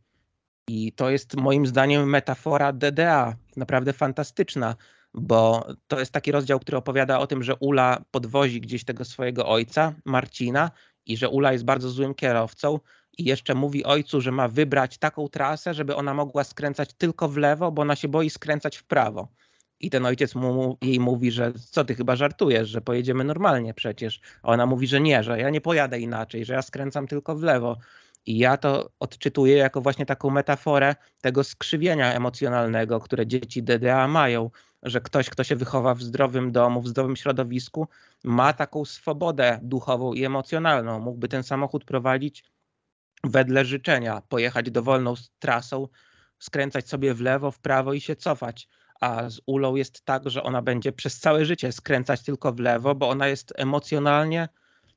I to jest moim zdaniem metafora DDA, naprawdę fantastyczna, bo to jest taki rozdział, który opowiada o tym, że Ula podwozi gdzieś tego swojego ojca, Marcina, i że Ula jest bardzo złym kierowcą, i jeszcze mówi ojcu, że ma wybrać taką trasę, żeby ona mogła skręcać tylko w lewo, bo ona się boi skręcać w prawo. I ten ojciec mu, jej mówi, że co ty chyba żartujesz, że pojedziemy normalnie przecież. A ona mówi, że nie, że ja nie pojadę inaczej, że ja skręcam tylko w lewo. I ja to odczytuję jako właśnie taką metaforę tego skrzywienia emocjonalnego, które dzieci DDA mają, że ktoś, kto się wychowa w zdrowym domu, w zdrowym środowisku, ma taką swobodę duchową i emocjonalną. Mógłby ten samochód prowadzić wedle życzenia, pojechać dowolną trasą, skręcać sobie w lewo, w prawo i się cofać. A z ulą jest tak, że ona będzie przez całe życie skręcać tylko w lewo, bo ona jest emocjonalnie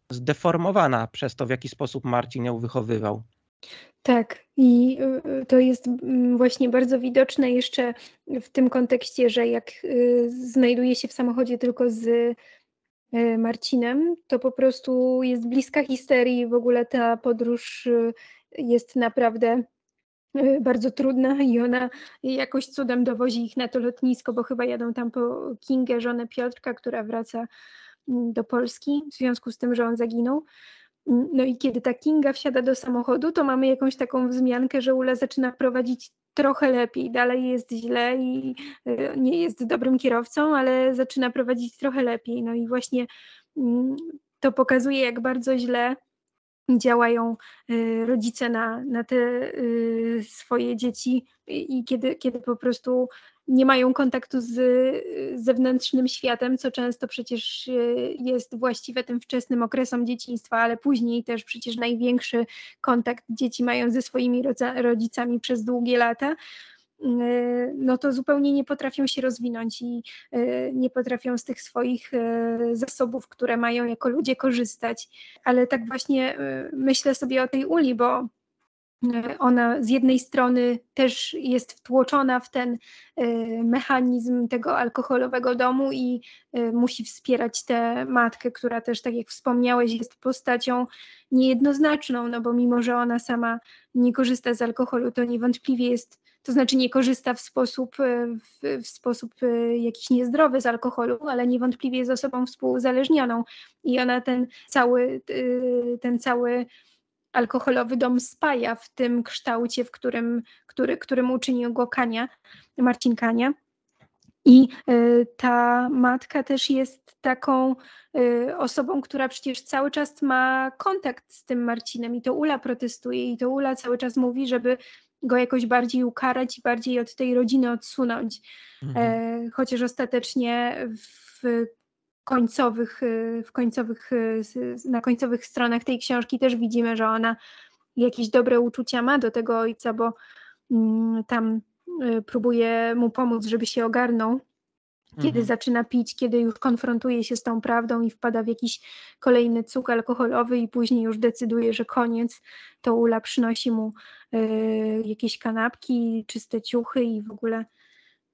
zdeformowana przez to, w jaki sposób Marcin ją wychowywał. Tak, i y, to jest mm, właśnie bardzo widoczne jeszcze w tym kontekście, że jak y, znajduje się w samochodzie tylko z E, Marcinem, to po prostu jest bliska histerii. W ogóle ta podróż e, jest naprawdę e, bardzo trudna i ona jakoś cudem dowozi ich na to lotnisko, bo chyba jadą tam po Kingę, żonę Piotrka, która wraca mm, do Polski w związku z tym, że on zaginął. Mm, no i kiedy ta Kinga wsiada do samochodu, to mamy jakąś taką wzmiankę, że Ula zaczyna prowadzić trochę lepiej, dalej jest źle i e, nie jest dobrym kierowcą, ale zaczyna prowadzić trochę lepiej. No i właśnie mm, to pokazuje, jak bardzo źle działają e, rodzice na, na te e, swoje dzieci i kiedy, kiedy po prostu nie mają kontaktu z y, zewnętrznym światem, co często przecież y, jest właściwe tym wczesnym okresom dzieciństwa, ale później też przecież największy kontakt dzieci mają ze swoimi rodzicami przez długie lata y, no to zupełnie nie potrafią się rozwinąć i nie potrafią z tych swoich zasobów, które mają jako ludzie korzystać. Ale tak właśnie myślę sobie o tej uli, bo ona z jednej strony też jest wtłoczona w ten e, mechanizm tego alkoholowego domu i e, musi wspierać tę matkę, która też, tak jak wspomniałeś, jest postacią niejednoznaczną, no bo mimo, że ona sama nie korzysta z alkoholu, to niewątpliwie jest, to znaczy nie korzysta w sposób, e, w, w sposób jakiś niezdrowy z alkoholu, ale niewątpliwie jest osobą współzależnioną i ona ten cały, ten cały alkoholowy dom Spaja w tym kształcie, w którym, który, którym uczynił go Kania, Marcin Kania. I y, ta matka też jest taką y, osobą, która przecież cały czas ma kontakt z tym Marcinem i to Ula protestuje i to Ula cały czas mówi, żeby go jakoś bardziej ukarać i bardziej od tej rodziny odsunąć. Mhm. E, chociaż ostatecznie w końcowych, y, w końcowych, y, na końcowych stronach tej książki też widzimy, że ona jakieś dobre uczucia ma do tego ojca, bo mm, tam y, próbuje mu pomóc, żeby się ogarnął. Kiedy mhm. zaczyna pić, kiedy już konfrontuje się z tą prawdą i wpada w jakiś kolejny cuk alkoholowy, i później już decyduje, że koniec, to Ula przynosi mu y, jakieś kanapki, czyste ciuchy i w ogóle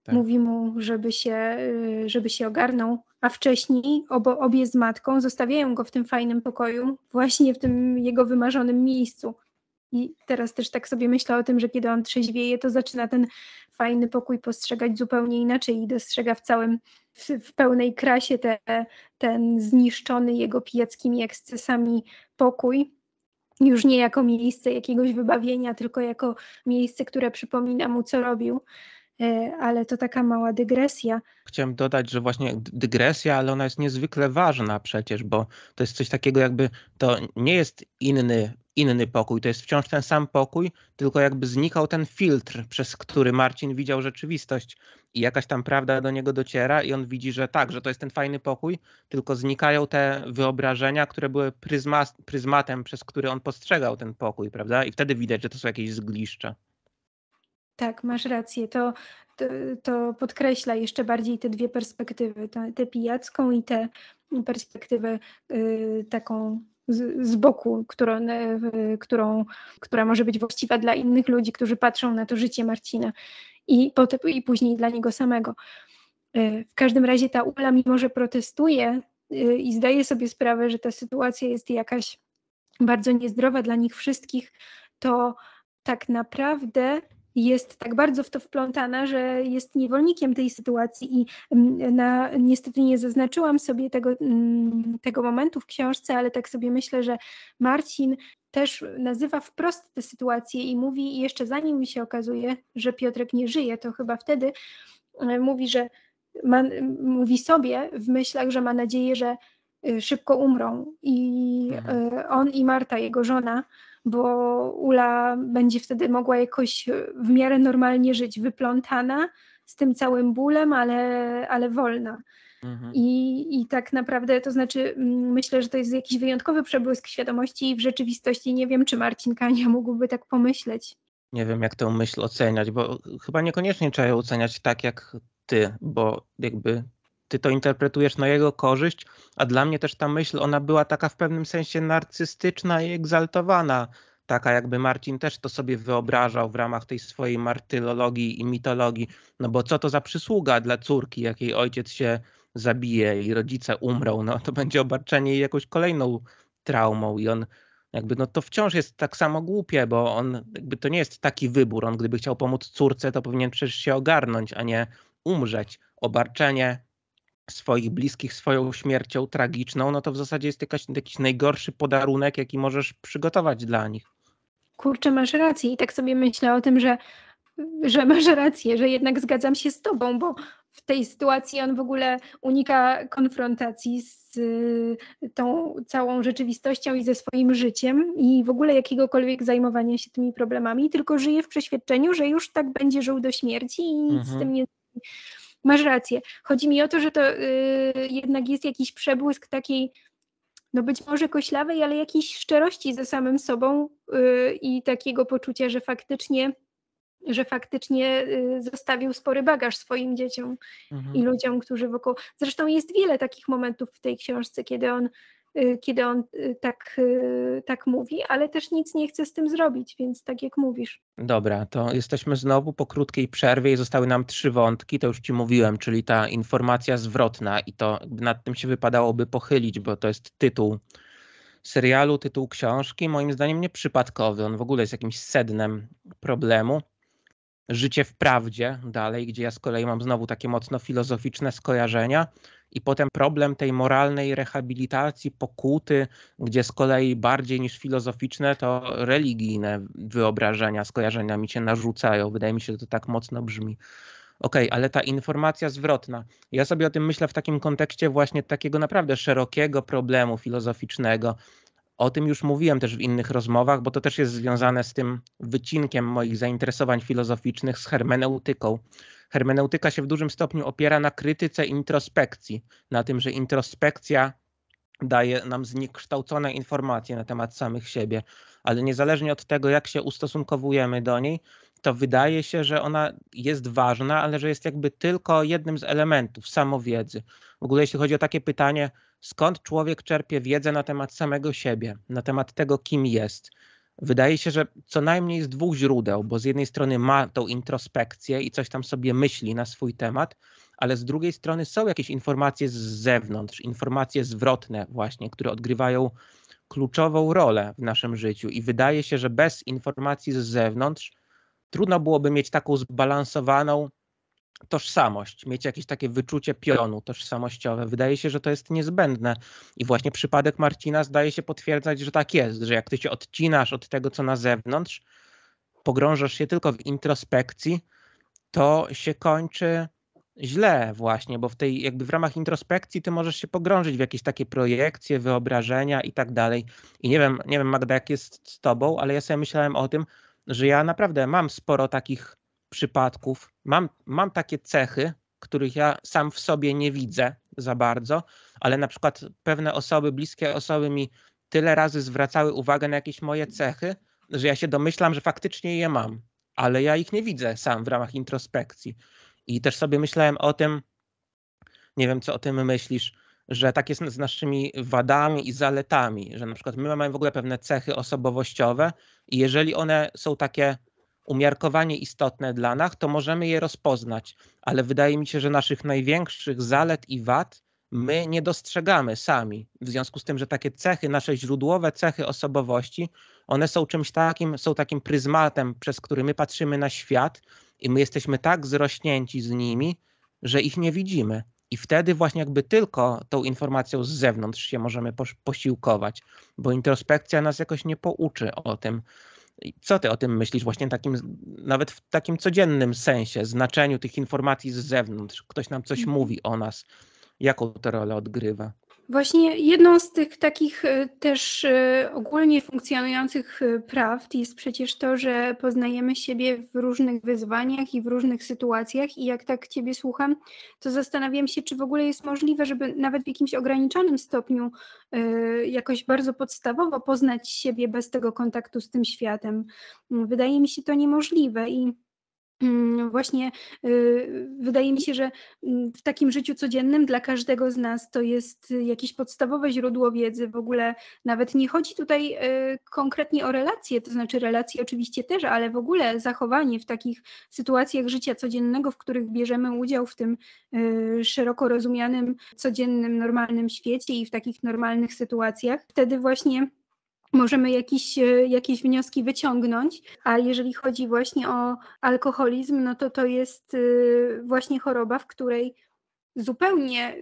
tak. mówi mu, żeby się, y, żeby się ogarnął a wcześniej obo, obie z matką zostawiają go w tym fajnym pokoju, właśnie w tym jego wymarzonym miejscu. I teraz też tak sobie myślę o tym, że kiedy on trzeźwieje, to zaczyna ten fajny pokój postrzegać zupełnie inaczej i dostrzega w całym, w, w pełnej krasie te, ten zniszczony jego pijackimi ekscesami pokój. Już nie jako miejsce jakiegoś wybawienia, tylko jako miejsce, które przypomina mu, co robił. E, ale to taka mała dygresja. Chciałem dodać, że właśnie dygresja, ale ona jest niezwykle ważna przecież, bo to jest coś takiego, jakby to nie jest inny inny pokój. To jest wciąż ten sam pokój, tylko jakby znikał ten filtr, przez który Marcin widział rzeczywistość i jakaś tam prawda do niego dociera i on widzi, że tak, że to jest ten fajny pokój, tylko znikają te wyobrażenia, które były pryzma, pryzmatem, przez który on postrzegał ten pokój, prawda? I wtedy widać, że to są jakieś zgliszcze. Tak, masz rację. To, to, to, podkreśla jeszcze bardziej te dwie perspektywy, tę pijacką i tę perspektywę y, taką z, z boku, którą, y, którą, która może być właściwa dla innych ludzi, którzy patrzą na to życie Marcina i, potem, i później dla niego samego. Y, w każdym razie ta Ula, mimo że protestuje y, i zdaje sobie sprawę, że ta sytuacja jest jakaś bardzo niezdrowa dla nich wszystkich, to tak naprawdę jest tak bardzo w to wplątana, że jest niewolnikiem tej sytuacji i mm, na, niestety nie zaznaczyłam sobie tego, mm, tego momentu w książce, ale tak sobie myślę, że Marcin też nazywa wprost tę sytuację i mówi, jeszcze zanim mi się okazuje, że Piotrek nie żyje, to chyba wtedy e, mówi, że ma, mówi sobie w myślach, że ma nadzieję, że e, szybko umrą i mhm. e, on i Marta, jego żona, bo Ula będzie wtedy mogła jakoś w miarę normalnie żyć, wyplątana z tym całym bólem, ale, ale wolna. Mhm. I, I tak naprawdę, to znaczy, mm, myślę, że to jest jakiś wyjątkowy przebłysk świadomości i w rzeczywistości nie wiem, czy Marcin Kania mógłby tak pomyśleć. Nie wiem, jak tę myśl oceniać, bo chyba niekoniecznie trzeba ją oceniać tak jak ty, bo jakby ty to interpretujesz na jego korzyść, a dla mnie też ta myśl, ona była taka w pewnym sensie narcystyczna i egzaltowana, taka jakby Marcin też to sobie wyobrażał w ramach tej swojej martyrologii i mitologii, no bo co to za przysługa dla córki, jakiej ojciec się zabije i rodzice umrą, no to będzie obarczenie jej jakąś kolejną traumą i on jakby no to wciąż jest tak samo głupie, bo on jakby to nie jest taki wybór, on gdyby chciał pomóc córce, to powinien przecież się ogarnąć, a nie umrzeć. Obarczenie swoich bliskich swoją śmiercią tragiczną, no to w zasadzie jest jakaś, jakiś najgorszy podarunek, jaki możesz przygotować dla nich. Kurczę, masz rację i tak sobie myślę o tym, że, że masz rację, że jednak zgadzam się z tobą, bo w tej sytuacji on w ogóle unika konfrontacji z y, tą całą rzeczywistością i ze swoim życiem i w ogóle jakiegokolwiek zajmowania się tymi problemami, tylko żyje w przeświadczeniu, że już tak będzie żył do śmierci i nic mhm. z tym nie masz rację. Chodzi mi o to, że to yy, jednak jest jakiś przebłysk takiej, no być może koślawej, ale jakiejś szczerości ze samym sobą yy, i takiego poczucia, że faktycznie że faktycznie y, zostawił spory bagaż swoim dzieciom mhm. i ludziom, którzy wokół. Zresztą jest wiele takich momentów w tej książce, kiedy on Y, kiedy on y, tak, y, tak mówi, ale też nic nie chce z tym zrobić, więc tak jak mówisz. Dobra, to jesteśmy znowu po krótkiej przerwie i zostały nam trzy wątki, to już Ci mówiłem, czyli ta informacja zwrotna i to nad tym się wypadałoby pochylić, bo to jest tytuł serialu, tytuł książki, moim zdaniem nieprzypadkowy, on w ogóle jest jakimś sednem problemu. Życie w prawdzie dalej, gdzie ja z kolei mam znowu takie mocno filozoficzne skojarzenia i potem problem tej moralnej rehabilitacji, pokuty, gdzie z kolei bardziej niż filozoficzne to religijne wyobrażenia, skojarzenia mi się narzucają. Wydaje mi się, że to tak mocno brzmi. Okej, okay, ale ta informacja zwrotna. Ja sobie o tym myślę w takim kontekście właśnie takiego naprawdę szerokiego problemu filozoficznego, o tym już mówiłem też w innych rozmowach, bo to też jest związane z tym wycinkiem moich zainteresowań filozoficznych z hermeneutyką. Hermeneutyka się w dużym stopniu opiera na krytyce introspekcji, na tym, że introspekcja daje nam zniekształcone informacje na temat samych siebie, ale niezależnie od tego, jak się ustosunkowujemy do niej, to wydaje się, że ona jest ważna, ale że jest jakby tylko jednym z elementów samowiedzy. W ogóle jeśli chodzi o takie pytanie, skąd człowiek czerpie wiedzę na temat samego siebie, na temat tego, kim jest. Wydaje się, że co najmniej z dwóch źródeł, bo z jednej strony ma tą introspekcję i coś tam sobie myśli na swój temat, ale z drugiej strony są jakieś informacje z zewnątrz, informacje zwrotne, właśnie, które odgrywają kluczową rolę w naszym życiu. I wydaje się, że bez informacji z zewnątrz trudno byłoby mieć taką zbalansowaną tożsamość, mieć jakieś takie wyczucie pionu tożsamościowe. Wydaje się, że to jest niezbędne. I właśnie przypadek Marcina zdaje się potwierdzać, że tak jest, że jak ty się odcinasz od tego, co na zewnątrz, pogrążasz się tylko w introspekcji, to się kończy źle właśnie, bo w tej jakby w ramach introspekcji ty możesz się pogrążyć w jakieś takie projekcje, wyobrażenia i tak dalej. I nie wiem, nie wiem Magda, jak jest z tobą, ale ja sobie myślałem o tym, że ja naprawdę mam sporo takich przypadków. Mam, mam takie cechy, których ja sam w sobie nie widzę za bardzo, ale na przykład pewne osoby, bliskie osoby mi tyle razy zwracały uwagę na jakieś moje cechy, że ja się domyślam, że faktycznie je mam, ale ja ich nie widzę sam w ramach introspekcji. I też sobie myślałem o tym, nie wiem co o tym myślisz, że tak jest z naszymi wadami i zaletami, że na przykład my mamy w ogóle pewne cechy osobowościowe i jeżeli one są takie umiarkowanie istotne dla nas, to możemy je rozpoznać, ale wydaje mi się, że naszych największych zalet i wad my nie dostrzegamy sami. W związku z tym, że takie cechy, nasze źródłowe cechy osobowości, one są czymś takim, są takim pryzmatem, przez który my patrzymy na świat i my jesteśmy tak zrośnięci z nimi, że ich nie widzimy. I wtedy właśnie jakby tylko tą informacją z zewnątrz się możemy posiłkować, bo introspekcja nas jakoś nie pouczy o tym. Co ty o tym myślisz właśnie takim, nawet w takim codziennym sensie, znaczeniu tych informacji z zewnątrz? Ktoś nam coś mhm. mówi o nas. Jaką tę rolę odgrywa? Właśnie jedną z tych takich e, też e, ogólnie funkcjonujących e, prawd jest przecież to, że poznajemy siebie w różnych wyzwaniach i w różnych sytuacjach. I jak tak Ciebie słucham, to zastanawiam się, czy w ogóle jest możliwe, żeby nawet w jakimś ograniczonym stopniu jakoś bardzo podstawowo poznać siebie bez tego kontaktu z tym światem. Wydaje mi się to niemożliwe i Mm, właśnie y, wydaje mi się, że mm, w takim życiu codziennym dla każdego z nas to jest jakieś podstawowe źródło wiedzy. W ogóle nawet nie chodzi tutaj y, konkretnie o relacje, to znaczy relacje oczywiście też, ale w ogóle zachowanie w takich sytuacjach życia codziennego, w których bierzemy udział w tym y, szeroko rozumianym, codziennym, normalnym świecie i w takich normalnych sytuacjach. Wtedy właśnie możemy jakieś, e, jakieś wnioski wyciągnąć. A jeżeli chodzi właśnie o alkoholizm, no to to jest e, właśnie choroba, w której zupełnie,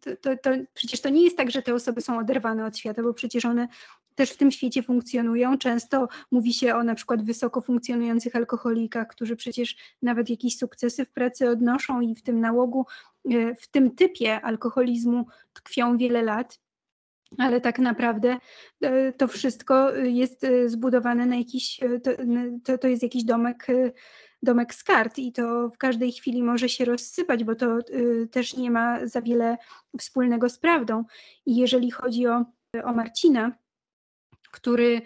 to, to, to, przecież to nie jest tak, że te osoby są oderwane od świata, bo przecież one też w tym świecie funkcjonują. Często mówi się o na przykład wysoko funkcjonujących alkoholikach, którzy przecież nawet jakieś sukcesy w pracy odnoszą i w tym nałogu, e, w tym typie alkoholizmu tkwią wiele lat ale tak naprawdę e, to wszystko e, jest e, zbudowane na jakiś, to, to, jest jakiś domek, domek z kart i to w każdej chwili może się rozsypać, bo to też nie ma za wiele wspólnego z prawdą. I jeżeli chodzi o, o Marcina, który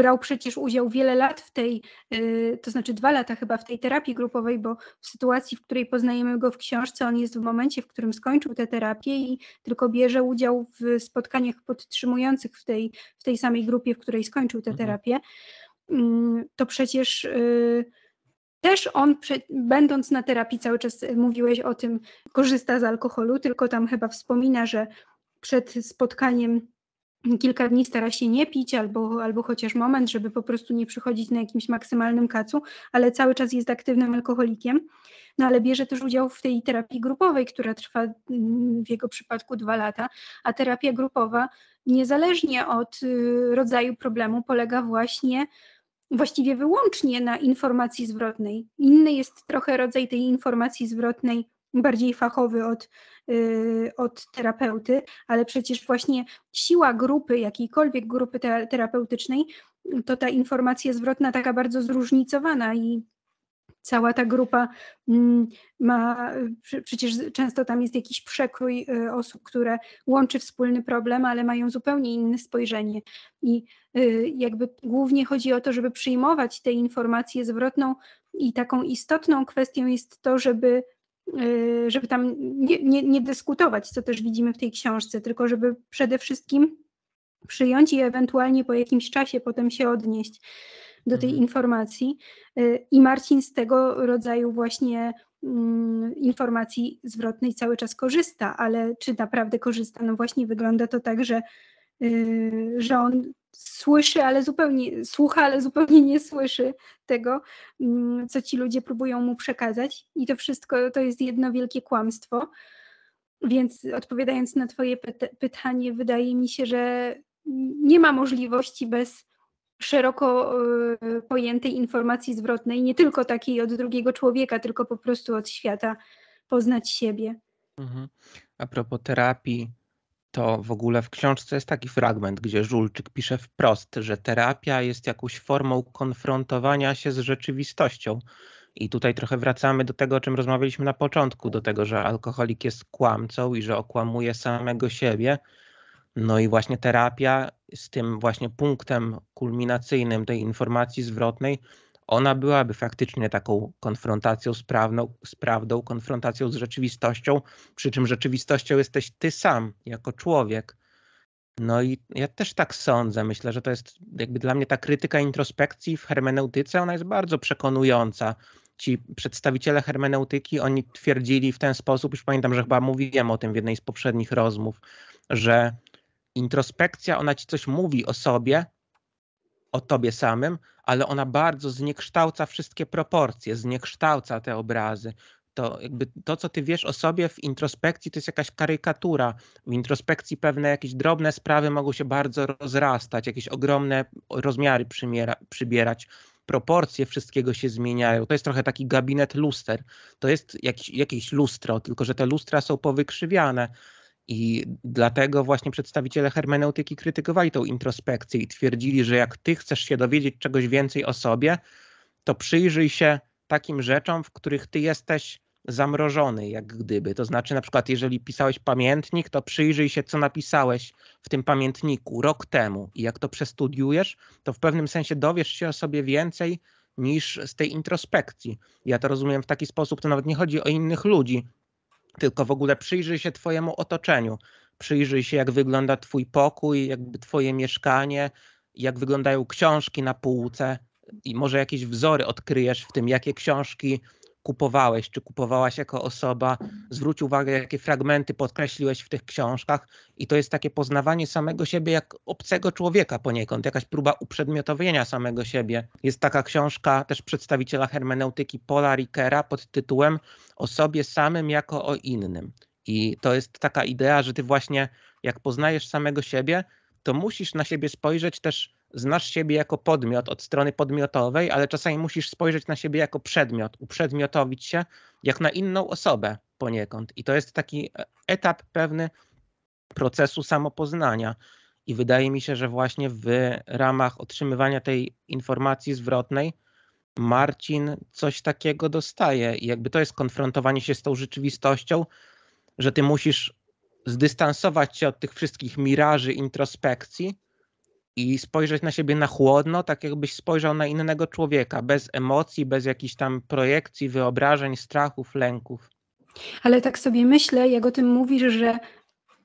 brał przecież udział wiele lat w tej, y, to znaczy dwa lata chyba w tej terapii grupowej, bo w sytuacji, w której poznajemy go w książce, on jest w momencie, w którym skończył tę terapię i tylko bierze udział w spotkaniach podtrzymujących w tej, w tej samej grupie, w której skończył tę mhm. terapię. Mm, to przecież y, też on, będąc na terapii, cały czas mówiłeś o tym, korzysta z alkoholu, tylko tam chyba wspomina, że przed spotkaniem kilka dni stara się nie pić, albo, albo chociaż moment, żeby po prostu nie przychodzić na jakimś maksymalnym kacu, ale cały czas jest aktywnym alkoholikiem. No ale bierze też udział w tej terapii grupowej, która trwa mm, w jego przypadku dwa lata, a terapia grupowa, niezależnie od y, rodzaju problemu, polega właśnie właściwie wyłącznie na informacji zwrotnej. Inny jest trochę rodzaj tej informacji zwrotnej, bardziej fachowy od Y, od terapeuty, ale przecież właśnie siła grupy, jakiejkolwiek grupy te terapeutycznej, to ta informacja zwrotna taka bardzo zróżnicowana i cała ta grupa mm, ma, przecież często tam jest jakiś przekrój y, osób, które łączy wspólny problem, ale mają zupełnie inne spojrzenie. I y, jakby głównie chodzi o to, żeby przyjmować tę informację zwrotną, i taką istotną kwestią jest to, żeby Y, żeby tam nie, nie, nie dyskutować, co też widzimy w tej książce, tylko żeby przede wszystkim przyjąć i ewentualnie po jakimś czasie potem się odnieść do tej mhm. informacji. Y, I Marcin z tego rodzaju właśnie mm, informacji zwrotnej cały czas korzysta, ale czy naprawdę korzysta? No właśnie wygląda to tak, że, y, że on słyszy, ale zupełnie, słucha, ale zupełnie nie słyszy tego, mm, co ci ludzie próbują mu przekazać. I to wszystko to jest jedno wielkie kłamstwo. Więc odpowiadając na Twoje pytanie, wydaje mi się, że nie ma możliwości bez szeroko y, pojętej informacji zwrotnej, nie tylko takiej od drugiego człowieka, tylko po prostu od świata, poznać siebie. Mhm. A propos terapii, to w ogóle w książce jest taki fragment, gdzie Żulczyk pisze wprost, że terapia jest jakąś formą konfrontowania się z rzeczywistością. I tutaj trochę wracamy do tego, o czym rozmawialiśmy na początku, do tego, że alkoholik jest kłamcą i że okłamuje samego siebie. No i właśnie terapia z tym właśnie punktem kulminacyjnym tej informacji zwrotnej ona byłaby faktycznie taką konfrontacją z, prawną, z prawdą, konfrontacją z rzeczywistością, przy czym rzeczywistością jesteś ty sam jako człowiek. No i ja też tak sądzę. Myślę, że to jest jakby dla mnie ta krytyka introspekcji w hermeneutyce, ona jest bardzo przekonująca. Ci przedstawiciele hermeneutyki, oni twierdzili w ten sposób, już pamiętam, że chyba mówiłem o tym w jednej z poprzednich rozmów, że introspekcja, ona ci coś mówi o sobie, o tobie samym, ale ona bardzo zniekształca wszystkie proporcje, zniekształca te obrazy. To, jakby to, co ty wiesz o sobie w introspekcji, to jest jakaś karykatura. W introspekcji pewne jakieś drobne sprawy mogą się bardzo rozrastać, jakieś ogromne rozmiary przymiera, przybierać proporcje wszystkiego się zmieniają. To jest trochę taki gabinet luster. To jest jakiś, jakieś lustro, tylko że te lustra są powykrzywiane. I dlatego właśnie przedstawiciele hermeneutyki krytykowali tą introspekcję i twierdzili, że jak ty chcesz się dowiedzieć czegoś więcej o sobie, to przyjrzyj się takim rzeczom, w których ty jesteś zamrożony, jak gdyby. To znaczy, na przykład, jeżeli pisałeś pamiętnik, to przyjrzyj się, co napisałeś w tym pamiętniku rok temu. I jak to przestudiujesz, to w pewnym sensie dowiesz się o sobie więcej niż z tej introspekcji. Ja to rozumiem w taki sposób, to nawet nie chodzi o innych ludzi, tylko w ogóle przyjrzyj się Twojemu otoczeniu. Przyjrzyj się, jak wygląda Twój pokój, jakby Twoje mieszkanie, jak wyglądają książki na półce i może jakieś wzory odkryjesz w tym, jakie książki kupowałeś, czy kupowałaś jako osoba. Zwróć uwagę, jakie fragmenty podkreśliłeś w tych książkach, i to jest takie poznawanie samego siebie jak obcego człowieka poniekąd, jakaś próba uprzedmiotowienia samego siebie. Jest taka książka też przedstawiciela hermeneutyki Paula Rickera pod tytułem O sobie samym jako o innym. I to jest taka idea, że ty właśnie jak poznajesz samego siebie, to musisz na siebie spojrzeć też znasz siebie jako podmiot od strony podmiotowej, ale czasami musisz spojrzeć na siebie jako przedmiot, uprzedmiotowić się jak na inną osobę poniekąd. I to jest taki e, etap pewny procesu samopoznania. I wydaje mi się, że właśnie w ramach otrzymywania tej informacji zwrotnej Marcin coś takiego dostaje. I jakby to jest konfrontowanie się z tą rzeczywistością, że ty musisz zdystansować się od tych wszystkich miraży introspekcji, i spojrzeć na siebie na chłodno, tak jakbyś spojrzał na innego człowieka, bez emocji, bez jakichś tam projekcji, wyobrażeń, strachów, lęków. Ale tak sobie myślę, jak o tym mówisz, że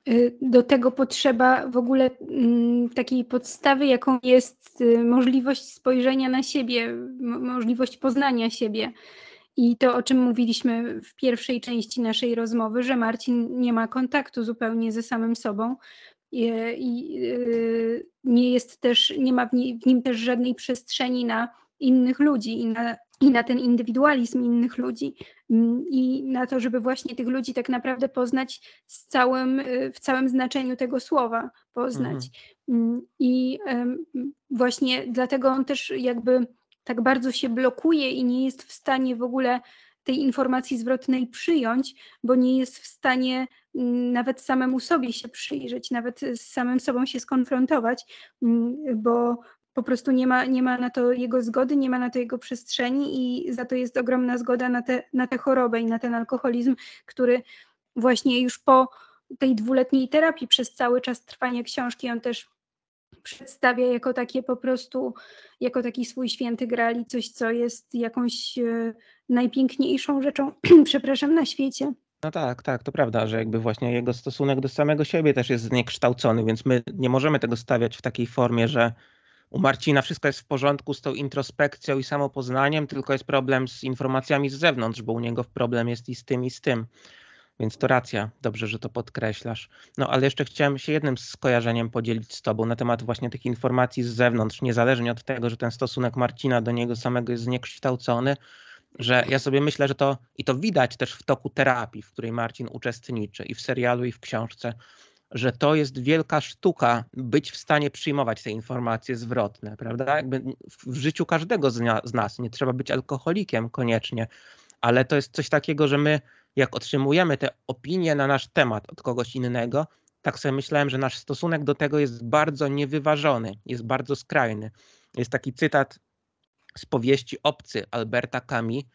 y, do tego potrzeba w ogóle mm, takiej podstawy, jaką jest y, możliwość spojrzenia na siebie, możliwość poznania siebie. I to, o czym mówiliśmy w pierwszej części naszej rozmowy, że Marcin nie ma kontaktu zupełnie ze samym sobą, i y, nie jest też, nie ma w nim, w nim też żadnej przestrzeni na innych ludzi i na, i na ten indywidualizm innych ludzi mm, i na to, żeby właśnie tych ludzi tak naprawdę poznać z całym, y, w całym znaczeniu tego słowa poznać. Mhm. Mm, I właśnie dlatego on też jakby tak bardzo się blokuje i nie jest w stanie w ogóle tej informacji zwrotnej przyjąć, bo nie jest w stanie mm, nawet samemu sobie się przyjrzeć, nawet z samym sobą się skonfrontować, mm, bo po prostu nie ma, nie ma na to jego zgody, nie ma na to jego przestrzeni i za to jest ogromna zgoda na, te, na tę chorobę i na ten alkoholizm, który właśnie już po tej dwuletniej terapii przez cały czas trwania książki on też przedstawia jako takie po prostu, jako taki swój święty grali, coś co jest jakąś e, najpiękniejszą rzeczą, przepraszam, na świecie. No tak, tak, to prawda, że jakby właśnie jego stosunek do samego siebie też jest zniekształcony, więc my nie możemy tego stawiać w takiej formie, że u Marcina wszystko jest w porządku z tą introspekcją i samopoznaniem, tylko jest problem z informacjami z zewnątrz, bo u niego problem jest i z tym, i z tym. Więc to racja, dobrze, że to podkreślasz. No ale jeszcze chciałem się jednym skojarzeniem podzielić z Tobą na temat właśnie tych informacji z zewnątrz, niezależnie od tego, że ten stosunek Marcina do niego samego jest zniekształcony, że ja sobie myślę, że to i to widać też w toku terapii, w której Marcin uczestniczy i w serialu, i w książce, że to jest wielka sztuka być w stanie przyjmować te informacje zwrotne, prawda? Jakby w życiu każdego z nas nie trzeba być alkoholikiem koniecznie, ale to jest coś takiego, że my jak otrzymujemy te opinie na nasz temat od kogoś innego, tak sobie myślałem, że nasz stosunek do tego jest bardzo niewyważony, jest bardzo skrajny. Jest taki cytat z powieści Obcy Alberta Kami.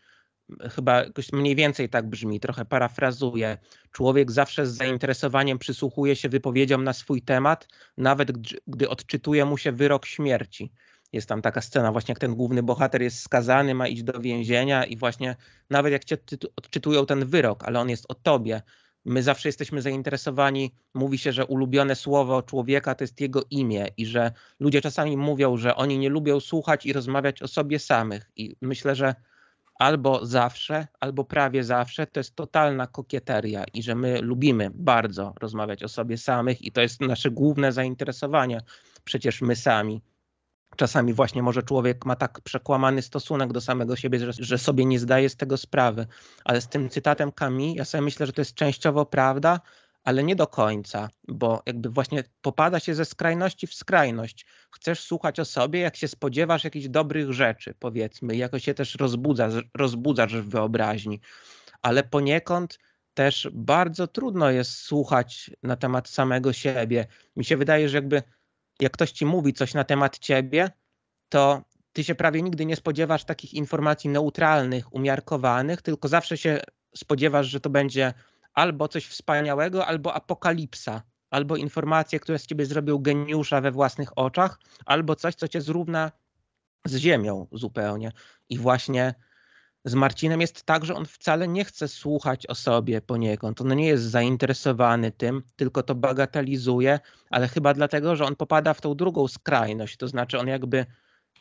Chyba jakoś mniej więcej tak brzmi, trochę parafrazuję. Człowiek zawsze z zainteresowaniem przysłuchuje się wypowiedziom na swój temat, nawet gdy odczytuje mu się wyrok śmierci. Jest tam taka scena, właśnie jak ten główny bohater jest skazany, ma iść do więzienia, i właśnie nawet jak cię odczytują ten wyrok, ale on jest o tobie, My zawsze jesteśmy zainteresowani, mówi się, że ulubione słowo człowieka to jest jego imię i że ludzie czasami mówią, że oni nie lubią słuchać i rozmawiać o sobie samych. I myślę, że albo zawsze, albo prawie zawsze to jest totalna kokieteria i że my lubimy bardzo rozmawiać o sobie samych i to jest nasze główne zainteresowanie. Przecież my sami Czasami właśnie może człowiek ma tak przekłamany stosunek do samego siebie, że, że sobie nie zdaje z tego sprawy. Ale z tym cytatem Kami, ja sobie myślę, że to jest częściowo prawda, ale nie do końca, bo jakby właśnie popada się ze skrajności w skrajność. Chcesz słuchać o sobie, jak się spodziewasz jakichś dobrych rzeczy, powiedzmy, jakoś się też rozbudzasz, rozbudzasz w wyobraźni, ale poniekąd też bardzo trudno jest słuchać na temat samego siebie. Mi się wydaje, że jakby jak ktoś ci mówi coś na temat ciebie, to ty się prawie nigdy nie spodziewasz takich informacji neutralnych, umiarkowanych, tylko zawsze się spodziewasz, że to będzie albo coś wspaniałego, albo apokalipsa, albo informacje, które z ciebie zrobił geniusza we własnych oczach, albo coś, co cię zrówna z ziemią zupełnie. I właśnie z Marcinem jest tak, że on wcale nie chce słuchać o sobie poniekąd. On nie jest zainteresowany tym, tylko to bagatelizuje, ale chyba dlatego, że on popada w tą drugą skrajność. To znaczy, on jakby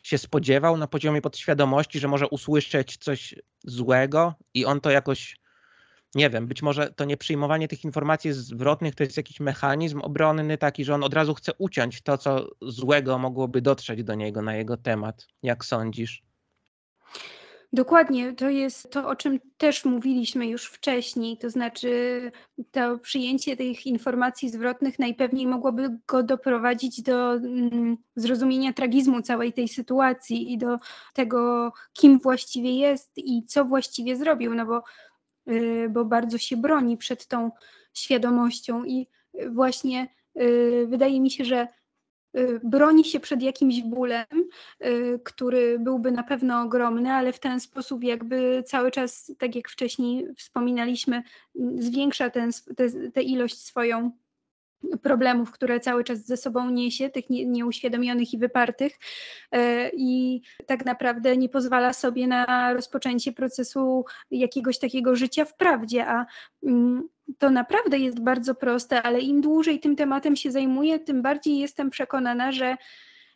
się spodziewał na poziomie podświadomości, że może usłyszeć coś złego i on to jakoś, nie wiem, być może to nieprzyjmowanie tych informacji zwrotnych to jest jakiś mechanizm obronny taki, że on od razu chce uciąć to, co złego mogłoby dotrzeć do niego na jego temat. Jak sądzisz? Dokładnie, to jest to, o czym też mówiliśmy już wcześniej, to znaczy to przyjęcie tych informacji zwrotnych najpewniej mogłoby go doprowadzić do mm, zrozumienia tragizmu całej tej sytuacji i do tego, kim właściwie jest i co właściwie zrobił, no bo, yy, bo bardzo się broni przed tą świadomością i właśnie yy, wydaje mi się, że Y, broni się przed jakimś bólem, y, który byłby na pewno ogromny, ale w ten sposób jakby cały czas, tak jak wcześniej wspominaliśmy, mm, zwiększa tę ilość swoją problemów, które cały czas ze sobą niesie, tych nieuświadomionych i wypartych, e, i tak naprawdę nie pozwala sobie na rozpoczęcie procesu jakiegoś takiego życia w prawdzie, a mm, to naprawdę jest bardzo proste, ale im dłużej tym tematem się zajmuję, tym bardziej jestem przekonana, że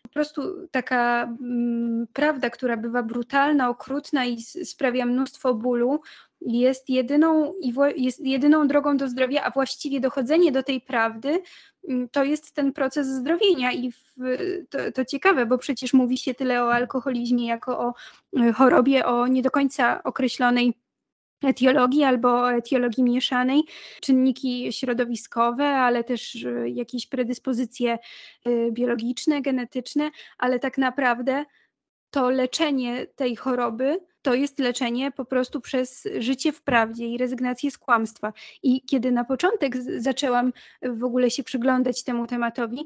po prostu taka mm, prawda, która bywa brutalna, okrutna i sprawia mnóstwo bólu, jest jedyną, i jest jedyną drogą do zdrowia, a właściwie dochodzenie do tej prawdy mm, to jest ten proces zdrowienia i w, to, to, ciekawe, bo przecież mówi się tyle o alkoholizmie jako o y, chorobie, o nie do końca określonej etiologii albo etiologii mieszanej, czynniki środowiskowe, ale też y, jakieś predyspozycje y, biologiczne, genetyczne, ale tak naprawdę to leczenie tej choroby to jest leczenie po prostu przez życie w prawdzie i rezygnację z kłamstwa. I kiedy na początek zaczęłam w ogóle się przyglądać temu tematowi,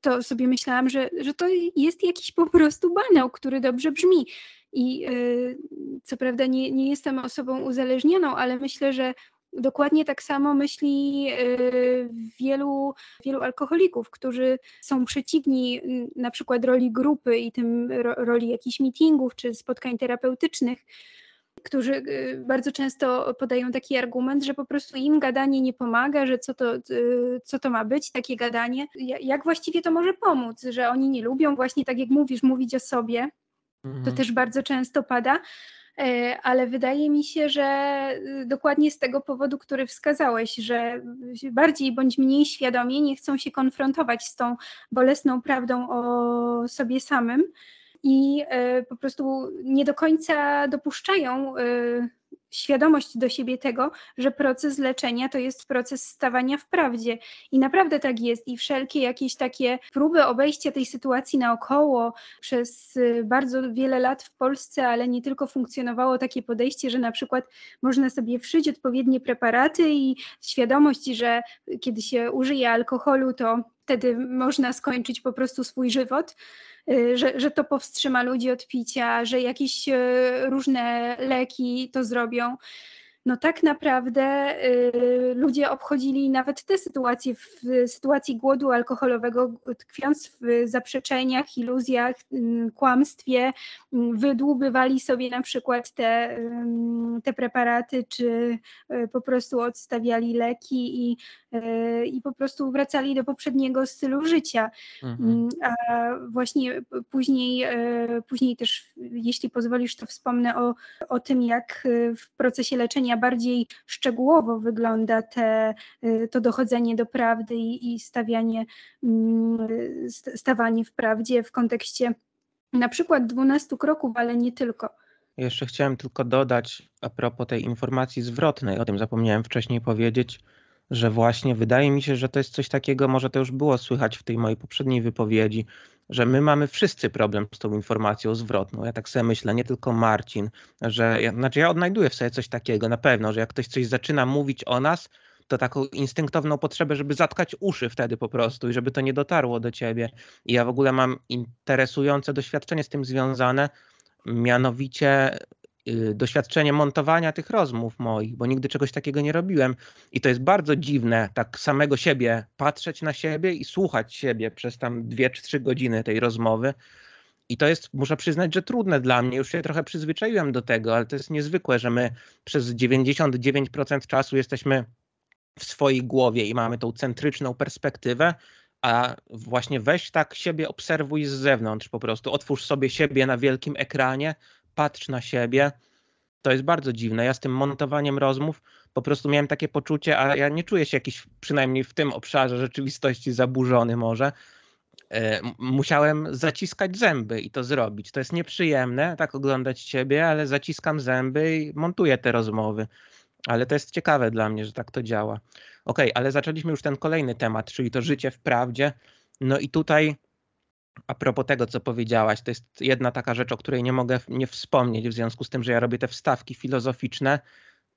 to sobie myślałam, że, że to jest jakiś po prostu banał, który dobrze brzmi. I yy, co prawda nie, nie jestem osobą uzależnioną, ale myślę, że Dokładnie tak samo myśli y, wielu, wielu alkoholików, którzy są przeciwni mm, na przykład roli grupy i tym roli jakichś meetingów czy spotkań terapeutycznych którzy y, bardzo często podają taki argument, że po prostu im gadanie nie pomaga, że co to, y, co to ma być, takie gadanie, jak właściwie to może pomóc, że oni nie lubią właśnie, tak jak mówisz, mówić o sobie. To mhm. też bardzo często pada, E, ale wydaje mi się, że y, dokładnie z tego powodu, który wskazałeś, że bardziej bądź mniej świadomie nie chcą się konfrontować z tą bolesną prawdą o sobie samym i e, po prostu nie do końca dopuszczają y, świadomość do siebie tego, że proces leczenia to jest proces stawania w prawdzie. I naprawdę tak jest. I wszelkie jakieś takie próby obejścia tej sytuacji naokoło przez y, bardzo wiele lat w Polsce, ale nie tylko funkcjonowało takie podejście, że na przykład można sobie wszyć odpowiednie preparaty i świadomość, że kiedy się użyje alkoholu, to wtedy można skończyć po prostu swój żywot, y, że, że to powstrzyma ludzi od picia, że jakieś y, różne leki to zrobią no tak naprawdę y, ludzie obchodzili nawet te sytuacje w sytuacji głodu alkoholowego, tkwiąc w zaprzeczeniach, iluzjach, mm, kłamstwie, mm, wydłubywali sobie na przykład te, mm, te preparaty, czy po prostu odstawiali leki i E, i po prostu wracali do poprzedniego stylu życia. Mhm. Mm, a właśnie później, e, później też, jeśli pozwolisz, to wspomnę o, o tym, jak e, w procesie leczenia bardziej szczegółowo wygląda te, to dochodzenie do prawdy i, i stawianie, mm, stawanie w prawdzie w kontekście na przykład 12 kroków, ale nie tylko. Jeszcze chciałem tylko dodać a propos tej informacji zwrotnej, o tym zapomniałem wcześniej powiedzieć, że właśnie wydaje mi się, że to jest coś takiego, może to już było słychać w tej mojej poprzedniej wypowiedzi, że my mamy wszyscy problem z tą informacją zwrotną. Ja tak sobie myślę, nie tylko Marcin, że ja, znaczy ja odnajduję w sobie coś takiego na pewno, że jak ktoś coś zaczyna mówić o nas, to taką instynktowną potrzebę, żeby zatkać uszy wtedy po prostu i żeby to nie dotarło do ciebie. I ja w ogóle mam interesujące doświadczenie z tym związane, mianowicie Y, doświadczenie montowania tych rozmów moich, bo nigdy czegoś takiego nie robiłem. I to jest bardzo dziwne, tak samego siebie patrzeć na siebie i słuchać siebie przez tam dwie czy trzy godziny tej rozmowy. I to jest, muszę przyznać, że trudne dla mnie. Już się trochę przyzwyczaiłem do tego, ale to jest niezwykłe, że my przez 99% czasu jesteśmy w swojej głowie i mamy tą centryczną perspektywę, a właśnie weź tak siebie obserwuj z zewnątrz po prostu. Otwórz sobie siebie na wielkim ekranie, patrz na siebie. To jest bardzo dziwne. Ja z tym montowaniem rozmów po prostu miałem takie poczucie, a ja nie czuję się jakiś, przynajmniej w tym obszarze rzeczywistości, zaburzony może. E, musiałem zaciskać zęby i to zrobić. To jest nieprzyjemne, tak oglądać siebie, ale zaciskam zęby i montuję te rozmowy. Ale to jest ciekawe dla mnie, że tak to działa. Okej, okay, ale zaczęliśmy już ten kolejny temat, czyli to życie w prawdzie. No i tutaj a propos tego, co powiedziałaś, to jest jedna taka rzecz, o której nie mogę nie wspomnieć, w związku z tym, że ja robię te wstawki filozoficzne.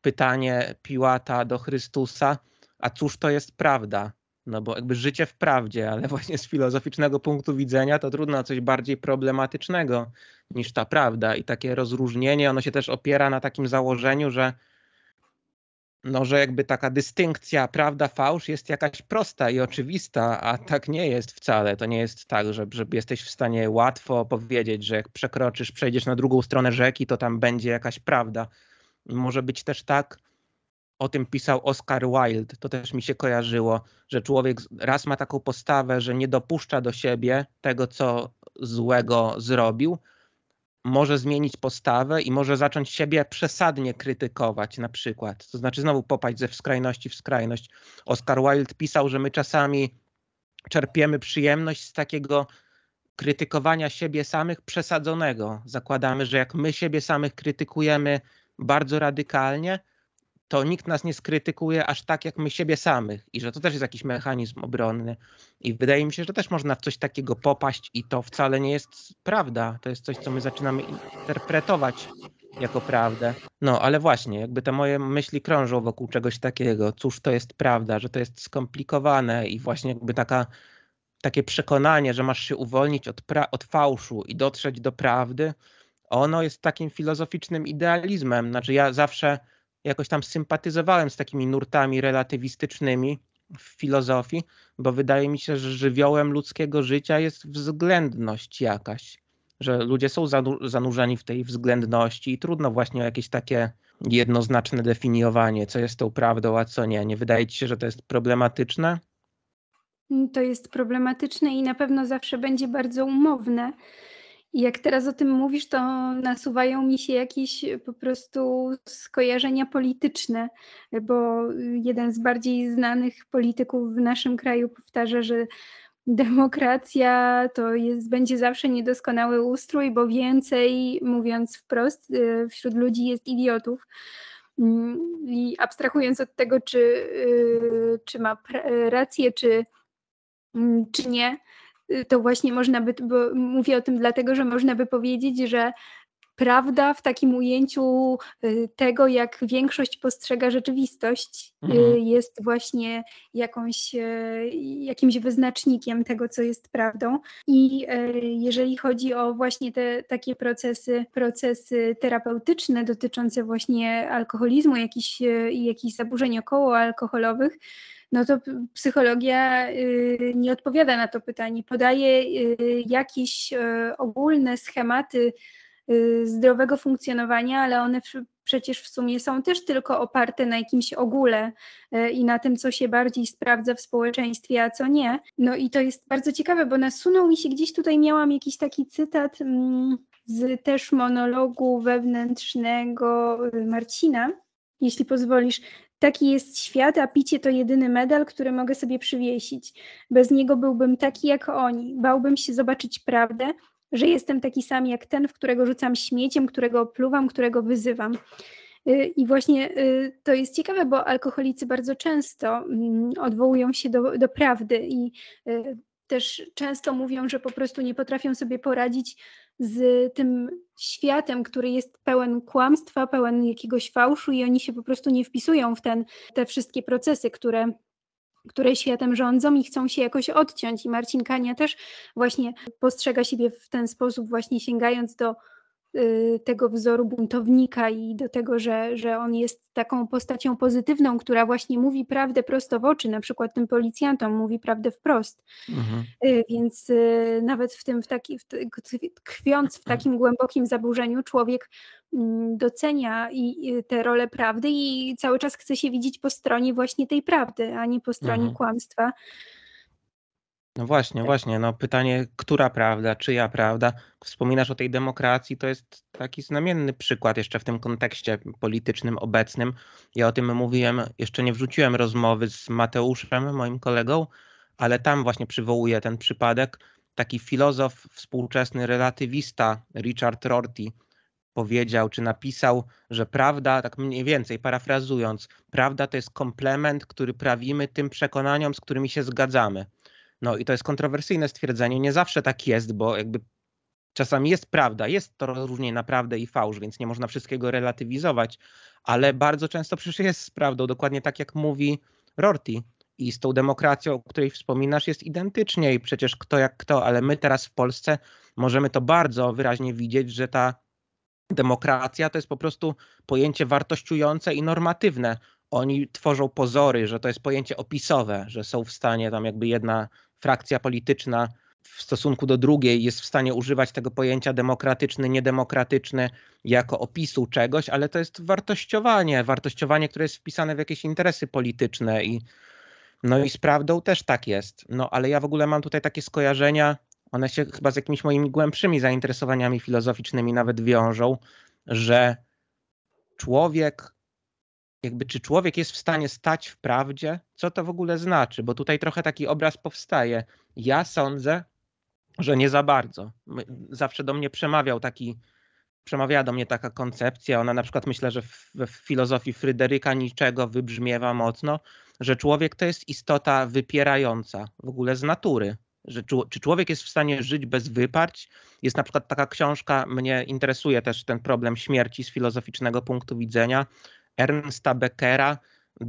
Pytanie Piłata do Chrystusa, a cóż to jest prawda? No bo jakby życie w prawdzie, ale właśnie z filozoficznego punktu widzenia to trudno coś bardziej problematycznego niż ta prawda. I takie rozróżnienie, ono się też opiera na takim założeniu, że no, że jakby taka dystynkcja prawda-fałsz jest jakaś prosta i oczywista, a tak nie jest wcale. To nie jest tak, że, że jesteś w stanie łatwo powiedzieć, że jak przekroczysz, przejdziesz na drugą stronę rzeki, to tam będzie jakaś prawda. Może być też tak, o tym pisał Oscar Wilde, to też mi się kojarzyło, że człowiek raz ma taką postawę, że nie dopuszcza do siebie tego, co złego zrobił, może zmienić postawę i może zacząć siebie przesadnie krytykować, na przykład. To znaczy, znowu popaść ze skrajności w skrajność. Oscar Wilde pisał, że my czasami czerpiemy przyjemność z takiego krytykowania siebie samych przesadzonego. Zakładamy, że jak my siebie samych krytykujemy bardzo radykalnie, to nikt nas nie skrytykuje aż tak jak my siebie samych i że to też jest jakiś mechanizm obronny i wydaje mi się, że też można w coś takiego popaść i to wcale nie jest prawda, to jest coś, co my zaczynamy interpretować jako prawdę. No, ale właśnie, jakby te moje myśli krążą wokół czegoś takiego, cóż to jest prawda, że to jest skomplikowane i właśnie jakby taka takie przekonanie, że masz się uwolnić od, pra- od fałszu i dotrzeć do prawdy, ono jest takim filozoficznym idealizmem. Znaczy, ja zawsze jakoś tam sympatyzowałem z takimi nurtami relatywistycznymi w filozofii, bo wydaje mi się, że żywiołem ludzkiego życia jest względność jakaś, że ludzie są zanurzeni w tej względności i trudno właśnie o jakieś takie jednoznaczne definiowanie, co jest tą prawdą, a co nie. Nie wydaje ci się, że to jest problematyczne? To jest problematyczne i na pewno zawsze będzie bardzo umowne. Jak teraz o tym mówisz, to nasuwają mi się jakieś e, po prostu skojarzenia polityczne, e, bo e, jeden z bardziej znanych polityków w naszym kraju powtarza, że demokracja to jest, będzie zawsze niedoskonały ustrój, bo więcej, mówiąc wprost, wśród ludzi jest idiotów. Mm, I abstrahując od tego, czy, czy ma rację, czy, mm, czy nie, Y, to właśnie można by, bo mówię o tym dlatego, że można by powiedzieć, że prawda w takim ujęciu y, tego, jak większość postrzega rzeczywistość, y, mhm. jest właśnie jakąś, jakimś wyznacznikiem tego, co jest prawdą. I jeżeli chodzi o właśnie te takie procesy, procesy terapeutyczne dotyczące właśnie alkoholizmu jakichś, i jakichś zaburzeń okołoalkoholowych, no to psychologia y, nie odpowiada na to pytanie. Podaje y, jakieś e, ogólne schematy y, zdrowego funkcjonowania, ale one przecież w sumie są też tylko oparte na jakimś ogóle e, i na tym, co się bardziej sprawdza w społeczeństwie, a co nie. No i to jest bardzo ciekawe, bo nasunął mi się gdzieś tutaj, miałam jakiś taki cytat mm, z też monologu wewnętrznego Marcina. Jeśli pozwolisz, Taki jest świat, a picie to jedyny medal, który mogę sobie przywiesić. Bez niego byłbym taki jak oni. Bałbym się zobaczyć prawdę, że jestem taki sam jak ten, w którego rzucam śmieciem, którego opluwam, którego wyzywam. Y, I właśnie y, to jest ciekawe, bo alkoholicy bardzo często mm, odwołują się do, do prawdy i y, też często mówią, że po prostu nie potrafią sobie poradzić z tym światem, który jest pełen kłamstwa, pełen jakiegoś fałszu i oni się po prostu nie wpisują w ten, te wszystkie procesy, które które światem rządzą i chcą się jakoś odciąć. I Marcin Kania też właśnie postrzega siebie w ten sposób, właśnie sięgając do Y, tego wzoru buntownika i do tego, że, że on jest taką postacią pozytywną, która właśnie mówi prawdę prosto w oczy, na przykład tym policjantom mówi prawdę wprost. Mhm. Y, więc y, nawet w tym w taki, w, w takim głębokim zaburzeniu, człowiek mm, docenia i, i tę rolę prawdy i cały czas chce się widzieć po stronie właśnie tej prawdy, a nie po stronie mhm. kłamstwa. No właśnie, tak. właśnie. No pytanie, która prawda, czyja prawda? Wspominasz o tej demokracji, to jest taki znamienny przykład jeszcze w tym kontekście politycznym obecnym. Ja o tym mówiłem, jeszcze nie wrzuciłem rozmowy z Mateuszem, moim kolegą, ale tam właśnie przywołuję ten przypadek. Taki filozof współczesny, relatywista Richard Rorty powiedział czy napisał, że prawda, tak mniej więcej parafrazując, prawda to jest komplement, który prawimy tym przekonaniom, z którymi się zgadzamy. No i to jest kontrowersyjne stwierdzenie, nie zawsze tak jest, bo jakby czasami jest prawda, jest to rozróżnienie naprawdę i fałsz, więc nie można wszystkiego relatywizować, ale bardzo często przecież jest prawdą, dokładnie tak jak mówi Rorty. I z tą demokracją, o której wspominasz, jest identycznie i przecież kto jak kto, ale my teraz w Polsce możemy to bardzo wyraźnie widzieć, że ta demokracja to jest po prostu pojęcie wartościujące i normatywne. Oni tworzą pozory, że to jest pojęcie opisowe, że są w stanie tam jakby jedna frakcja polityczna w stosunku do drugiej jest w stanie używać tego pojęcia demokratyczny, niedemokratyczny jako opisu czegoś, ale to jest wartościowanie, wartościowanie, które jest wpisane w jakieś interesy polityczne i no i z prawdą też tak jest. No ale ja w ogóle mam tutaj takie skojarzenia, one się chyba z jakimiś moimi głębszymi zainteresowaniami filozoficznymi nawet wiążą, że człowiek jakby czy człowiek jest w stanie stać w prawdzie, co to w ogóle znaczy, bo tutaj trochę taki obraz powstaje. Ja sądzę, że nie za bardzo. Zawsze do mnie przemawiał taki, przemawiała do mnie taka koncepcja, ona na przykład myślę, że w, w filozofii Fryderyka Niczego wybrzmiewa mocno, że człowiek to jest istota wypierająca w ogóle z natury. Że, czy człowiek jest w stanie żyć bez wyparć? Jest na przykład taka książka, mnie interesuje też ten problem śmierci z filozoficznego punktu widzenia. Ernsta Beckera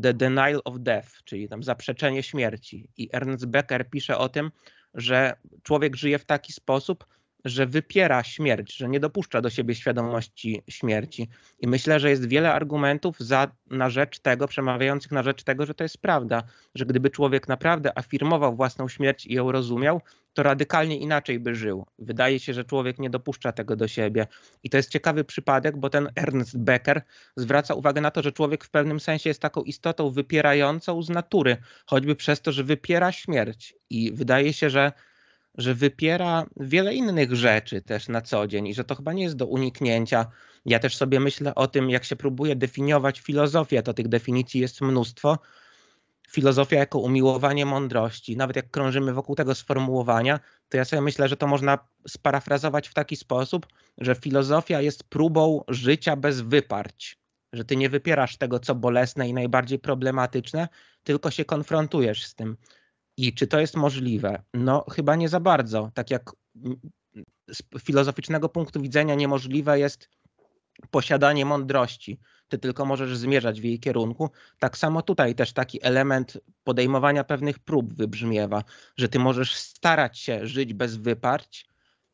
The Denial of Death, czyli tam zaprzeczenie śmierci. I Ernst Becker pisze o tym, że człowiek żyje w taki sposób, że wypiera śmierć, że nie dopuszcza do siebie świadomości śmierci. I myślę, że jest wiele argumentów za, na rzecz tego, przemawiających na rzecz tego, że to jest prawda, że gdyby człowiek naprawdę afirmował własną śmierć i ją rozumiał, to radykalnie inaczej by żył. Wydaje się, że człowiek nie dopuszcza tego do siebie. I to jest ciekawy przypadek, bo ten Ernst Becker zwraca uwagę na to, że człowiek w pewnym sensie jest taką istotą wypierającą z natury, choćby przez to, że wypiera śmierć. I wydaje się, że że wypiera wiele innych rzeczy też na co dzień i że to chyba nie jest do uniknięcia. Ja też sobie myślę o tym, jak się próbuje definiować filozofię, to tych definicji jest mnóstwo. Filozofia jako umiłowanie mądrości, nawet jak krążymy wokół tego sformułowania, to ja sobie myślę, że to można sparafrazować w taki sposób, że filozofia jest próbą życia bez wyparć że ty nie wypierasz tego, co bolesne i najbardziej problematyczne, tylko się konfrontujesz z tym. I czy to jest możliwe? No, chyba nie za bardzo. Tak jak z filozoficznego punktu widzenia niemożliwe jest posiadanie mądrości. Ty tylko możesz zmierzać w jej kierunku. Tak samo tutaj też taki element podejmowania pewnych prób wybrzmiewa, że ty możesz starać się żyć bez wyparć,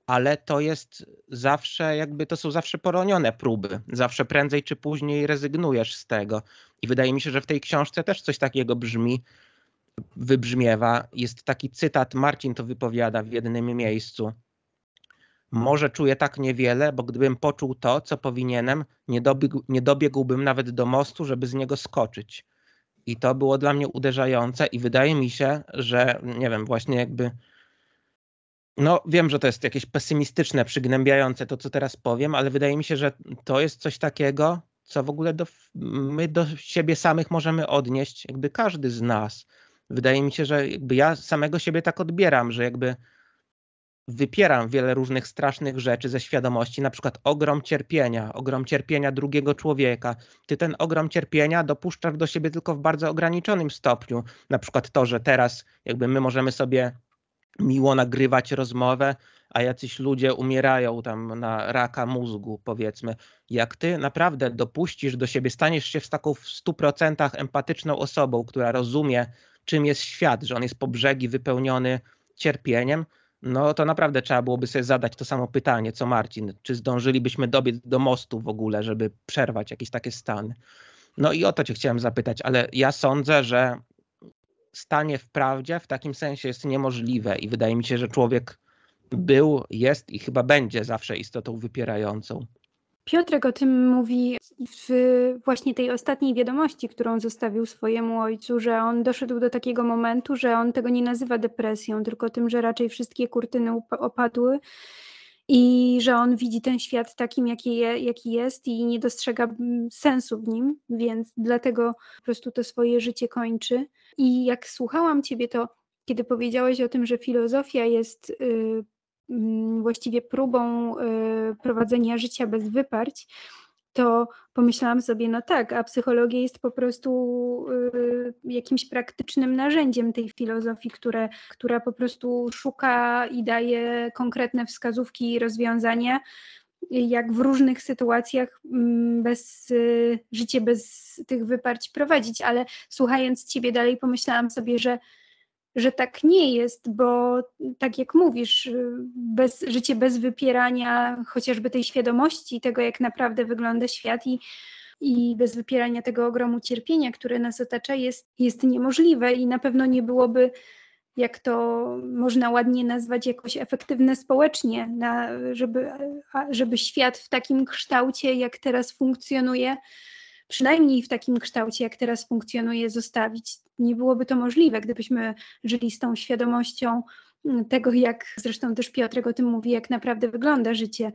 ale to jest zawsze, jakby to są zawsze poronione próby. Zawsze prędzej czy później rezygnujesz z tego. I wydaje mi się, że w tej książce też coś takiego brzmi, wybrzmiewa. Jest taki cytat, Marcin to wypowiada w jednym miejscu. Może czuję tak niewiele, bo gdybym poczuł to, co powinienem, nie, dobiegł, nie dobiegłbym nawet do mostu, żeby z niego skoczyć. I to było dla mnie uderzające, i wydaje mi się, że nie wiem, właśnie jakby. No, wiem, że to jest jakieś pesymistyczne, przygnębiające to, co teraz powiem, ale wydaje mi się, że to jest coś takiego, co w ogóle do, my do siebie samych możemy odnieść, jakby każdy z nas. Wydaje mi się, że jakby ja samego siebie tak odbieram, że jakby wypieram wiele różnych strasznych rzeczy ze świadomości, na przykład ogrom cierpienia, ogrom cierpienia drugiego człowieka. Ty ten ogrom cierpienia dopuszczasz do siebie tylko w bardzo ograniczonym stopniu. Na przykład to, że teraz jakby my możemy sobie miło nagrywać rozmowę, a jacyś ludzie umierają tam na raka mózgu, powiedzmy. Jak ty naprawdę dopuścisz do siebie, staniesz się z taką w 100% empatyczną osobą, która rozumie czym jest świat, że on jest po brzegi wypełniony cierpieniem, no to naprawdę trzeba byłoby sobie zadać to samo pytanie, co Marcin. Czy zdążylibyśmy dobiec do mostu w ogóle, żeby przerwać jakieś takie stany? No i o to cię chciałem zapytać, ale ja sądzę, że stanie w prawdzie w takim sensie jest niemożliwe i wydaje mi się, że człowiek był, jest i chyba będzie zawsze istotą wypierającą. Piotrek o tym mówi w właśnie tej ostatniej wiadomości, którą zostawił swojemu ojcu, że on doszedł do takiego momentu, że on tego nie nazywa depresją, tylko tym, że raczej wszystkie kurtyny opadły i że on widzi ten świat takim, jaki, je, jaki jest i nie dostrzega sensu w nim, więc dlatego po prostu to swoje życie kończy. I jak słuchałam ciebie, to kiedy powiedziałeś o tym, że filozofia jest y, Mm, właściwie próbą y, prowadzenia życia bez wyparć, to pomyślałam sobie, no tak, a psychologia jest po prostu y, jakimś praktycznym narzędziem tej filozofii, które, która po prostu szuka i daje konkretne wskazówki i rozwiązania, jak w różnych sytuacjach mm, bez, y, życie bez tych wyparć prowadzić. Ale słuchając Ciebie dalej, pomyślałam sobie, że że tak nie jest, bo tak jak mówisz, bez, życie bez wypierania chociażby tej świadomości tego, jak naprawdę wygląda świat i, i bez wypierania tego ogromu cierpienia, które nas otacza, jest, jest niemożliwe i na pewno nie byłoby, jak to można ładnie nazwać, jakoś efektywne społecznie, na, żeby, żeby świat w takim kształcie, jak teraz funkcjonuje, przynajmniej w takim kształcie, jak teraz funkcjonuje, zostawić. Nie byłoby to możliwe, gdybyśmy żyli z tą świadomością mm, tego, jak zresztą też Piotr o tym mówi, jak naprawdę wygląda życie. Y,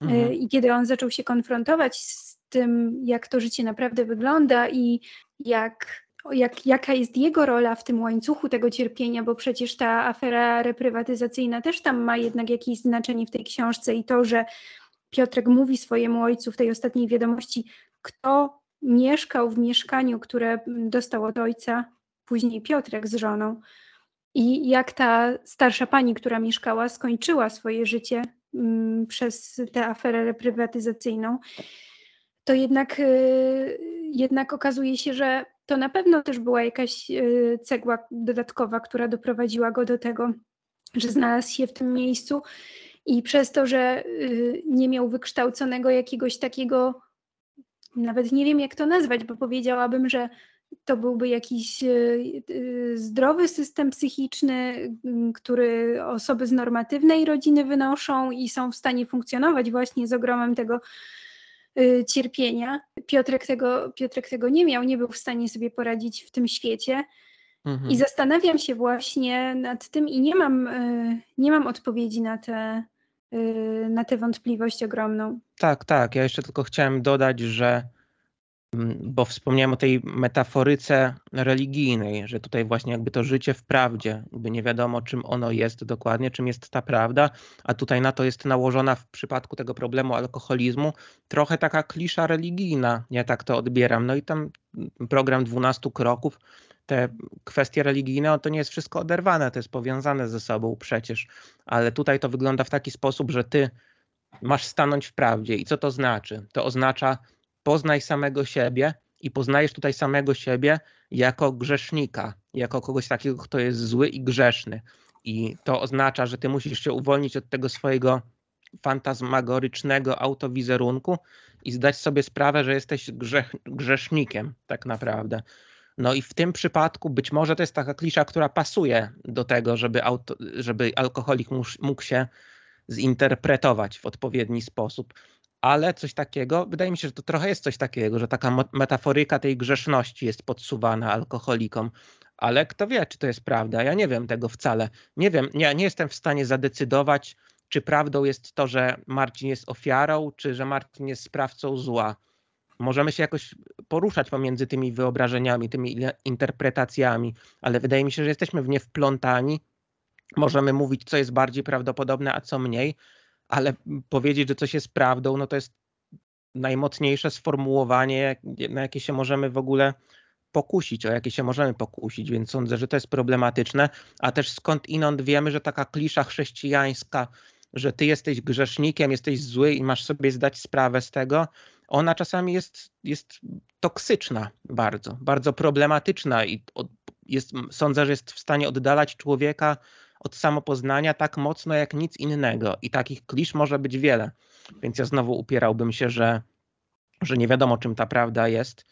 mhm. I kiedy on zaczął się konfrontować z tym, jak to życie naprawdę wygląda i jak jak, jaka jest jego rola w tym łańcuchu tego cierpienia, bo przecież ta afera reprywatyzacyjna też tam ma jednak jakieś znaczenie w tej książce i to, że Piotrek mówi swojemu ojcu w tej ostatniej wiadomości: kto mieszkał w mieszkaniu, które dostał od ojca, później Piotrek z żoną. I jak ta starsza pani, która mieszkała, skończyła swoje życie mm, przez tę aferę reprywatyzacyjną, to jednak, y, jednak okazuje się, że to na pewno też była jakaś y, cegła dodatkowa, która doprowadziła go do tego, że znalazł się w tym miejscu. I przez to, że y, nie miał wykształconego jakiegoś takiego nawet nie wiem, jak to nazwać, bo powiedziałabym, że to byłby jakiś e, e, zdrowy system psychiczny, który osoby z normatywnej rodziny wynoszą i są w stanie funkcjonować właśnie z ogromem tego e, cierpienia. Piotrek tego, Piotrek tego nie miał, nie był w stanie sobie poradzić w tym świecie. Mhm. I zastanawiam się właśnie nad tym i nie mam, nie mam odpowiedzi na te, Y, na tę wątpliwość ogromną. Tak, tak. Ja jeszcze tylko chciałem dodać, że Mm, bo wspomniałem o tej metaforyce religijnej, że tutaj właśnie jakby to życie w prawdzie, jakby nie wiadomo czym ono jest dokładnie, czym jest ta prawda, a tutaj na to jest nałożona w przypadku tego problemu alkoholizmu trochę taka klisza religijna, ja tak to odbieram. No i tam mm, program 12 kroków, te kwestie religijne, no to nie jest wszystko oderwane, to jest powiązane ze sobą przecież, ale tutaj to wygląda w taki sposób, że ty masz stanąć w prawdzie i co to znaczy? To oznacza poznaj samego siebie i poznajesz tutaj samego siebie jako grzesznika, jako kogoś takiego, kto jest zły i grzeszny. I to oznacza, że ty musisz się uwolnić od tego swojego fantasmagorycznego autowizerunku i zdać sobie sprawę, że jesteś grzech, grzesznikiem tak naprawdę. No i w tym przypadku być może to jest taka klisza, która pasuje do tego, żeby, auto, żeby alkoholik mógł się zinterpretować w odpowiedni sposób ale coś takiego, wydaje mi się, że to trochę jest coś takiego, że taka metaforyka tej grzeszności jest podsuwana alkoholikom, ale kto wie, czy to jest prawda? Ja nie wiem tego wcale. Nie wiem, ja nie jestem w stanie zadecydować, czy prawdą jest to, że Marcin jest ofiarą, czy że Marcin jest sprawcą zła. Możemy się jakoś poruszać pomiędzy tymi wyobrażeniami, tymi interpretacjami, ale wydaje mi się, że jesteśmy w nie wplątani. Możemy mówić, co jest bardziej prawdopodobne, a co mniej, ale powiedzieć, że coś jest prawdą, no to jest najmocniejsze sformułowanie, na jakie się możemy w ogóle pokusić, o jakie się możemy pokusić, więc sądzę, że to jest problematyczne, a też skąd inąd wiemy, że taka klisza chrześcijańska, że ty jesteś grzesznikiem, jesteś zły i masz sobie zdać sprawę z tego, ona czasami jest, jest toksyczna bardzo, bardzo problematyczna i od, jest, sądzę, że jest w stanie oddalać człowieka od samopoznania tak mocno jak nic innego. I takich klisz może być wiele. Więc ja znowu upierałbym się, że, że nie wiadomo, czym ta prawda jest.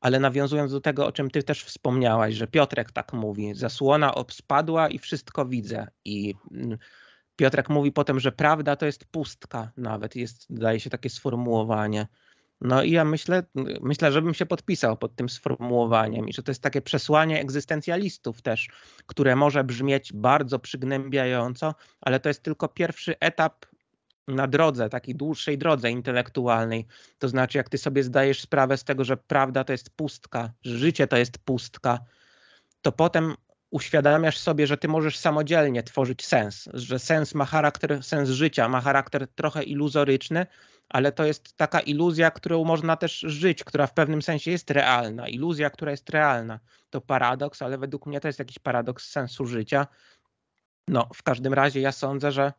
Ale nawiązując do tego, o czym ty też wspomniałaś, że Piotrek tak mówi, zasłona obspadła i wszystko widzę. I mm, Piotrek mówi potem, że prawda to jest pustka nawet, jest, daje się takie sformułowanie. No i ja myślę, myślę, żebym się podpisał pod tym sformułowaniem i że to jest takie przesłanie egzystencjalistów też, które może brzmieć bardzo przygnębiająco, ale to jest tylko pierwszy etap na drodze, takiej dłuższej drodze intelektualnej. To znaczy, jak ty sobie zdajesz sprawę z tego, że prawda to jest pustka, że życie to jest pustka, to potem uświadamiasz sobie, że ty możesz samodzielnie tworzyć sens, że sens ma charakter, sens życia ma charakter trochę iluzoryczny, ale to jest taka iluzja, którą można też żyć, która w pewnym sensie jest realna. Iluzja, która jest realna, to paradoks, ale według mnie to jest jakiś paradoks sensu życia. No, w każdym razie ja sądzę, że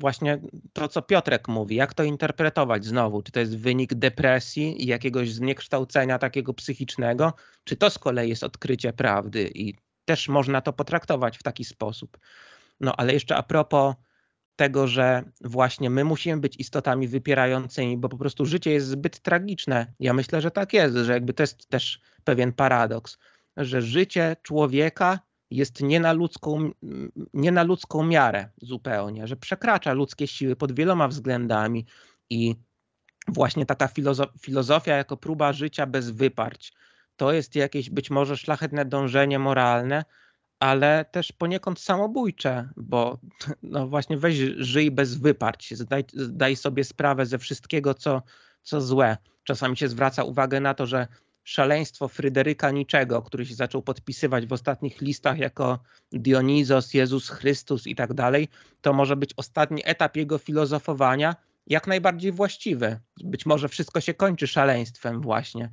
właśnie to, co Piotrek mówi, jak to interpretować znowu? Czy to jest wynik depresji i jakiegoś zniekształcenia takiego psychicznego, czy to z kolei jest odkrycie prawdy i też można to potraktować w taki sposób. No, ale jeszcze a propos tego, że właśnie my musimy być istotami wypierającymi, bo po prostu życie jest zbyt tragiczne. Ja myślę, że tak jest, że jakby to jest też pewien paradoks, że życie człowieka jest nie na ludzką, nie na ludzką miarę zupełnie, że przekracza ludzkie siły pod wieloma względami i właśnie taka filozofia jako próba życia bez wyparć, to jest jakieś być może szlachetne dążenie moralne, ale też poniekąd samobójcze, bo no właśnie weź żyj bez wyparć, zdaj, daj sobie sprawę ze wszystkiego, co, co złe. Czasami się zwraca uwagę na to, że szaleństwo Fryderyka Niczego, który się zaczął podpisywać w ostatnich listach jako Dionizos, Jezus Chrystus i tak dalej, to może być ostatni etap jego filozofowania, jak najbardziej właściwy. Być może wszystko się kończy szaleństwem właśnie.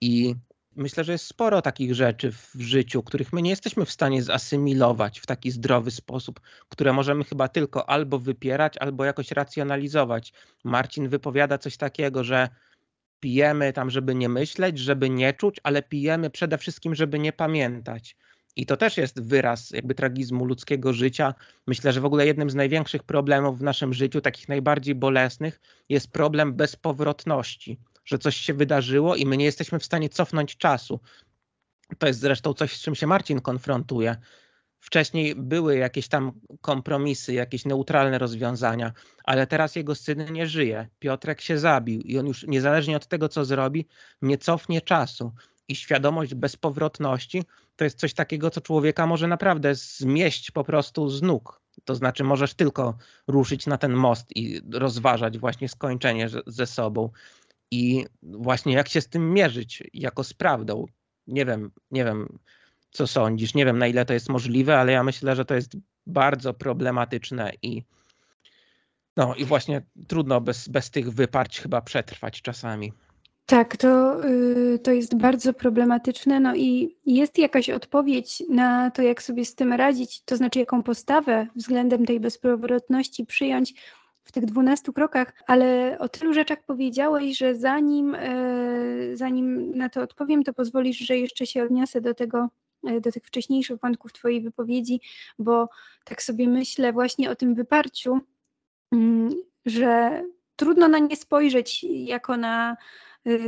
I myślę, że jest sporo takich rzeczy w życiu, których my nie jesteśmy w stanie zasymilować w taki zdrowy sposób, które możemy chyba tylko albo wypierać, albo jakoś racjonalizować. Marcin wypowiada coś takiego, że pijemy tam, żeby nie myśleć, żeby nie czuć, ale pijemy przede wszystkim, żeby nie pamiętać. I to też jest wyraz jakby tragizmu ludzkiego życia. Myślę, że w ogóle jednym z największych problemów w naszym życiu, takich najbardziej bolesnych, jest problem bezpowrotności że coś się wydarzyło i my nie jesteśmy w stanie cofnąć czasu. To jest zresztą coś, z czym się Marcin konfrontuje. Wcześniej były jakieś tam kompromisy, jakieś neutralne rozwiązania, ale teraz jego syn nie żyje. Piotrek się zabił i on już niezależnie od tego, co zrobi, nie cofnie czasu. I świadomość bezpowrotności to jest coś takiego, co człowieka może naprawdę zmieść po prostu z nóg. To znaczy, możesz tylko ruszyć na ten most i rozważać właśnie skończenie ze sobą. I właśnie jak się z tym mierzyć jako z prawdą? Nie wiem, nie wiem, co sądzisz. Nie wiem, na ile to jest możliwe, ale ja myślę, że to jest bardzo problematyczne i no i właśnie trudno bez, bez tych wyparć chyba przetrwać czasami. Tak, to, y, to jest bardzo problematyczne. No i jest jakaś odpowiedź na to, jak sobie z tym radzić, to znaczy, jaką postawę względem tej bezpowrotności przyjąć w tych dwunastu krokach, ale o tylu rzeczach powiedziałeś, że zanim, e, zanim na to odpowiem, to pozwolisz, że jeszcze się odniosę do tego, e, do tych wcześniejszych wątków Twojej wypowiedzi, bo tak sobie myślę właśnie o tym wyparciu, mm, że trudno na nie spojrzeć jako na Y,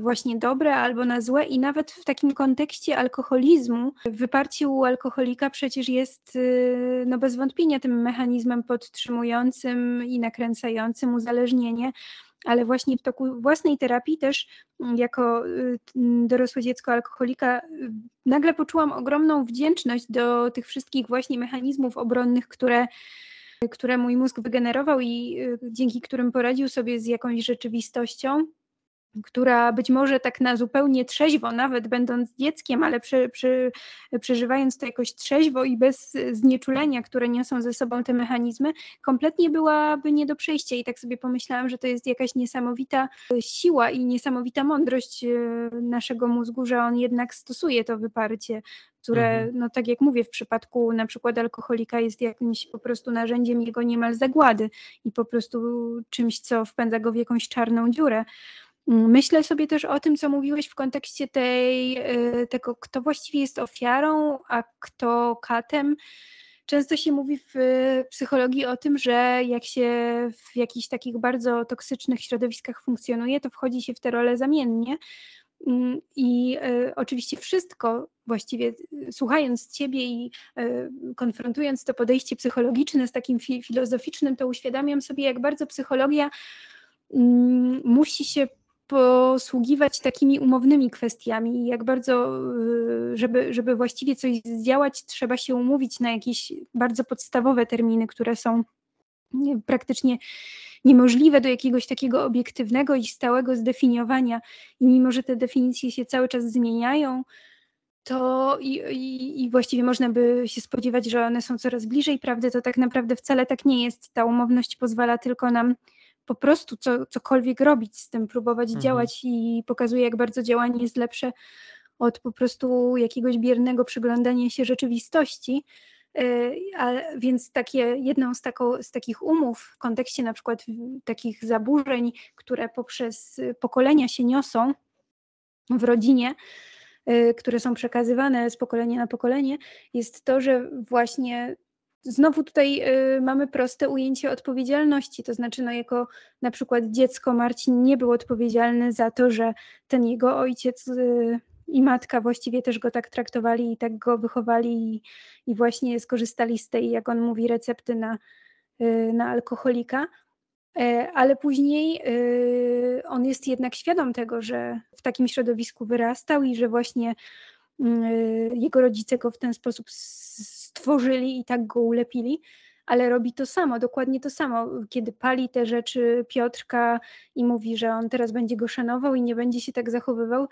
właśnie dobre albo na złe i nawet w takim kontekście alkoholizmu wyparcie u alkoholika przecież jest y, no bez wątpienia tym mechanizmem podtrzymującym i nakręcającym uzależnienie ale właśnie w toku własnej terapii też mm, jako y, dorosłe dziecko alkoholika nagle poczułam ogromną wdzięczność do tych wszystkich właśnie mechanizmów obronnych, które, które mój mózg wygenerował i dzięki którym poradził sobie z jakąś rzeczywistością która być może tak na zupełnie trzeźwo, nawet będąc dzieckiem, ale przy, przy, przeżywając to jakoś trzeźwo i bez znieczulenia, które niosą ze sobą te mechanizmy, kompletnie byłaby nie do przejścia. I tak sobie pomyślałam, że to jest jakaś niesamowita siła i niesamowita mądrość e, naszego mózgu, że on jednak stosuje to wyparcie które, mhm. no tak jak mówię, w przypadku na przykład alkoholika jest jakimś po prostu narzędziem jego niemal zagłady i po prostu czymś, co wpędza go w jakąś czarną dziurę. Myślę sobie też o tym, co mówiłeś w kontekście tej, y, tego, kto właściwie jest ofiarą, a kto katem. Często się mówi w psychologii o tym, że jak się w jakichś takich bardzo toksycznych środowiskach funkcjonuje, to wchodzi się w te role zamiennie. Mm, I y, oczywiście wszystko, właściwie słuchając Ciebie i y, konfrontując to podejście psychologiczne z takim filozoficznym, to uświadamiam sobie, jak bardzo psychologia mm, musi się posługiwać takimi umownymi kwestiami, jak bardzo, y, żeby, żeby właściwie coś zdziałać, trzeba się umówić na jakieś bardzo podstawowe terminy, które są praktycznie niemożliwe do jakiegoś takiego obiektywnego i stałego zdefiniowania. I mimo, że te definicje się cały czas zmieniają, to i, i, i, właściwie można by się spodziewać, że one są coraz bliżej prawdy, to tak naprawdę wcale tak nie jest. Ta umowność pozwala tylko nam po prostu co, cokolwiek robić z tym, próbować mhm. działać i pokazuje, jak bardzo działanie jest lepsze od po prostu jakiegoś biernego przyglądania się rzeczywistości. Y, a więc takie, jedną z, z, takich umów w kontekście na przykład takich zaburzeń, które poprzez y, pokolenia się niosą w rodzinie, y, które są przekazywane z pokolenia na pokolenie, jest to, że właśnie Znowu tutaj y, mamy proste ujęcie odpowiedzialności, to znaczy, no jako na przykład dziecko Marcin nie był odpowiedzialny za to, że ten jego ojciec y, i matka właściwie też go tak traktowali i tak go wychowali i, i właśnie skorzystali z tej, jak on mówi, recepty na, y, na alkoholika. E, ale później y, on jest jednak świadom tego, że w takim środowisku wyrastał i że właśnie y, jego rodzice go w ten sposób stworzyli i tak go ulepili, ale robi to samo, dokładnie to samo. Kiedy pali te rzeczy Piotrka i mówi, że on teraz będzie go szanował i nie będzie się tak zachowywał,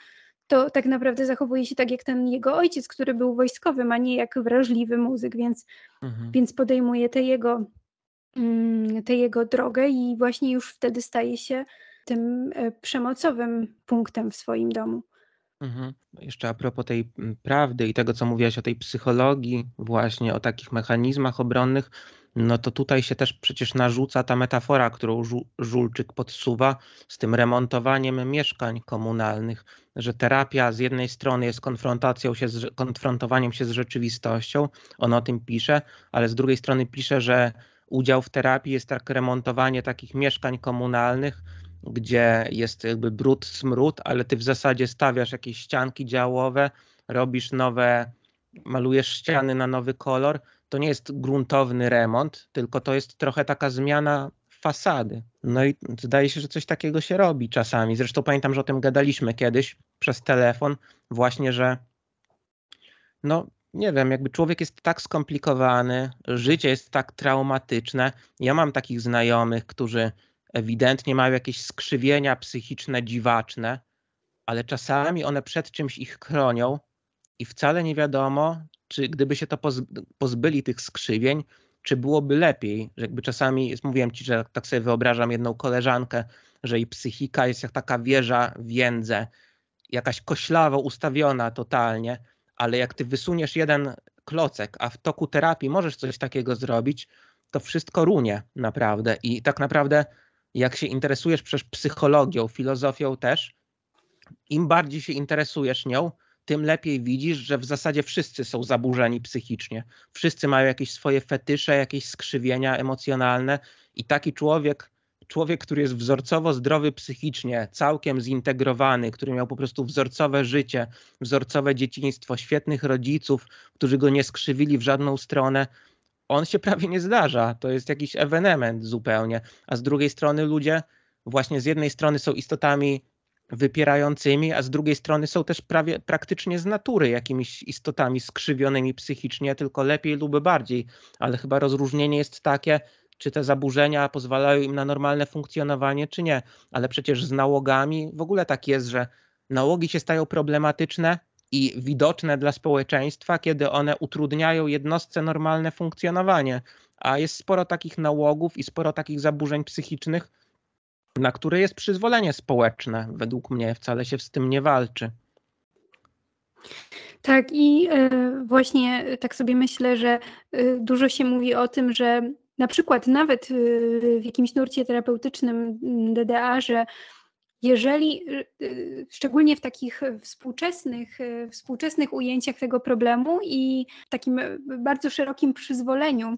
to tak naprawdę zachowuje się tak jak ten jego ojciec, który był wojskowym, a nie jak wrażliwy muzyk, więc, mhm. więc podejmuje tę jego, mm, tę jego drogę i właśnie już wtedy staje się tym e, przemocowym punktem w swoim domu. Mhm. No, jeszcze a propos tej prawdy i tego, co mówiłaś o tej psychologii, właśnie o takich mechanizmach obronnych, no to tutaj się też przecież narzuca ta metafora, którą Żulczyk podsuwa z tym remontowaniem mieszkań komunalnych, że terapia z jednej strony jest konfrontacją się z, konfrontowaniem się z rzeczywistością, on o tym pisze, ale z drugiej strony pisze, że udział w terapii jest tak remontowanie takich mieszkań komunalnych, gdzie jest jakby brud, smród, ale ty w zasadzie stawiasz jakieś ścianki działowe, robisz nowe, malujesz ściany na nowy kolor. To nie jest gruntowny remont, tylko to jest trochę taka zmiana fasady. No i zdaje się, że coś takiego się robi czasami. Zresztą pamiętam, że o tym gadaliśmy kiedyś przez telefon, właśnie, że no nie wiem, jakby człowiek jest tak skomplikowany, życie jest tak traumatyczne. Ja mam takich znajomych, którzy ewidentnie mają jakieś skrzywienia psychiczne dziwaczne, ale czasami one przed czymś ich chronią i wcale nie wiadomo, czy gdyby się to pozbyli tych skrzywień, czy byłoby lepiej, że jakby czasami, mówiłem ci, że tak sobie wyobrażam jedną koleżankę, że jej psychika jest jak taka wieża więdze, jakaś koślawo ustawiona totalnie, ale jak ty wysuniesz jeden klocek, a w toku terapii możesz coś takiego zrobić, to wszystko runie naprawdę i tak naprawdę jak się interesujesz przecież psychologią, filozofią też, im bardziej się interesujesz nią, tym lepiej widzisz, że w zasadzie wszyscy są zaburzeni psychicznie. Wszyscy mają jakieś swoje fetysze, jakieś skrzywienia emocjonalne i taki człowiek, człowiek, który jest wzorcowo zdrowy psychicznie, całkiem zintegrowany, który miał po prostu wzorcowe życie, wzorcowe dzieciństwo, świetnych rodziców, którzy go nie skrzywili w żadną stronę, on się prawie nie zdarza. To jest jakiś ewenement zupełnie. A z drugiej strony ludzie właśnie z jednej strony są istotami wypierającymi, a z drugiej strony są też prawie, praktycznie z natury jakimiś istotami skrzywionymi psychicznie, tylko lepiej lub bardziej. Ale chyba rozróżnienie jest takie, czy te zaburzenia pozwalają im na normalne funkcjonowanie, czy nie. Ale przecież z nałogami w ogóle tak jest, że nałogi się stają problematyczne i widoczne dla społeczeństwa, kiedy one utrudniają jednostce normalne funkcjonowanie. A jest sporo takich nałogów i sporo takich zaburzeń psychicznych, na które jest przyzwolenie społeczne. Według mnie wcale się z tym nie walczy. Tak, i e, właśnie tak sobie myślę, że e, dużo się mówi o tym, że na przykład nawet e, w jakimś nurcie terapeutycznym mm, DDA, że jeżeli y, szczególnie w takich współczesnych, y, współczesnych ujęciach tego problemu i takim y, bardzo szerokim przyzwoleniu,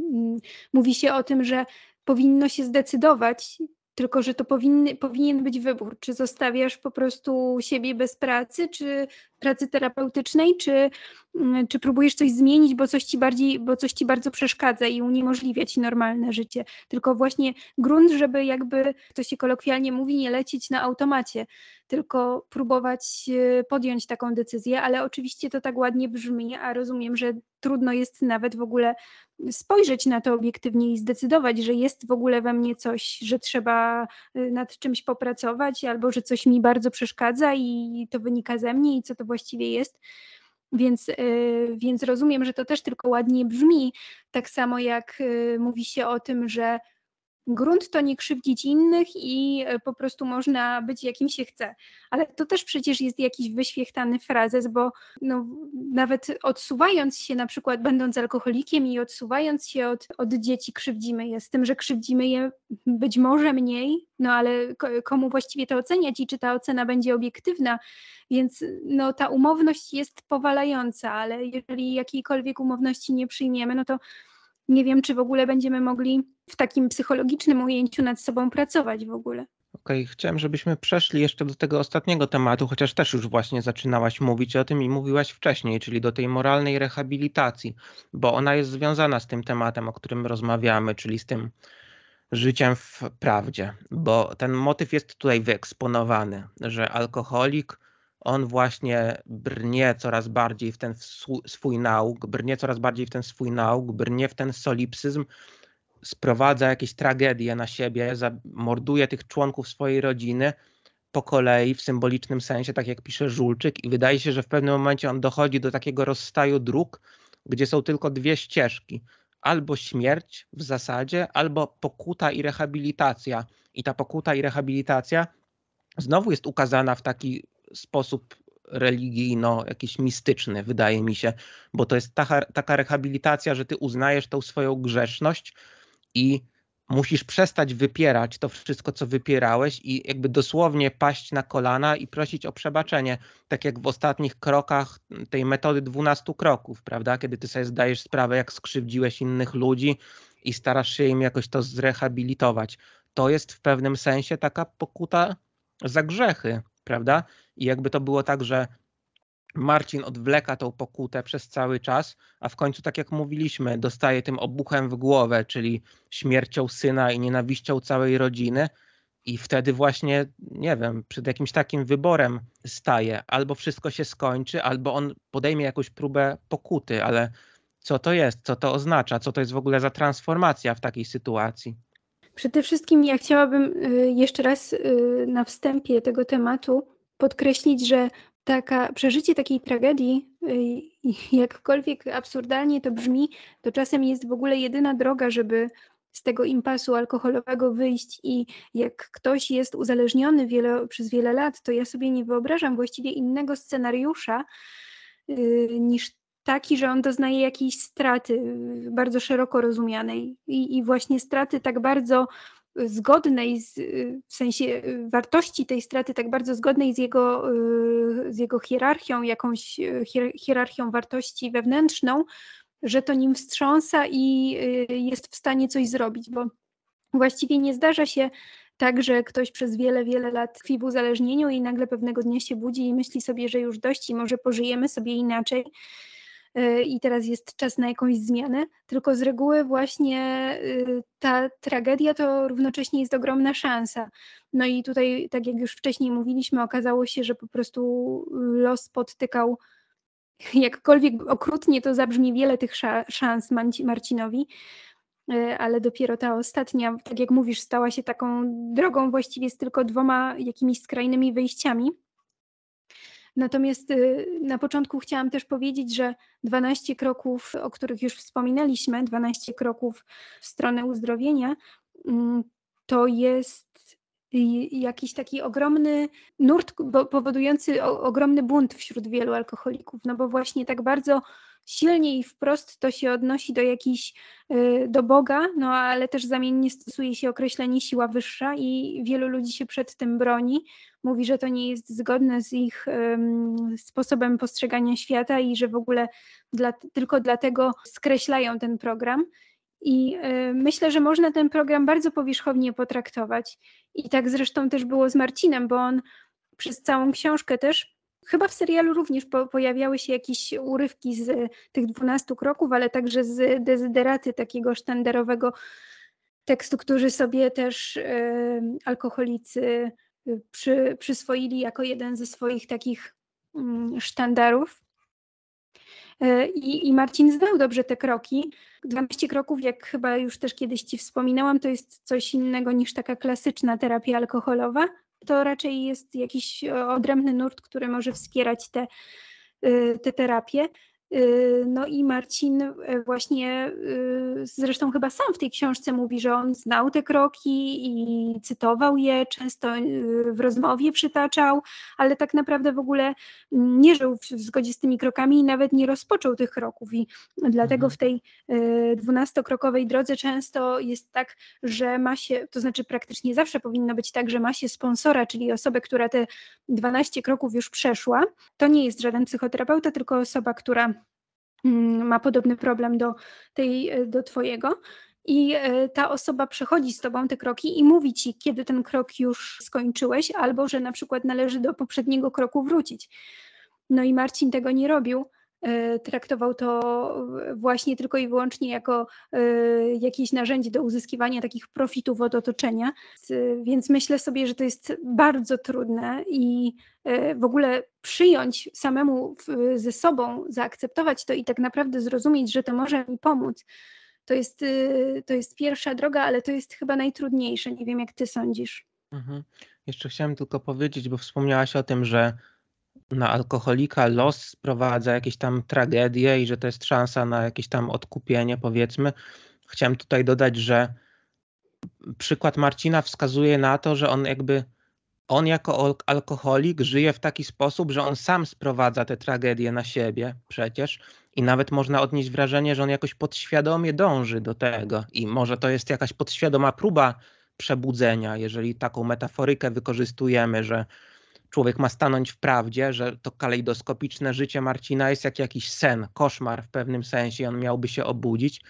mm, mówi się o tym, że powinno się zdecydować, tylko że to powinny, powinien być wybór, czy zostawiasz po prostu siebie bez pracy, czy pracy terapeutycznej, czy, mm, czy próbujesz coś zmienić, bo coś, ci bardziej, bo coś ci bardzo przeszkadza i uniemożliwia ci normalne życie. Tylko właśnie grunt, żeby jakby, to się kolokwialnie mówi, nie lecieć na automacie, tylko próbować e, podjąć taką decyzję, ale oczywiście to tak ładnie brzmi, a rozumiem, że trudno jest nawet w ogóle spojrzeć na to obiektywnie i zdecydować, że jest w ogóle we mnie coś, że trzeba e, nad czymś popracować, albo że coś mi bardzo przeszkadza i to wynika ze mnie i co to właściwie jest. Więc, y, więc rozumiem, że to też tylko ładnie brzmi, tak samo jak y, mówi się o tym, że grunt to nie krzywdzić innych i e, po prostu można być jakim się chce. Ale to też przecież jest jakiś wyświechtany frazes, bo no, nawet odsuwając się na przykład będąc alkoholikiem i odsuwając się od, od dzieci krzywdzimy je, z tym, że krzywdzimy je być może mniej, no ale komu właściwie to oceniać i czy ta ocena będzie obiektywna, więc no, ta umowność jest powalająca, ale jeżeli jakiejkolwiek umowności nie przyjmiemy, no to nie wiem, czy w ogóle będziemy mogli w takim psychologicznym ujęciu nad sobą pracować w ogóle. Okej, okay, chciałem, żebyśmy przeszli jeszcze do tego ostatniego tematu, chociaż też już właśnie zaczynałaś mówić o tym i mówiłaś wcześniej, czyli do tej moralnej rehabilitacji, bo ona jest związana z tym tematem, o którym rozmawiamy, czyli z tym życiem w prawdzie, bo ten motyw jest tutaj wyeksponowany, że alkoholik on właśnie brnie coraz bardziej w ten swój nauk, brnie coraz bardziej w ten swój nauk, brnie w ten solipsyzm, sprowadza jakieś tragedie na siebie, morduje tych członków swojej rodziny po kolei w symbolicznym sensie, tak jak pisze Żulczyk i wydaje się, że w pewnym momencie on dochodzi do takiego rozstaju dróg, gdzie są tylko dwie ścieżki. Albo śmierć w zasadzie, albo pokuta i rehabilitacja. I ta pokuta i rehabilitacja znowu jest ukazana w taki sposób religijno, jakiś mistyczny, wydaje mi się, bo to jest taka, taka rehabilitacja, że ty uznajesz tą swoją grzeszność i musisz przestać wypierać to wszystko, co wypierałeś i jakby dosłownie paść na kolana i prosić o przebaczenie, tak jak w ostatnich krokach tej metody 12 kroków, prawda? Kiedy ty sobie zdajesz sprawę, jak skrzywdziłeś innych ludzi i starasz się im jakoś to zrehabilitować. To jest w pewnym sensie taka pokuta za grzechy prawda? I jakby to było tak, że Marcin odwleka tą pokutę przez cały czas, a w końcu, tak jak mówiliśmy, dostaje tym obuchem w głowę, czyli śmiercią syna i nienawiścią całej rodziny. I wtedy właśnie, nie wiem, przed jakimś takim wyborem staje. Albo wszystko się skończy, albo on podejmie jakąś próbę pokuty, ale co to jest, co to oznacza, co to jest w ogóle za transformacja w takiej sytuacji? Przede wszystkim ja chciałabym y, jeszcze raz y, na wstępie tego tematu podkreślić, że taka, przeżycie takiej tragedii, y, jakkolwiek absurdalnie to brzmi, to czasem jest w ogóle jedyna droga, żeby z tego impasu alkoholowego wyjść i jak ktoś jest uzależniony wiele, przez wiele lat, to ja sobie nie wyobrażam właściwie innego scenariusza niż taki, że on doznaje jakiejś straty, y, bardzo szeroko rozumianej. I, i właśnie straty tak bardzo zgodnej, z, y, w sensie y, wartości tej straty, tak bardzo zgodnej z jego, z jego hierarchią, jakąś hierarchią wartości wewnętrzną, że to nim wstrząsa i jest w stanie coś zrobić, bo właściwie nie zdarza się tak, że ktoś przez wiele, wiele lat tkwi w uzależnieniu i nagle pewnego dnia się budzi i myśli sobie, że już dość i może pożyjemy sobie inaczej Y, i teraz jest czas na jakąś zmianę, tylko z reguły właśnie y, ta tragedia to równocześnie jest ogromna szansa. No i tutaj, tak jak już wcześniej mówiliśmy, okazało się, że po prostu los podtykał jakkolwiek okrutnie to zabrzmi wiele tych szans Marcinowi, y, ale dopiero ta ostatnia, tak jak mówisz, stała się taką drogą właściwie z tylko dwoma jakimiś skrajnymi wyjściami. Natomiast y, na początku chciałam też powiedzieć, że 12 kroków, o których już wspominaliśmy, 12 kroków w stronę uzdrowienia, mm, to jest jakiś taki ogromny nurt powodujący ogromny bunt wśród wielu alkoholików, no bo właśnie tak bardzo silnie i wprost to się odnosi do jakiejś, y, do Boga, no ale też zamiennie stosuje się określenie siła wyższa i wielu ludzi się przed tym broni. Mówi, że to nie jest zgodne z ich um, sposobem postrzegania świata i że w ogóle dla, tylko dlatego skreślają ten program. I y, myślę, że można ten program bardzo powierzchownie potraktować. I tak zresztą też było z Marcinem, bo on przez całą książkę też Chyba w serialu również po, pojawiały się jakieś urywki z e, tych 12 kroków, ale także z dezyderaty takiego sztandarowego tekstu, który sobie też y, alkoholicy e, przy, przyswoili jako jeden ze swoich takich y, sztandarów. I, I, Marcin znał dobrze te kroki. 12 kroków, jak chyba już też kiedyś Ci wspominałam, to jest coś innego niż taka klasyczna terapia alkoholowa to raczej jest jakiś e, odrębny nurt, który może wspierać te, y, te terapie. Y, no i Marcin y, właśnie y, zresztą chyba sam w tej książce mówi, że on znał te kroki i cytował je, często w rozmowie przytaczał, ale tak naprawdę w ogóle nie żył w zgodzie z tymi krokami i nawet nie rozpoczął tych kroków. I dlatego mhm. w tej dwunastokrokowej drodze często jest tak, że ma się, to znaczy praktycznie zawsze powinno być tak, że ma się sponsora, czyli osobę, która te 12 kroków już przeszła. To nie jest żaden psychoterapeuta, tylko osoba, która Mm, ma podobny problem do, tej, e, do Twojego. I e, ta osoba przechodzi z tobą te kroki i mówi ci, kiedy ten krok już skończyłeś, albo że na przykład należy do poprzedniego kroku wrócić. No i Marcin tego nie robił, E, traktował to właśnie tylko i wyłącznie jako e, jakieś narzędzie do uzyskiwania takich profitów od otoczenia. Więc e, myślę sobie, że to jest bardzo trudne i w ogóle przyjąć samemu ze sobą, zaakceptować to i tak naprawdę zrozumieć, że to może mi pomóc. To jest, to jest pierwsza droga, ale to jest chyba najtrudniejsze. Nie wiem, jak ty sądzisz. Mhm. Jeszcze chciałem tylko powiedzieć, bo wspomniałaś o tym, że na alkoholika los sprowadza jakieś tam tragedie i że to jest szansa na jakieś tam odkupienie, powiedzmy. Chciałem tutaj dodać, że przykład Marcina wskazuje na to, że on jakby on jako alkoholik żyje w taki sposób, że on sam sprowadza te tragedie na siebie przecież i nawet można odnieść wrażenie, że on jakoś podświadomie dąży do tego i może to jest jakaś podświadoma próba przebudzenia, jeżeli taką metaforykę wykorzystujemy, że człowiek ma stanąć w prawdzie, że to kalejdoskopiczne życie Marcina jest jak jakiś sen, koszmar w pewnym sensie i on miałby się obudzić,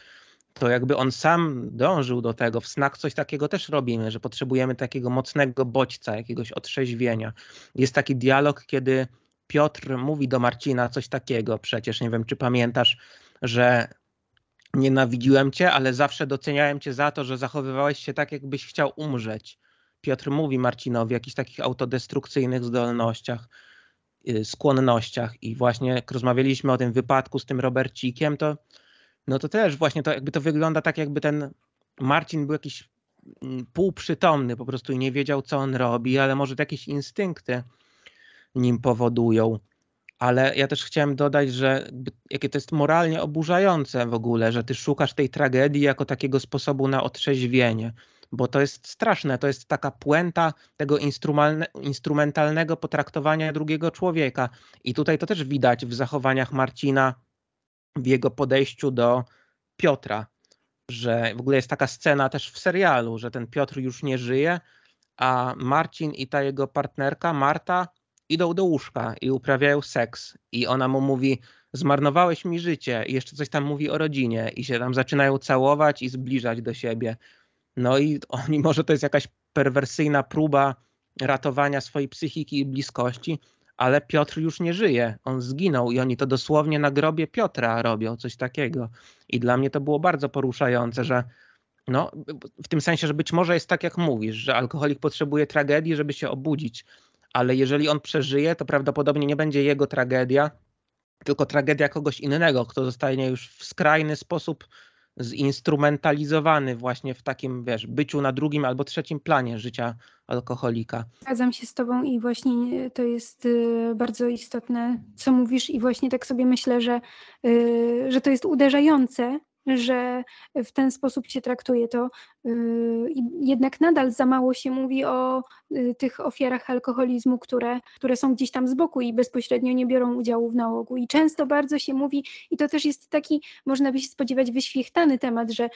to jakby on sam dążył do tego. W snach coś takiego też robimy, że potrzebujemy takiego mocnego bodźca, jakiegoś otrzeźwienia. Jest taki dialog, kiedy Piotr mówi do Marcina coś takiego, przecież nie wiem, czy pamiętasz, że nienawidziłem cię, ale zawsze doceniałem cię za to, że zachowywałeś się tak, jakbyś chciał umrzeć. Piotr mówi Marcinowi, jakichś takich autodestrukcyjnych zdolnościach, y, skłonnościach i właśnie jak rozmawialiśmy o tym wypadku z tym Robercikiem, to no to też właśnie to jakby to wygląda tak, jakby ten Marcin był jakiś mm, półprzytomny po prostu i nie wiedział, co on robi, ale może to jakieś instynkty nim powodują. Ale ja też chciałem dodać, że jakie to jest moralnie oburzające w ogóle, że ty szukasz tej tragedii jako takiego sposobu na otrzeźwienie bo to jest straszne, to jest taka puenta tego instrumentalnego potraktowania drugiego człowieka. I tutaj to też widać w zachowaniach Marcina, w jego podejściu do Piotra, że w ogóle jest taka scena też w serialu, że ten Piotr już nie żyje, a Marcin i ta jego partnerka Marta idą do łóżka i uprawiają seks. I ona mu mówi: Zmarnowałeś mi życie, i jeszcze coś tam mówi o rodzinie, i się tam zaczynają całować i zbliżać do siebie. No i oni, może to jest jakaś perwersyjna próba ratowania swojej psychiki i bliskości, ale Piotr już nie żyje, on zginął i oni to dosłownie na grobie Piotra robią, coś takiego. I dla mnie to było bardzo poruszające, że no, w tym sensie, że być może jest tak, jak mówisz, że alkoholik potrzebuje tragedii, żeby się obudzić, ale jeżeli on przeżyje, to prawdopodobnie nie będzie jego tragedia, tylko tragedia kogoś innego, kto zostanie już w skrajny sposób zinstrumentalizowany właśnie w takim, wiesz, byciu na drugim albo trzecim planie życia alkoholika. Zgadzam się z tobą i właśnie e, to jest e, bardzo istotne, co mówisz i właśnie tak sobie myślę, że, e, że to jest uderzające, że w ten sposób się traktuje to. Y, jednak nadal za mało się mówi o y, tych ofiarach alkoholizmu, które, które są gdzieś tam z boku i bezpośrednio nie biorą udziału w nałogu. I często bardzo się mówi, i to też jest taki, można by się spodziewać, wyświechtany temat, że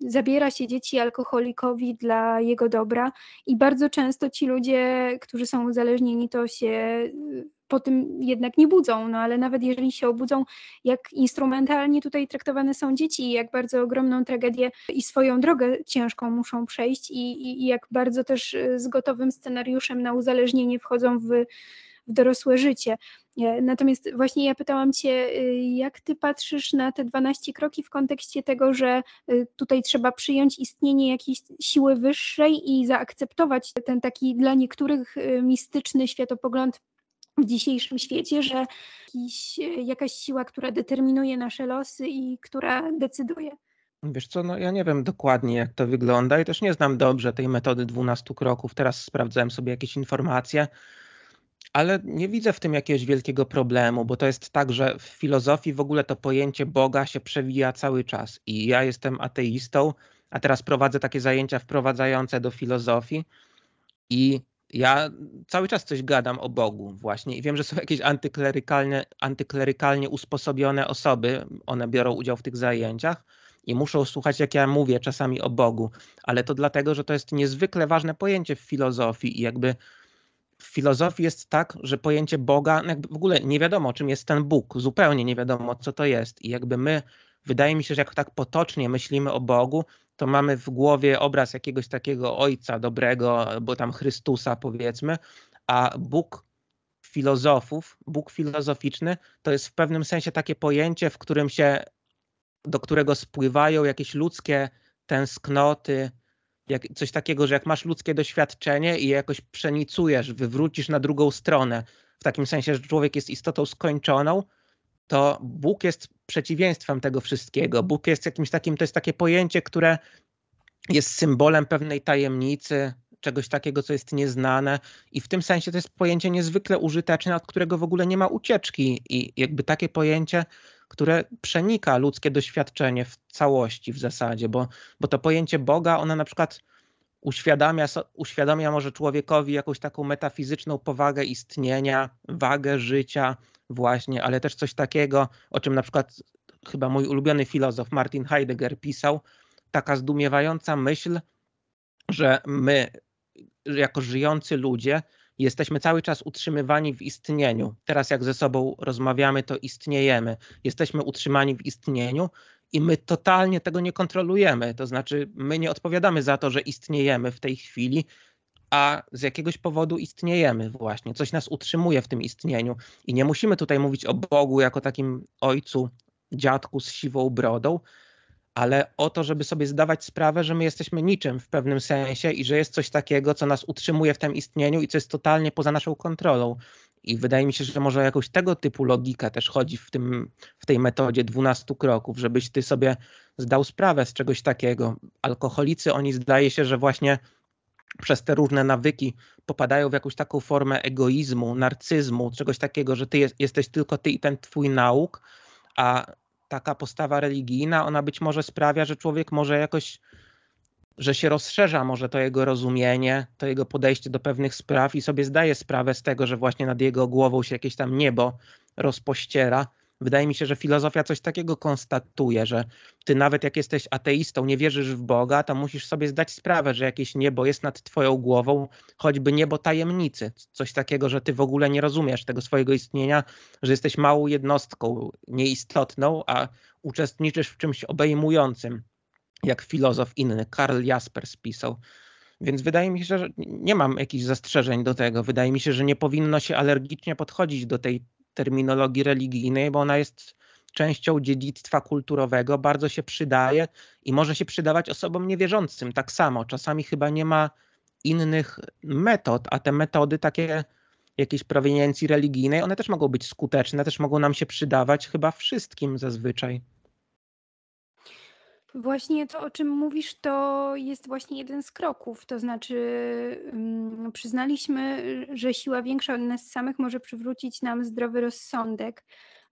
zabiera się dzieci alkoholikowi dla jego dobra i bardzo często ci ludzie, którzy są uzależnieni, to się y, po tym jednak nie budzą, no ale nawet jeżeli się obudzą, jak instrumentalnie tutaj traktowane są dzieci i jak bardzo ogromną tragedię i swoją drogę ciężką muszą przejść i, i, i jak bardzo też y, z gotowym scenariuszem na uzależnienie wchodzą w w dorosłe życie. E, natomiast właśnie ja pytałam Cię, y, jak Ty patrzysz na te 12 kroki w kontekście tego, że y, tutaj trzeba przyjąć istnienie jakiejś siły wyższej i zaakceptować ten taki dla niektórych mistyczny światopogląd w dzisiejszym świecie, że jakiś, jakaś siła, która determinuje nasze losy i która decyduje. Wiesz co, no ja nie wiem dokładnie jak to wygląda i też nie znam dobrze tej metody 12 kroków. Teraz sprawdzałem sobie jakieś informacje, ale nie widzę w tym jakiegoś wielkiego problemu, bo to jest tak, że w filozofii w ogóle to pojęcie Boga się przewija cały czas i ja jestem ateistą, a teraz prowadzę takie zajęcia wprowadzające do filozofii i ja cały czas coś gadam o Bogu właśnie i wiem, że są jakieś antyklerykalne, antyklerykalnie usposobione osoby, one biorą udział w tych zajęciach i muszą słuchać, jak ja mówię czasami o Bogu, ale to dlatego, że to jest niezwykle ważne pojęcie w filozofii i jakby w filozofii jest tak, że pojęcie Boga, no w ogóle nie wiadomo, czym jest ten Bóg, zupełnie nie wiadomo, co to jest i jakby my, wydaje mi się, że jak tak potocznie myślimy o Bogu, to mamy w głowie obraz jakiegoś takiego ojca dobrego, bo tam Chrystusa powiedzmy, a Bóg filozofów, Bóg filozoficzny, to jest w pewnym sensie takie pojęcie, w którym się, do którego spływają jakieś ludzkie tęsknoty, jak, coś takiego, że jak masz ludzkie doświadczenie i je jakoś przenicujesz, wywrócisz na drugą stronę, w takim sensie, że człowiek jest istotą skończoną, to Bóg jest przeciwieństwem tego wszystkiego. Bóg jest jakimś takim, to jest takie pojęcie, które jest symbolem pewnej tajemnicy, czegoś takiego, co jest nieznane. I w tym sensie to jest pojęcie niezwykle użyteczne, od którego w ogóle nie ma ucieczki. I jakby takie pojęcie, które przenika ludzkie doświadczenie w całości w zasadzie, bo, bo to pojęcie Boga, ona na przykład uświadamia, uświadamia może człowiekowi jakąś taką metafizyczną powagę istnienia, wagę życia, właśnie, ale też coś takiego, o czym na przykład chyba mój ulubiony filozof Martin Heidegger pisał, taka zdumiewająca myśl, że my, jako żyjący ludzie, jesteśmy cały czas utrzymywani w istnieniu. Teraz, jak ze sobą rozmawiamy, to istniejemy. Jesteśmy utrzymani w istnieniu i my totalnie tego nie kontrolujemy. To znaczy, my nie odpowiadamy za to, że istniejemy w tej chwili, a z jakiegoś powodu istniejemy właśnie, coś nas utrzymuje w tym istnieniu. I nie musimy tutaj mówić o Bogu jako takim ojcu, dziadku z siwą brodą, ale o to, żeby sobie zdawać sprawę, że my jesteśmy niczym w pewnym sensie i że jest coś takiego, co nas utrzymuje w tym istnieniu i co jest totalnie poza naszą kontrolą. I wydaje mi się, że może jakąś tego typu logika też chodzi w, tym, w tej metodzie 12 kroków, żebyś ty sobie zdał sprawę z czegoś takiego. Alkoholicy, oni zdaje się, że właśnie przez te różne nawyki popadają w jakąś taką formę egoizmu, narcyzmu, czegoś takiego, że ty jest, jesteś tylko ty i ten twój nauk, a taka postawa religijna, ona być może sprawia, że człowiek może jakoś, że się rozszerza może to jego rozumienie, to jego podejście do pewnych spraw i sobie zdaje sprawę z tego, że właśnie nad jego głową się jakieś tam niebo rozpościera Wydaje mi się, że filozofia coś takiego konstatuje, że ty nawet jak jesteś ateistą, nie wierzysz w Boga, to musisz sobie zdać sprawę, że jakieś niebo jest nad twoją głową, choćby niebo tajemnicy. Coś takiego, że ty w ogóle nie rozumiesz tego swojego istnienia, że jesteś małą jednostką, nieistotną, a uczestniczysz w czymś obejmującym, jak filozof inny, Karl Jaspers pisał. Więc wydaje mi się, że nie mam jakichś zastrzeżeń do tego. Wydaje mi się, że nie powinno się alergicznie podchodzić do tej terminologii religijnej, bo ona jest częścią dziedzictwa kulturowego, bardzo się przydaje i może się przydawać osobom niewierzącym tak samo. Czasami chyba nie ma innych metod, a te metody takie jakiejś proweniencji religijnej, one też mogą być skuteczne, też mogą nam się przydawać chyba wszystkim zazwyczaj. Właśnie to, o czym mówisz, to jest właśnie jeden z kroków. To znaczy, mm, przyznaliśmy, że siła większa od nas samych może przywrócić nam zdrowy rozsądek.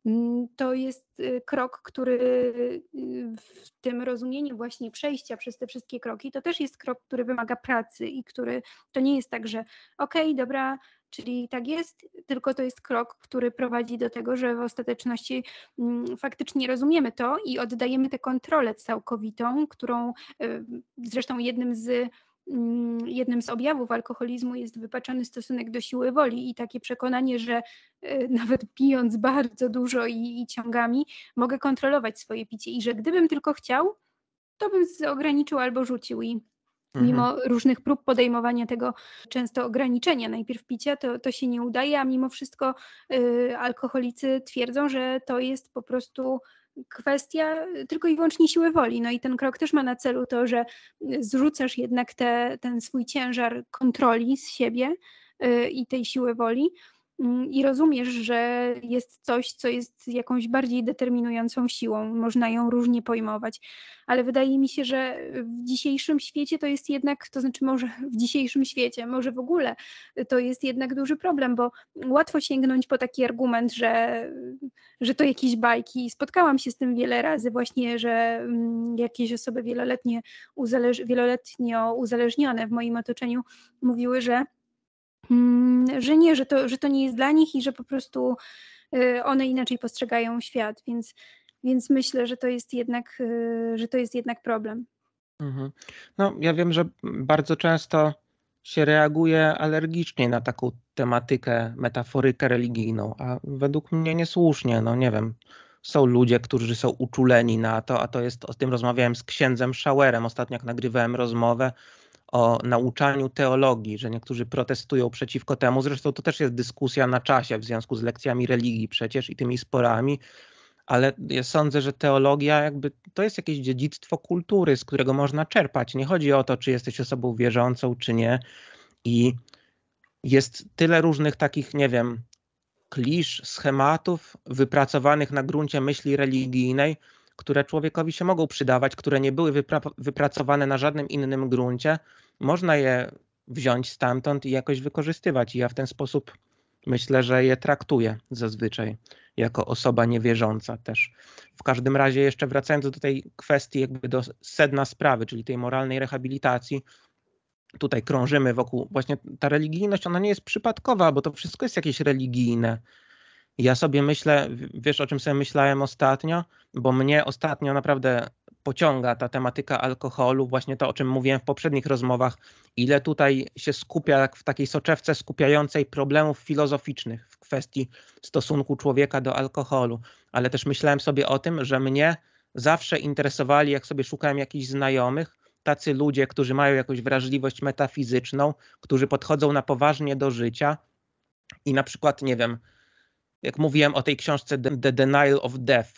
Mm, to jest y, krok, który y, w tym rozumieniu właśnie przejścia przez te wszystkie kroki, to też jest krok, który wymaga pracy i który to nie jest tak, że okej, okay, dobra, Czyli tak jest, tylko to jest krok, który prowadzi do tego, że w ostateczności mm, faktycznie rozumiemy to i oddajemy tę kontrolę całkowitą, którą e, zresztą jednym z mm, jednym z objawów alkoholizmu jest wypaczony stosunek do siły woli i takie przekonanie, że e, nawet pijąc bardzo dużo i, i, ciągami, mogę kontrolować swoje picie i że gdybym tylko chciał, to bym ograniczył albo rzucił. I Mimo mhm. różnych prób podejmowania tego często ograniczenia najpierw picia, to, to się nie udaje, a mimo wszystko y, alkoholicy twierdzą, że to jest po prostu kwestia y, tylko i wyłącznie siły woli. No i ten krok też ma na celu to, że y, zrzucasz jednak te, ten swój ciężar kontroli z siebie i tej siły woli i rozumiesz, że jest coś, co jest jakąś bardziej determinującą siłą. Można ją różnie pojmować, ale wydaje mi się, że w dzisiejszym świecie to jest jednak, to znaczy może w dzisiejszym świecie, może w ogóle to jest jednak duży problem, bo łatwo sięgnąć po taki argument, że, że to jakieś bajki. Spotkałam się z tym wiele razy właśnie, że mm, jakieś osoby wieloletnie uzależ wieloletnio uzależnione w moim otoczeniu mówiły, że Mm, że nie, że to, że to nie jest dla nich i że po prostu y, one inaczej postrzegają świat, więc, więc myślę, że to jest jednak, y, że to jest jednak problem. Mhm. No, ja wiem, że bardzo często się reaguje alergicznie na taką tematykę, metaforykę religijną, a według mnie niesłusznie, no nie wiem. Są ludzie, którzy są uczuleni na to, a to jest, o tym rozmawiałem z księdzem Schauerem ostatnio, jak nagrywałem rozmowę, o nauczaniu teologii, że niektórzy protestują przeciwko temu. Zresztą to też jest dyskusja na czasie w związku z lekcjami religii przecież i tymi sporami, ale ja sądzę, że teologia jakby to jest jakieś dziedzictwo kultury, z którego można czerpać. Nie chodzi o to, czy jesteś osobą wierzącą, czy nie. I jest tyle różnych takich, nie wiem, klisz, schematów wypracowanych na gruncie myśli religijnej, które człowiekowi się mogą przydawać, które nie były wypra wypracowane na żadnym innym gruncie, można je wziąć stamtąd i jakoś wykorzystywać. I ja w ten sposób myślę, że je traktuję zazwyczaj jako osoba niewierząca też. W każdym razie, jeszcze wracając do tej kwestii, jakby do sedna sprawy, czyli tej moralnej rehabilitacji, tutaj krążymy wokół właśnie ta religijność, ona nie jest przypadkowa, bo to wszystko jest jakieś religijne. Ja sobie myślę, wiesz o czym sobie myślałem ostatnio, bo mnie ostatnio naprawdę pociąga ta tematyka alkoholu, właśnie to, o czym mówiłem w poprzednich rozmowach, ile tutaj się skupia w takiej soczewce skupiającej problemów filozoficznych w kwestii stosunku człowieka do alkoholu. Ale też myślałem sobie o tym, że mnie zawsze interesowali, jak sobie szukałem jakichś znajomych, tacy ludzie, którzy mają jakąś wrażliwość metafizyczną, którzy podchodzą na poważnie do życia i na przykład, nie wiem, jak mówiłem o tej książce The Denial of Death,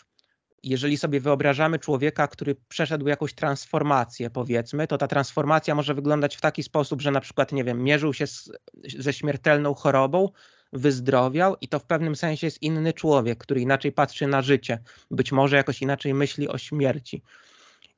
jeżeli sobie wyobrażamy człowieka, który przeszedł jakąś transformację, powiedzmy, to ta transformacja może wyglądać w taki sposób, że na przykład, nie wiem, mierzył się z, ze śmiertelną chorobą, wyzdrowiał i to w pewnym sensie jest inny człowiek, który inaczej patrzy na życie, być może jakoś inaczej myśli o śmierci.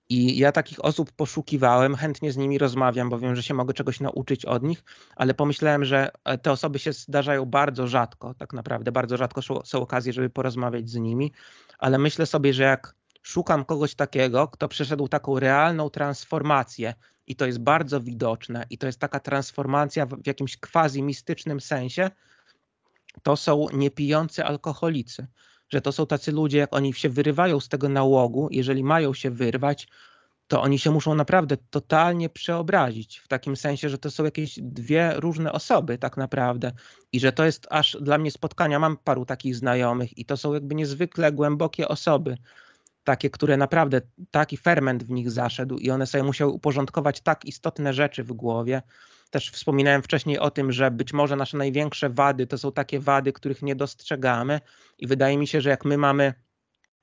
I ja takich osób poszukiwałem, chętnie z nimi rozmawiam, bo wiem, że się mogę czegoś nauczyć od nich, ale pomyślałem, że e, te osoby się zdarzają bardzo rzadko, tak naprawdę, bardzo rzadko są okazje, żeby porozmawiać z nimi, ale myślę sobie, że jak szukam kogoś takiego, kto przeszedł taką realną transformację i to jest bardzo widoczne i to jest taka transformacja w jakimś quasi mistycznym sensie, to są niepijący alkoholicy że to są tacy ludzie, jak oni się wyrywają z tego nałogu, jeżeli mają się wyrwać, to oni się muszą naprawdę totalnie przeobrazić, w takim sensie, że to są jakieś dwie różne osoby, tak naprawdę. I że to jest aż dla mnie spotkania, mam paru takich znajomych, i to są jakby niezwykle głębokie osoby, takie, które naprawdę taki ferment w nich zaszedł, i one sobie musiały uporządkować tak istotne rzeczy w głowie, też wspominałem wcześniej o tym, że być może nasze największe wady to są takie wady, których nie dostrzegamy, i wydaje mi się, że jak my mamy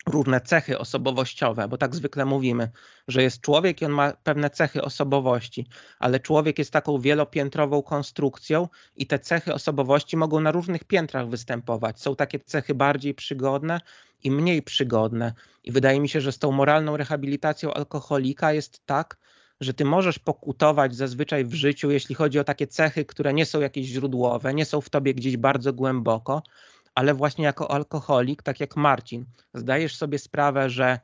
różne cechy osobowościowe, bo tak zwykle mówimy, że jest człowiek i on ma pewne cechy osobowości, ale człowiek jest taką wielopiętrową konstrukcją i te cechy osobowości mogą na różnych piętrach występować. Są takie cechy bardziej przygodne i mniej przygodne. I wydaje mi się, że z tą moralną rehabilitacją alkoholika jest tak, że ty możesz pokutować zazwyczaj w życiu, jeśli chodzi o takie cechy, które nie są jakieś źródłowe, nie są w tobie gdzieś bardzo głęboko, ale właśnie jako alkoholik, tak jak Marcin, zdajesz sobie sprawę, że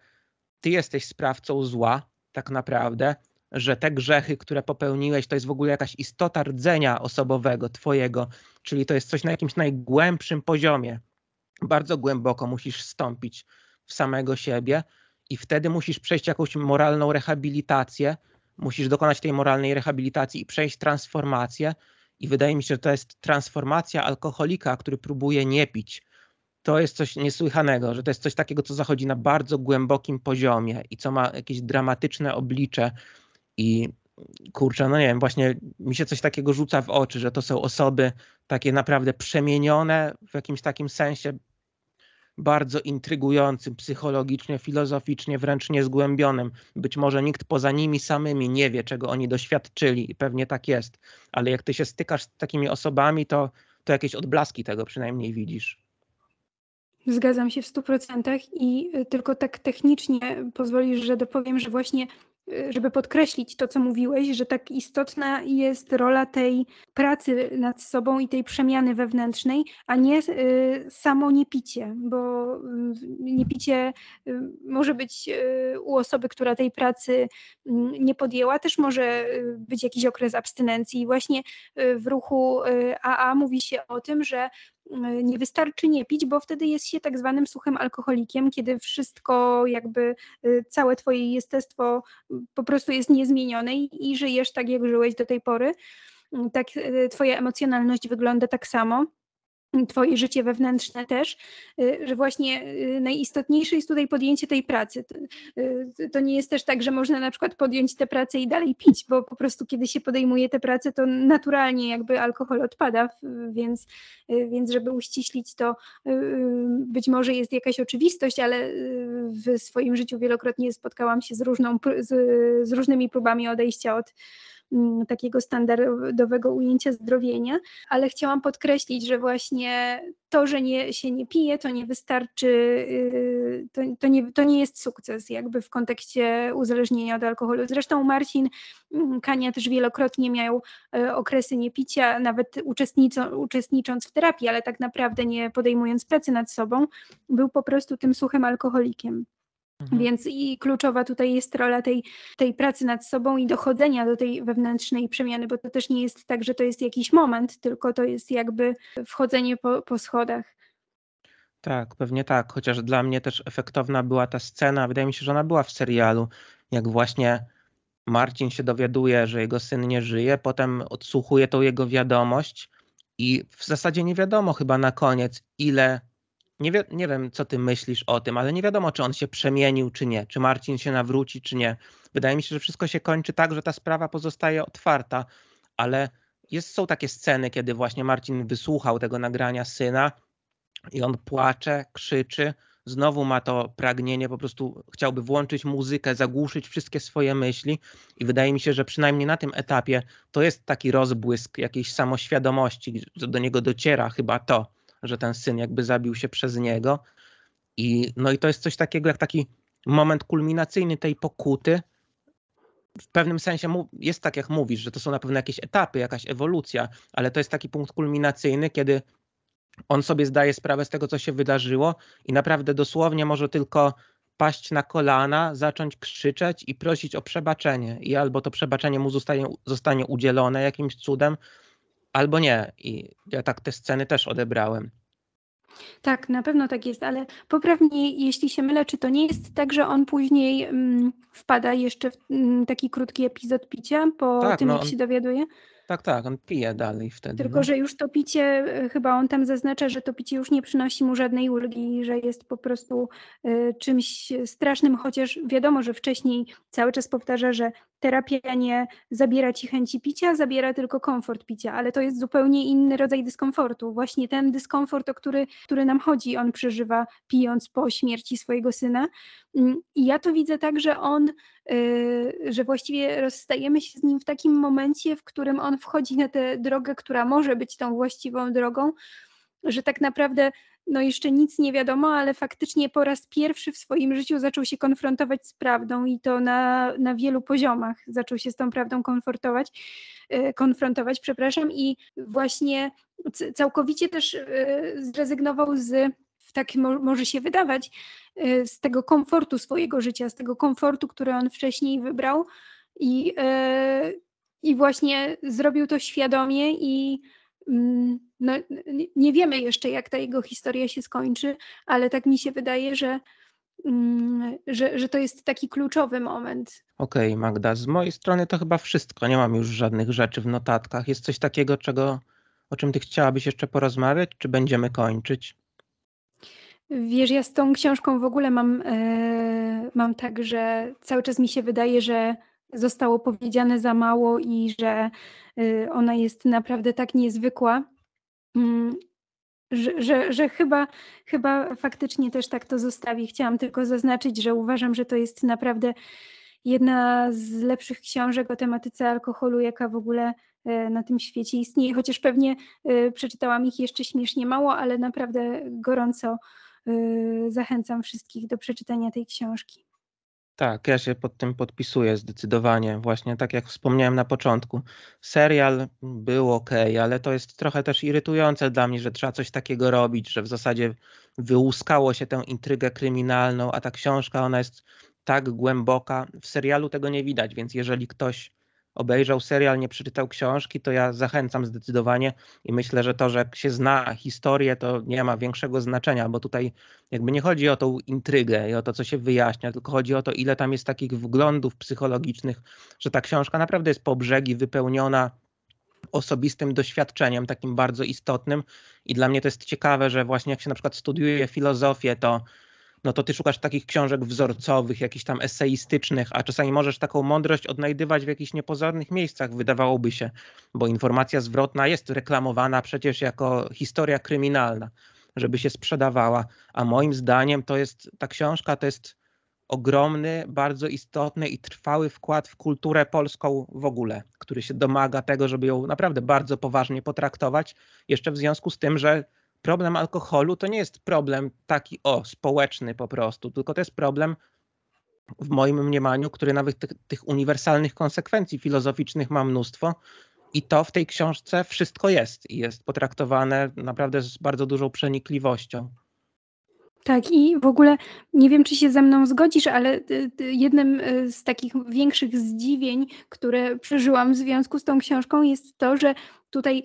ty jesteś sprawcą zła, tak naprawdę, że te grzechy, które popełniłeś, to jest w ogóle jakaś istota rdzenia osobowego, twojego, czyli to jest coś na jakimś najgłębszym poziomie. Bardzo głęboko musisz stąpić w samego siebie i wtedy musisz przejść jakąś moralną rehabilitację, Musisz dokonać tej moralnej rehabilitacji i przejść transformację. I wydaje mi się, że to jest transformacja alkoholika, który próbuje nie pić. To jest coś niesłychanego, że to jest coś takiego, co zachodzi na bardzo głębokim poziomie i co ma jakieś dramatyczne oblicze. I kurczę, no nie wiem, właśnie mi się coś takiego rzuca w oczy, że to są osoby takie naprawdę przemienione w jakimś takim sensie bardzo intrygującym, psychologicznie, filozoficznie, wręcz niezgłębionym. Być może nikt poza nimi samymi nie wie, czego oni doświadczyli i pewnie tak jest, ale jak ty się stykasz z takimi osobami, to, to jakieś odblaski tego przynajmniej widzisz. Zgadzam się w 100% i tylko tak technicznie pozwolisz, że dopowiem, że właśnie żeby podkreślić to, co mówiłeś, że tak istotna jest rola tej pracy nad sobą i tej przemiany wewnętrznej, a nie y, samo niepicie, bo y, niepicie y, może być u osoby, która tej pracy nie podjęła, też może być jakiś okres abstynencji. Właśnie w ruchu AA mówi się o tym, że Y, nie wystarczy nie pić, bo wtedy jest się tak zwanym suchym alkoholikiem, kiedy wszystko jakby y, całe twoje jestestwo y, po prostu jest niezmienione i żyjesz tak, jak żyłeś do tej pory. Mm, tak, twoja emocjonalność wygląda tak samo. Twoje życie wewnętrzne też, y, że właśnie y, najistotniejsze jest tutaj podjęcie tej pracy. Y, to nie jest też tak, że można na przykład podjąć tę pracę i dalej pić, bo po prostu kiedy się podejmuje tę pracę, to naturalnie jakby alkohol odpada, więc, więc żeby uściślić to, być może jest jakaś oczywistość, ale w swoim życiu wielokrotnie spotkałam się z, różną, z, z różnymi próbami odejścia od Mm, takiego standardowego ujęcia zdrowienia, ale chciałam podkreślić, że właśnie to, że nie, się nie pije, to nie wystarczy, y, to, to, nie, to nie jest sukces jakby w kontekście uzależnienia od alkoholu. Zresztą Marcin mm, Kania też wielokrotnie miał y, okresy niepicia, nawet uczestnicząc w terapii, ale tak naprawdę nie podejmując pracy nad sobą, był po prostu tym suchym alkoholikiem. Mhm. Więc i kluczowa tutaj jest rola tej, tej pracy nad sobą i dochodzenia do tej wewnętrznej przemiany, bo to też nie jest tak, że to jest jakiś moment, tylko to jest jakby wchodzenie po, po schodach. Tak, pewnie tak. Chociaż dla mnie też efektowna była ta scena, wydaje mi się, że ona była w serialu, jak właśnie Marcin się dowiaduje, że jego syn nie żyje, potem odsłuchuje tą jego wiadomość i w zasadzie nie wiadomo chyba na koniec, ile nie, wi- nie wiem, co ty myślisz o tym, ale nie wiadomo, czy on się przemienił, czy nie, czy Marcin się nawróci, czy nie. Wydaje mi się, że wszystko się kończy tak, że ta sprawa pozostaje otwarta, ale jest, są takie sceny, kiedy właśnie Marcin wysłuchał tego nagrania syna i on płacze, krzyczy, znowu ma to pragnienie, po prostu chciałby włączyć muzykę, zagłuszyć wszystkie swoje myśli i wydaje mi się, że przynajmniej na tym etapie to jest taki rozbłysk jakiejś samoświadomości, że do niego dociera chyba to, że ten syn jakby zabił się przez niego. I, no i to jest coś takiego jak taki moment kulminacyjny tej pokuty. W pewnym sensie jest tak, jak mówisz, że to są na pewno jakieś etapy, jakaś ewolucja, ale to jest taki punkt kulminacyjny, kiedy on sobie zdaje sprawę z tego, co się wydarzyło i naprawdę dosłownie może tylko paść na kolana, zacząć krzyczeć i prosić o przebaczenie. I albo to przebaczenie mu zostanie, zostanie udzielone jakimś cudem, albo nie. I ja tak te sceny też odebrałem. Tak, na pewno tak jest, ale poprawnie, jeśli się mylę, czy to nie jest tak, że on później mm, wpada jeszcze w mm, taki krótki epizod picia po tak, tym, no, jak on... się dowiaduje? Tak, tak, on pije dalej wtedy. Tylko, no. że już to picie, e, chyba on tam zaznacza, że to picie już nie przynosi mu żadnej ulgi, że jest po prostu y, czymś strasznym, chociaż wiadomo, że wcześniej cały czas powtarza, że terapia nie zabiera ci chęci picia, zabiera tylko komfort picia, ale to jest zupełnie inny rodzaj dyskomfortu. Właśnie ten dyskomfort, o który, który nam chodzi, on przeżywa pijąc po śmierci swojego syna. Mm, I ja to widzę tak, że on Y, że właściwie rozstajemy się z nim w takim momencie, w którym on wchodzi na tę drogę, która może być tą właściwą drogą, że tak naprawdę no jeszcze nic nie wiadomo, ale faktycznie po raz pierwszy w swoim życiu zaczął się konfrontować z prawdą i to na, na wielu poziomach zaczął się z tą prawdą konfrontować, y, konfrontować przepraszam, i właśnie całkowicie też y, zrezygnował z w mo może się wydawać, y, z tego komfortu swojego życia, z tego komfortu, który on wcześniej wybrał i, y, i właśnie zrobił to świadomie i mm, no, nie wiemy jeszcze, jak ta jego historia się skończy, ale tak mi się wydaje, że, mm, że, że to jest taki kluczowy moment. Okej, okay, Magda, z mojej strony to chyba wszystko. Nie mam już żadnych rzeczy w notatkach. Jest coś takiego, czego, o czym ty chciałabyś jeszcze porozmawiać, czy będziemy kończyć? Wiesz, ja z tą książką w ogóle mam, yy, mam tak, że cały czas mi się wydaje, że zostało powiedziane za mało i że yy, ona jest naprawdę tak niezwykła. Yy, że, że, że, chyba, chyba faktycznie też tak to zostawi. Chciałam tylko zaznaczyć, że uważam, że to jest naprawdę jedna z lepszych książek o tematyce alkoholu, jaka w ogóle e, na tym świecie istnieje, chociaż pewnie przeczytałam ich jeszcze śmiesznie mało, ale naprawdę gorąco Y, zachęcam wszystkich do przeczytania tej książki. Tak, ja się pod tym podpisuję zdecydowanie. Właśnie tak jak wspomniałem na początku, serial był ok, ale to jest trochę też irytujące dla mnie, że trzeba coś takiego robić, że w zasadzie wyłuskało się tę intrygę kryminalną, a ta książka ona jest tak głęboka. W serialu tego nie widać, więc jeżeli ktoś obejrzał serial, nie przeczytał książki, to ja zachęcam zdecydowanie i myślę, że to, że się zna historię, to nie ma większego znaczenia, bo tutaj jakby nie chodzi o tą intrygę i o to, co się wyjaśnia, tylko chodzi o to, ile tam jest takich wglądów psychologicznych, że ta książka naprawdę jest po brzegi wypełniona osobistym doświadczeniem, takim bardzo istotnym. I dla mnie to jest ciekawe, że właśnie jak się na przykład studiuje filozofię, to no to ty szukasz takich książek wzorcowych, jakichś tam eseistycznych, a czasami możesz taką mądrość odnajdywać w jakichś niepozornych miejscach, wydawałoby się, bo informacja zwrotna jest reklamowana przecież jako historia kryminalna, żeby się sprzedawała, a moim zdaniem to jest, ta książka to jest ogromny, bardzo istotny i trwały wkład w kulturę polską w ogóle, który się domaga tego, żeby ją naprawdę bardzo poważnie potraktować, jeszcze w związku z tym, że problem alkoholu to nie jest problem taki o, społeczny po prostu, tylko to jest problem w moim mniemaniu, który nawet tych, tych uniwersalnych konsekwencji filozoficznych ma mnóstwo, i to w tej książce wszystko jest i jest potraktowane naprawdę z bardzo dużą przenikliwością. Tak, i w ogóle nie wiem, czy się ze mną zgodzisz, ale y, y, jednym y, z takich większych zdziwień, które przeżyłam w związku z tą książką, jest to, że tutaj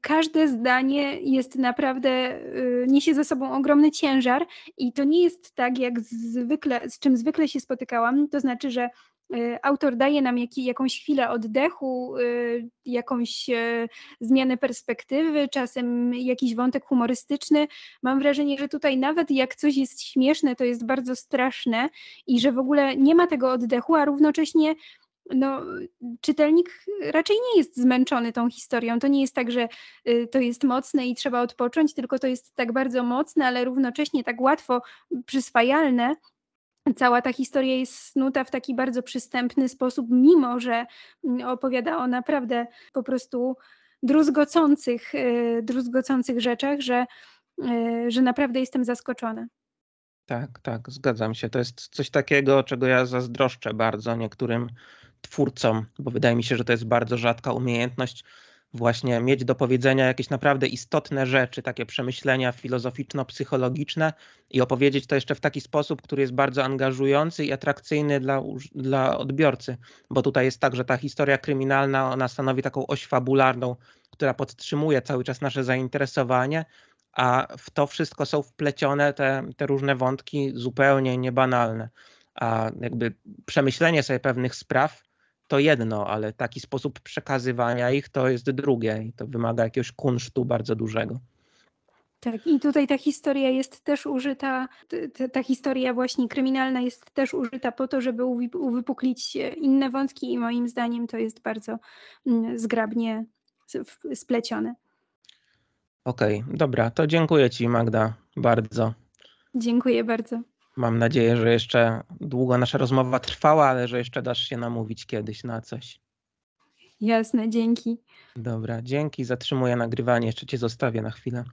każde zdanie jest naprawdę, niesie ze sobą ogromny ciężar, i to nie jest tak, jak zwykle, z czym zwykle się spotykałam. To znaczy, że Y, autor daje nam jak, jakąś chwilę oddechu, y, jakąś e, zmianę perspektywy, czasem jakiś wątek humorystyczny. Mam wrażenie, że tutaj nawet jak coś jest śmieszne, to jest bardzo straszne i że w ogóle nie ma tego oddechu, a równocześnie no, czytelnik raczej nie jest zmęczony tą historią. To nie jest tak, że y, to jest mocne i trzeba odpocząć, tylko to jest tak bardzo mocne, ale równocześnie tak łatwo przyswajalne, cała ta historia jest snuta w taki bardzo przystępny sposób, mimo że mm, opowiada o naprawdę po prostu druzgocących, y, druzgocących rzeczach, że, y, że naprawdę jestem zaskoczona. Tak, tak, zgadzam się. To jest coś takiego, czego ja zazdroszczę bardzo niektórym twórcom, bo wydaje mi się, że to jest bardzo rzadka umiejętność właśnie mieć do powiedzenia jakieś naprawdę istotne rzeczy, takie przemyślenia filozoficzno-psychologiczne i opowiedzieć to jeszcze w taki sposób, który jest bardzo angażujący i atrakcyjny dla, dla odbiorcy, bo tutaj jest tak, że ta historia kryminalna, ona stanowi taką oś fabularną, która podtrzymuje cały czas nasze zainteresowanie, a w to wszystko są wplecione te, te różne wątki zupełnie niebanalne. A jakby przemyślenie sobie pewnych spraw, to jedno, ale taki sposób przekazywania ich to jest drugie i to wymaga jakiegoś kunsztu bardzo dużego. Tak, i tutaj ta historia jest też użyta, ta historia właśnie kryminalna jest też użyta po to, żeby uwypuklić e, inne wątki i moim zdaniem to jest bardzo mm, zgrabnie splecione. Okej, okay, dobra, to dziękuję Ci Magda bardzo. Dziękuję bardzo. Mam nadzieję, że jeszcze długo nasza rozmowa trwała, ale że jeszcze dasz się namówić kiedyś na coś. Jasne, dzięki. Dobra, dzięki. Zatrzymuję nagrywanie, jeszcze cię zostawię na chwilę.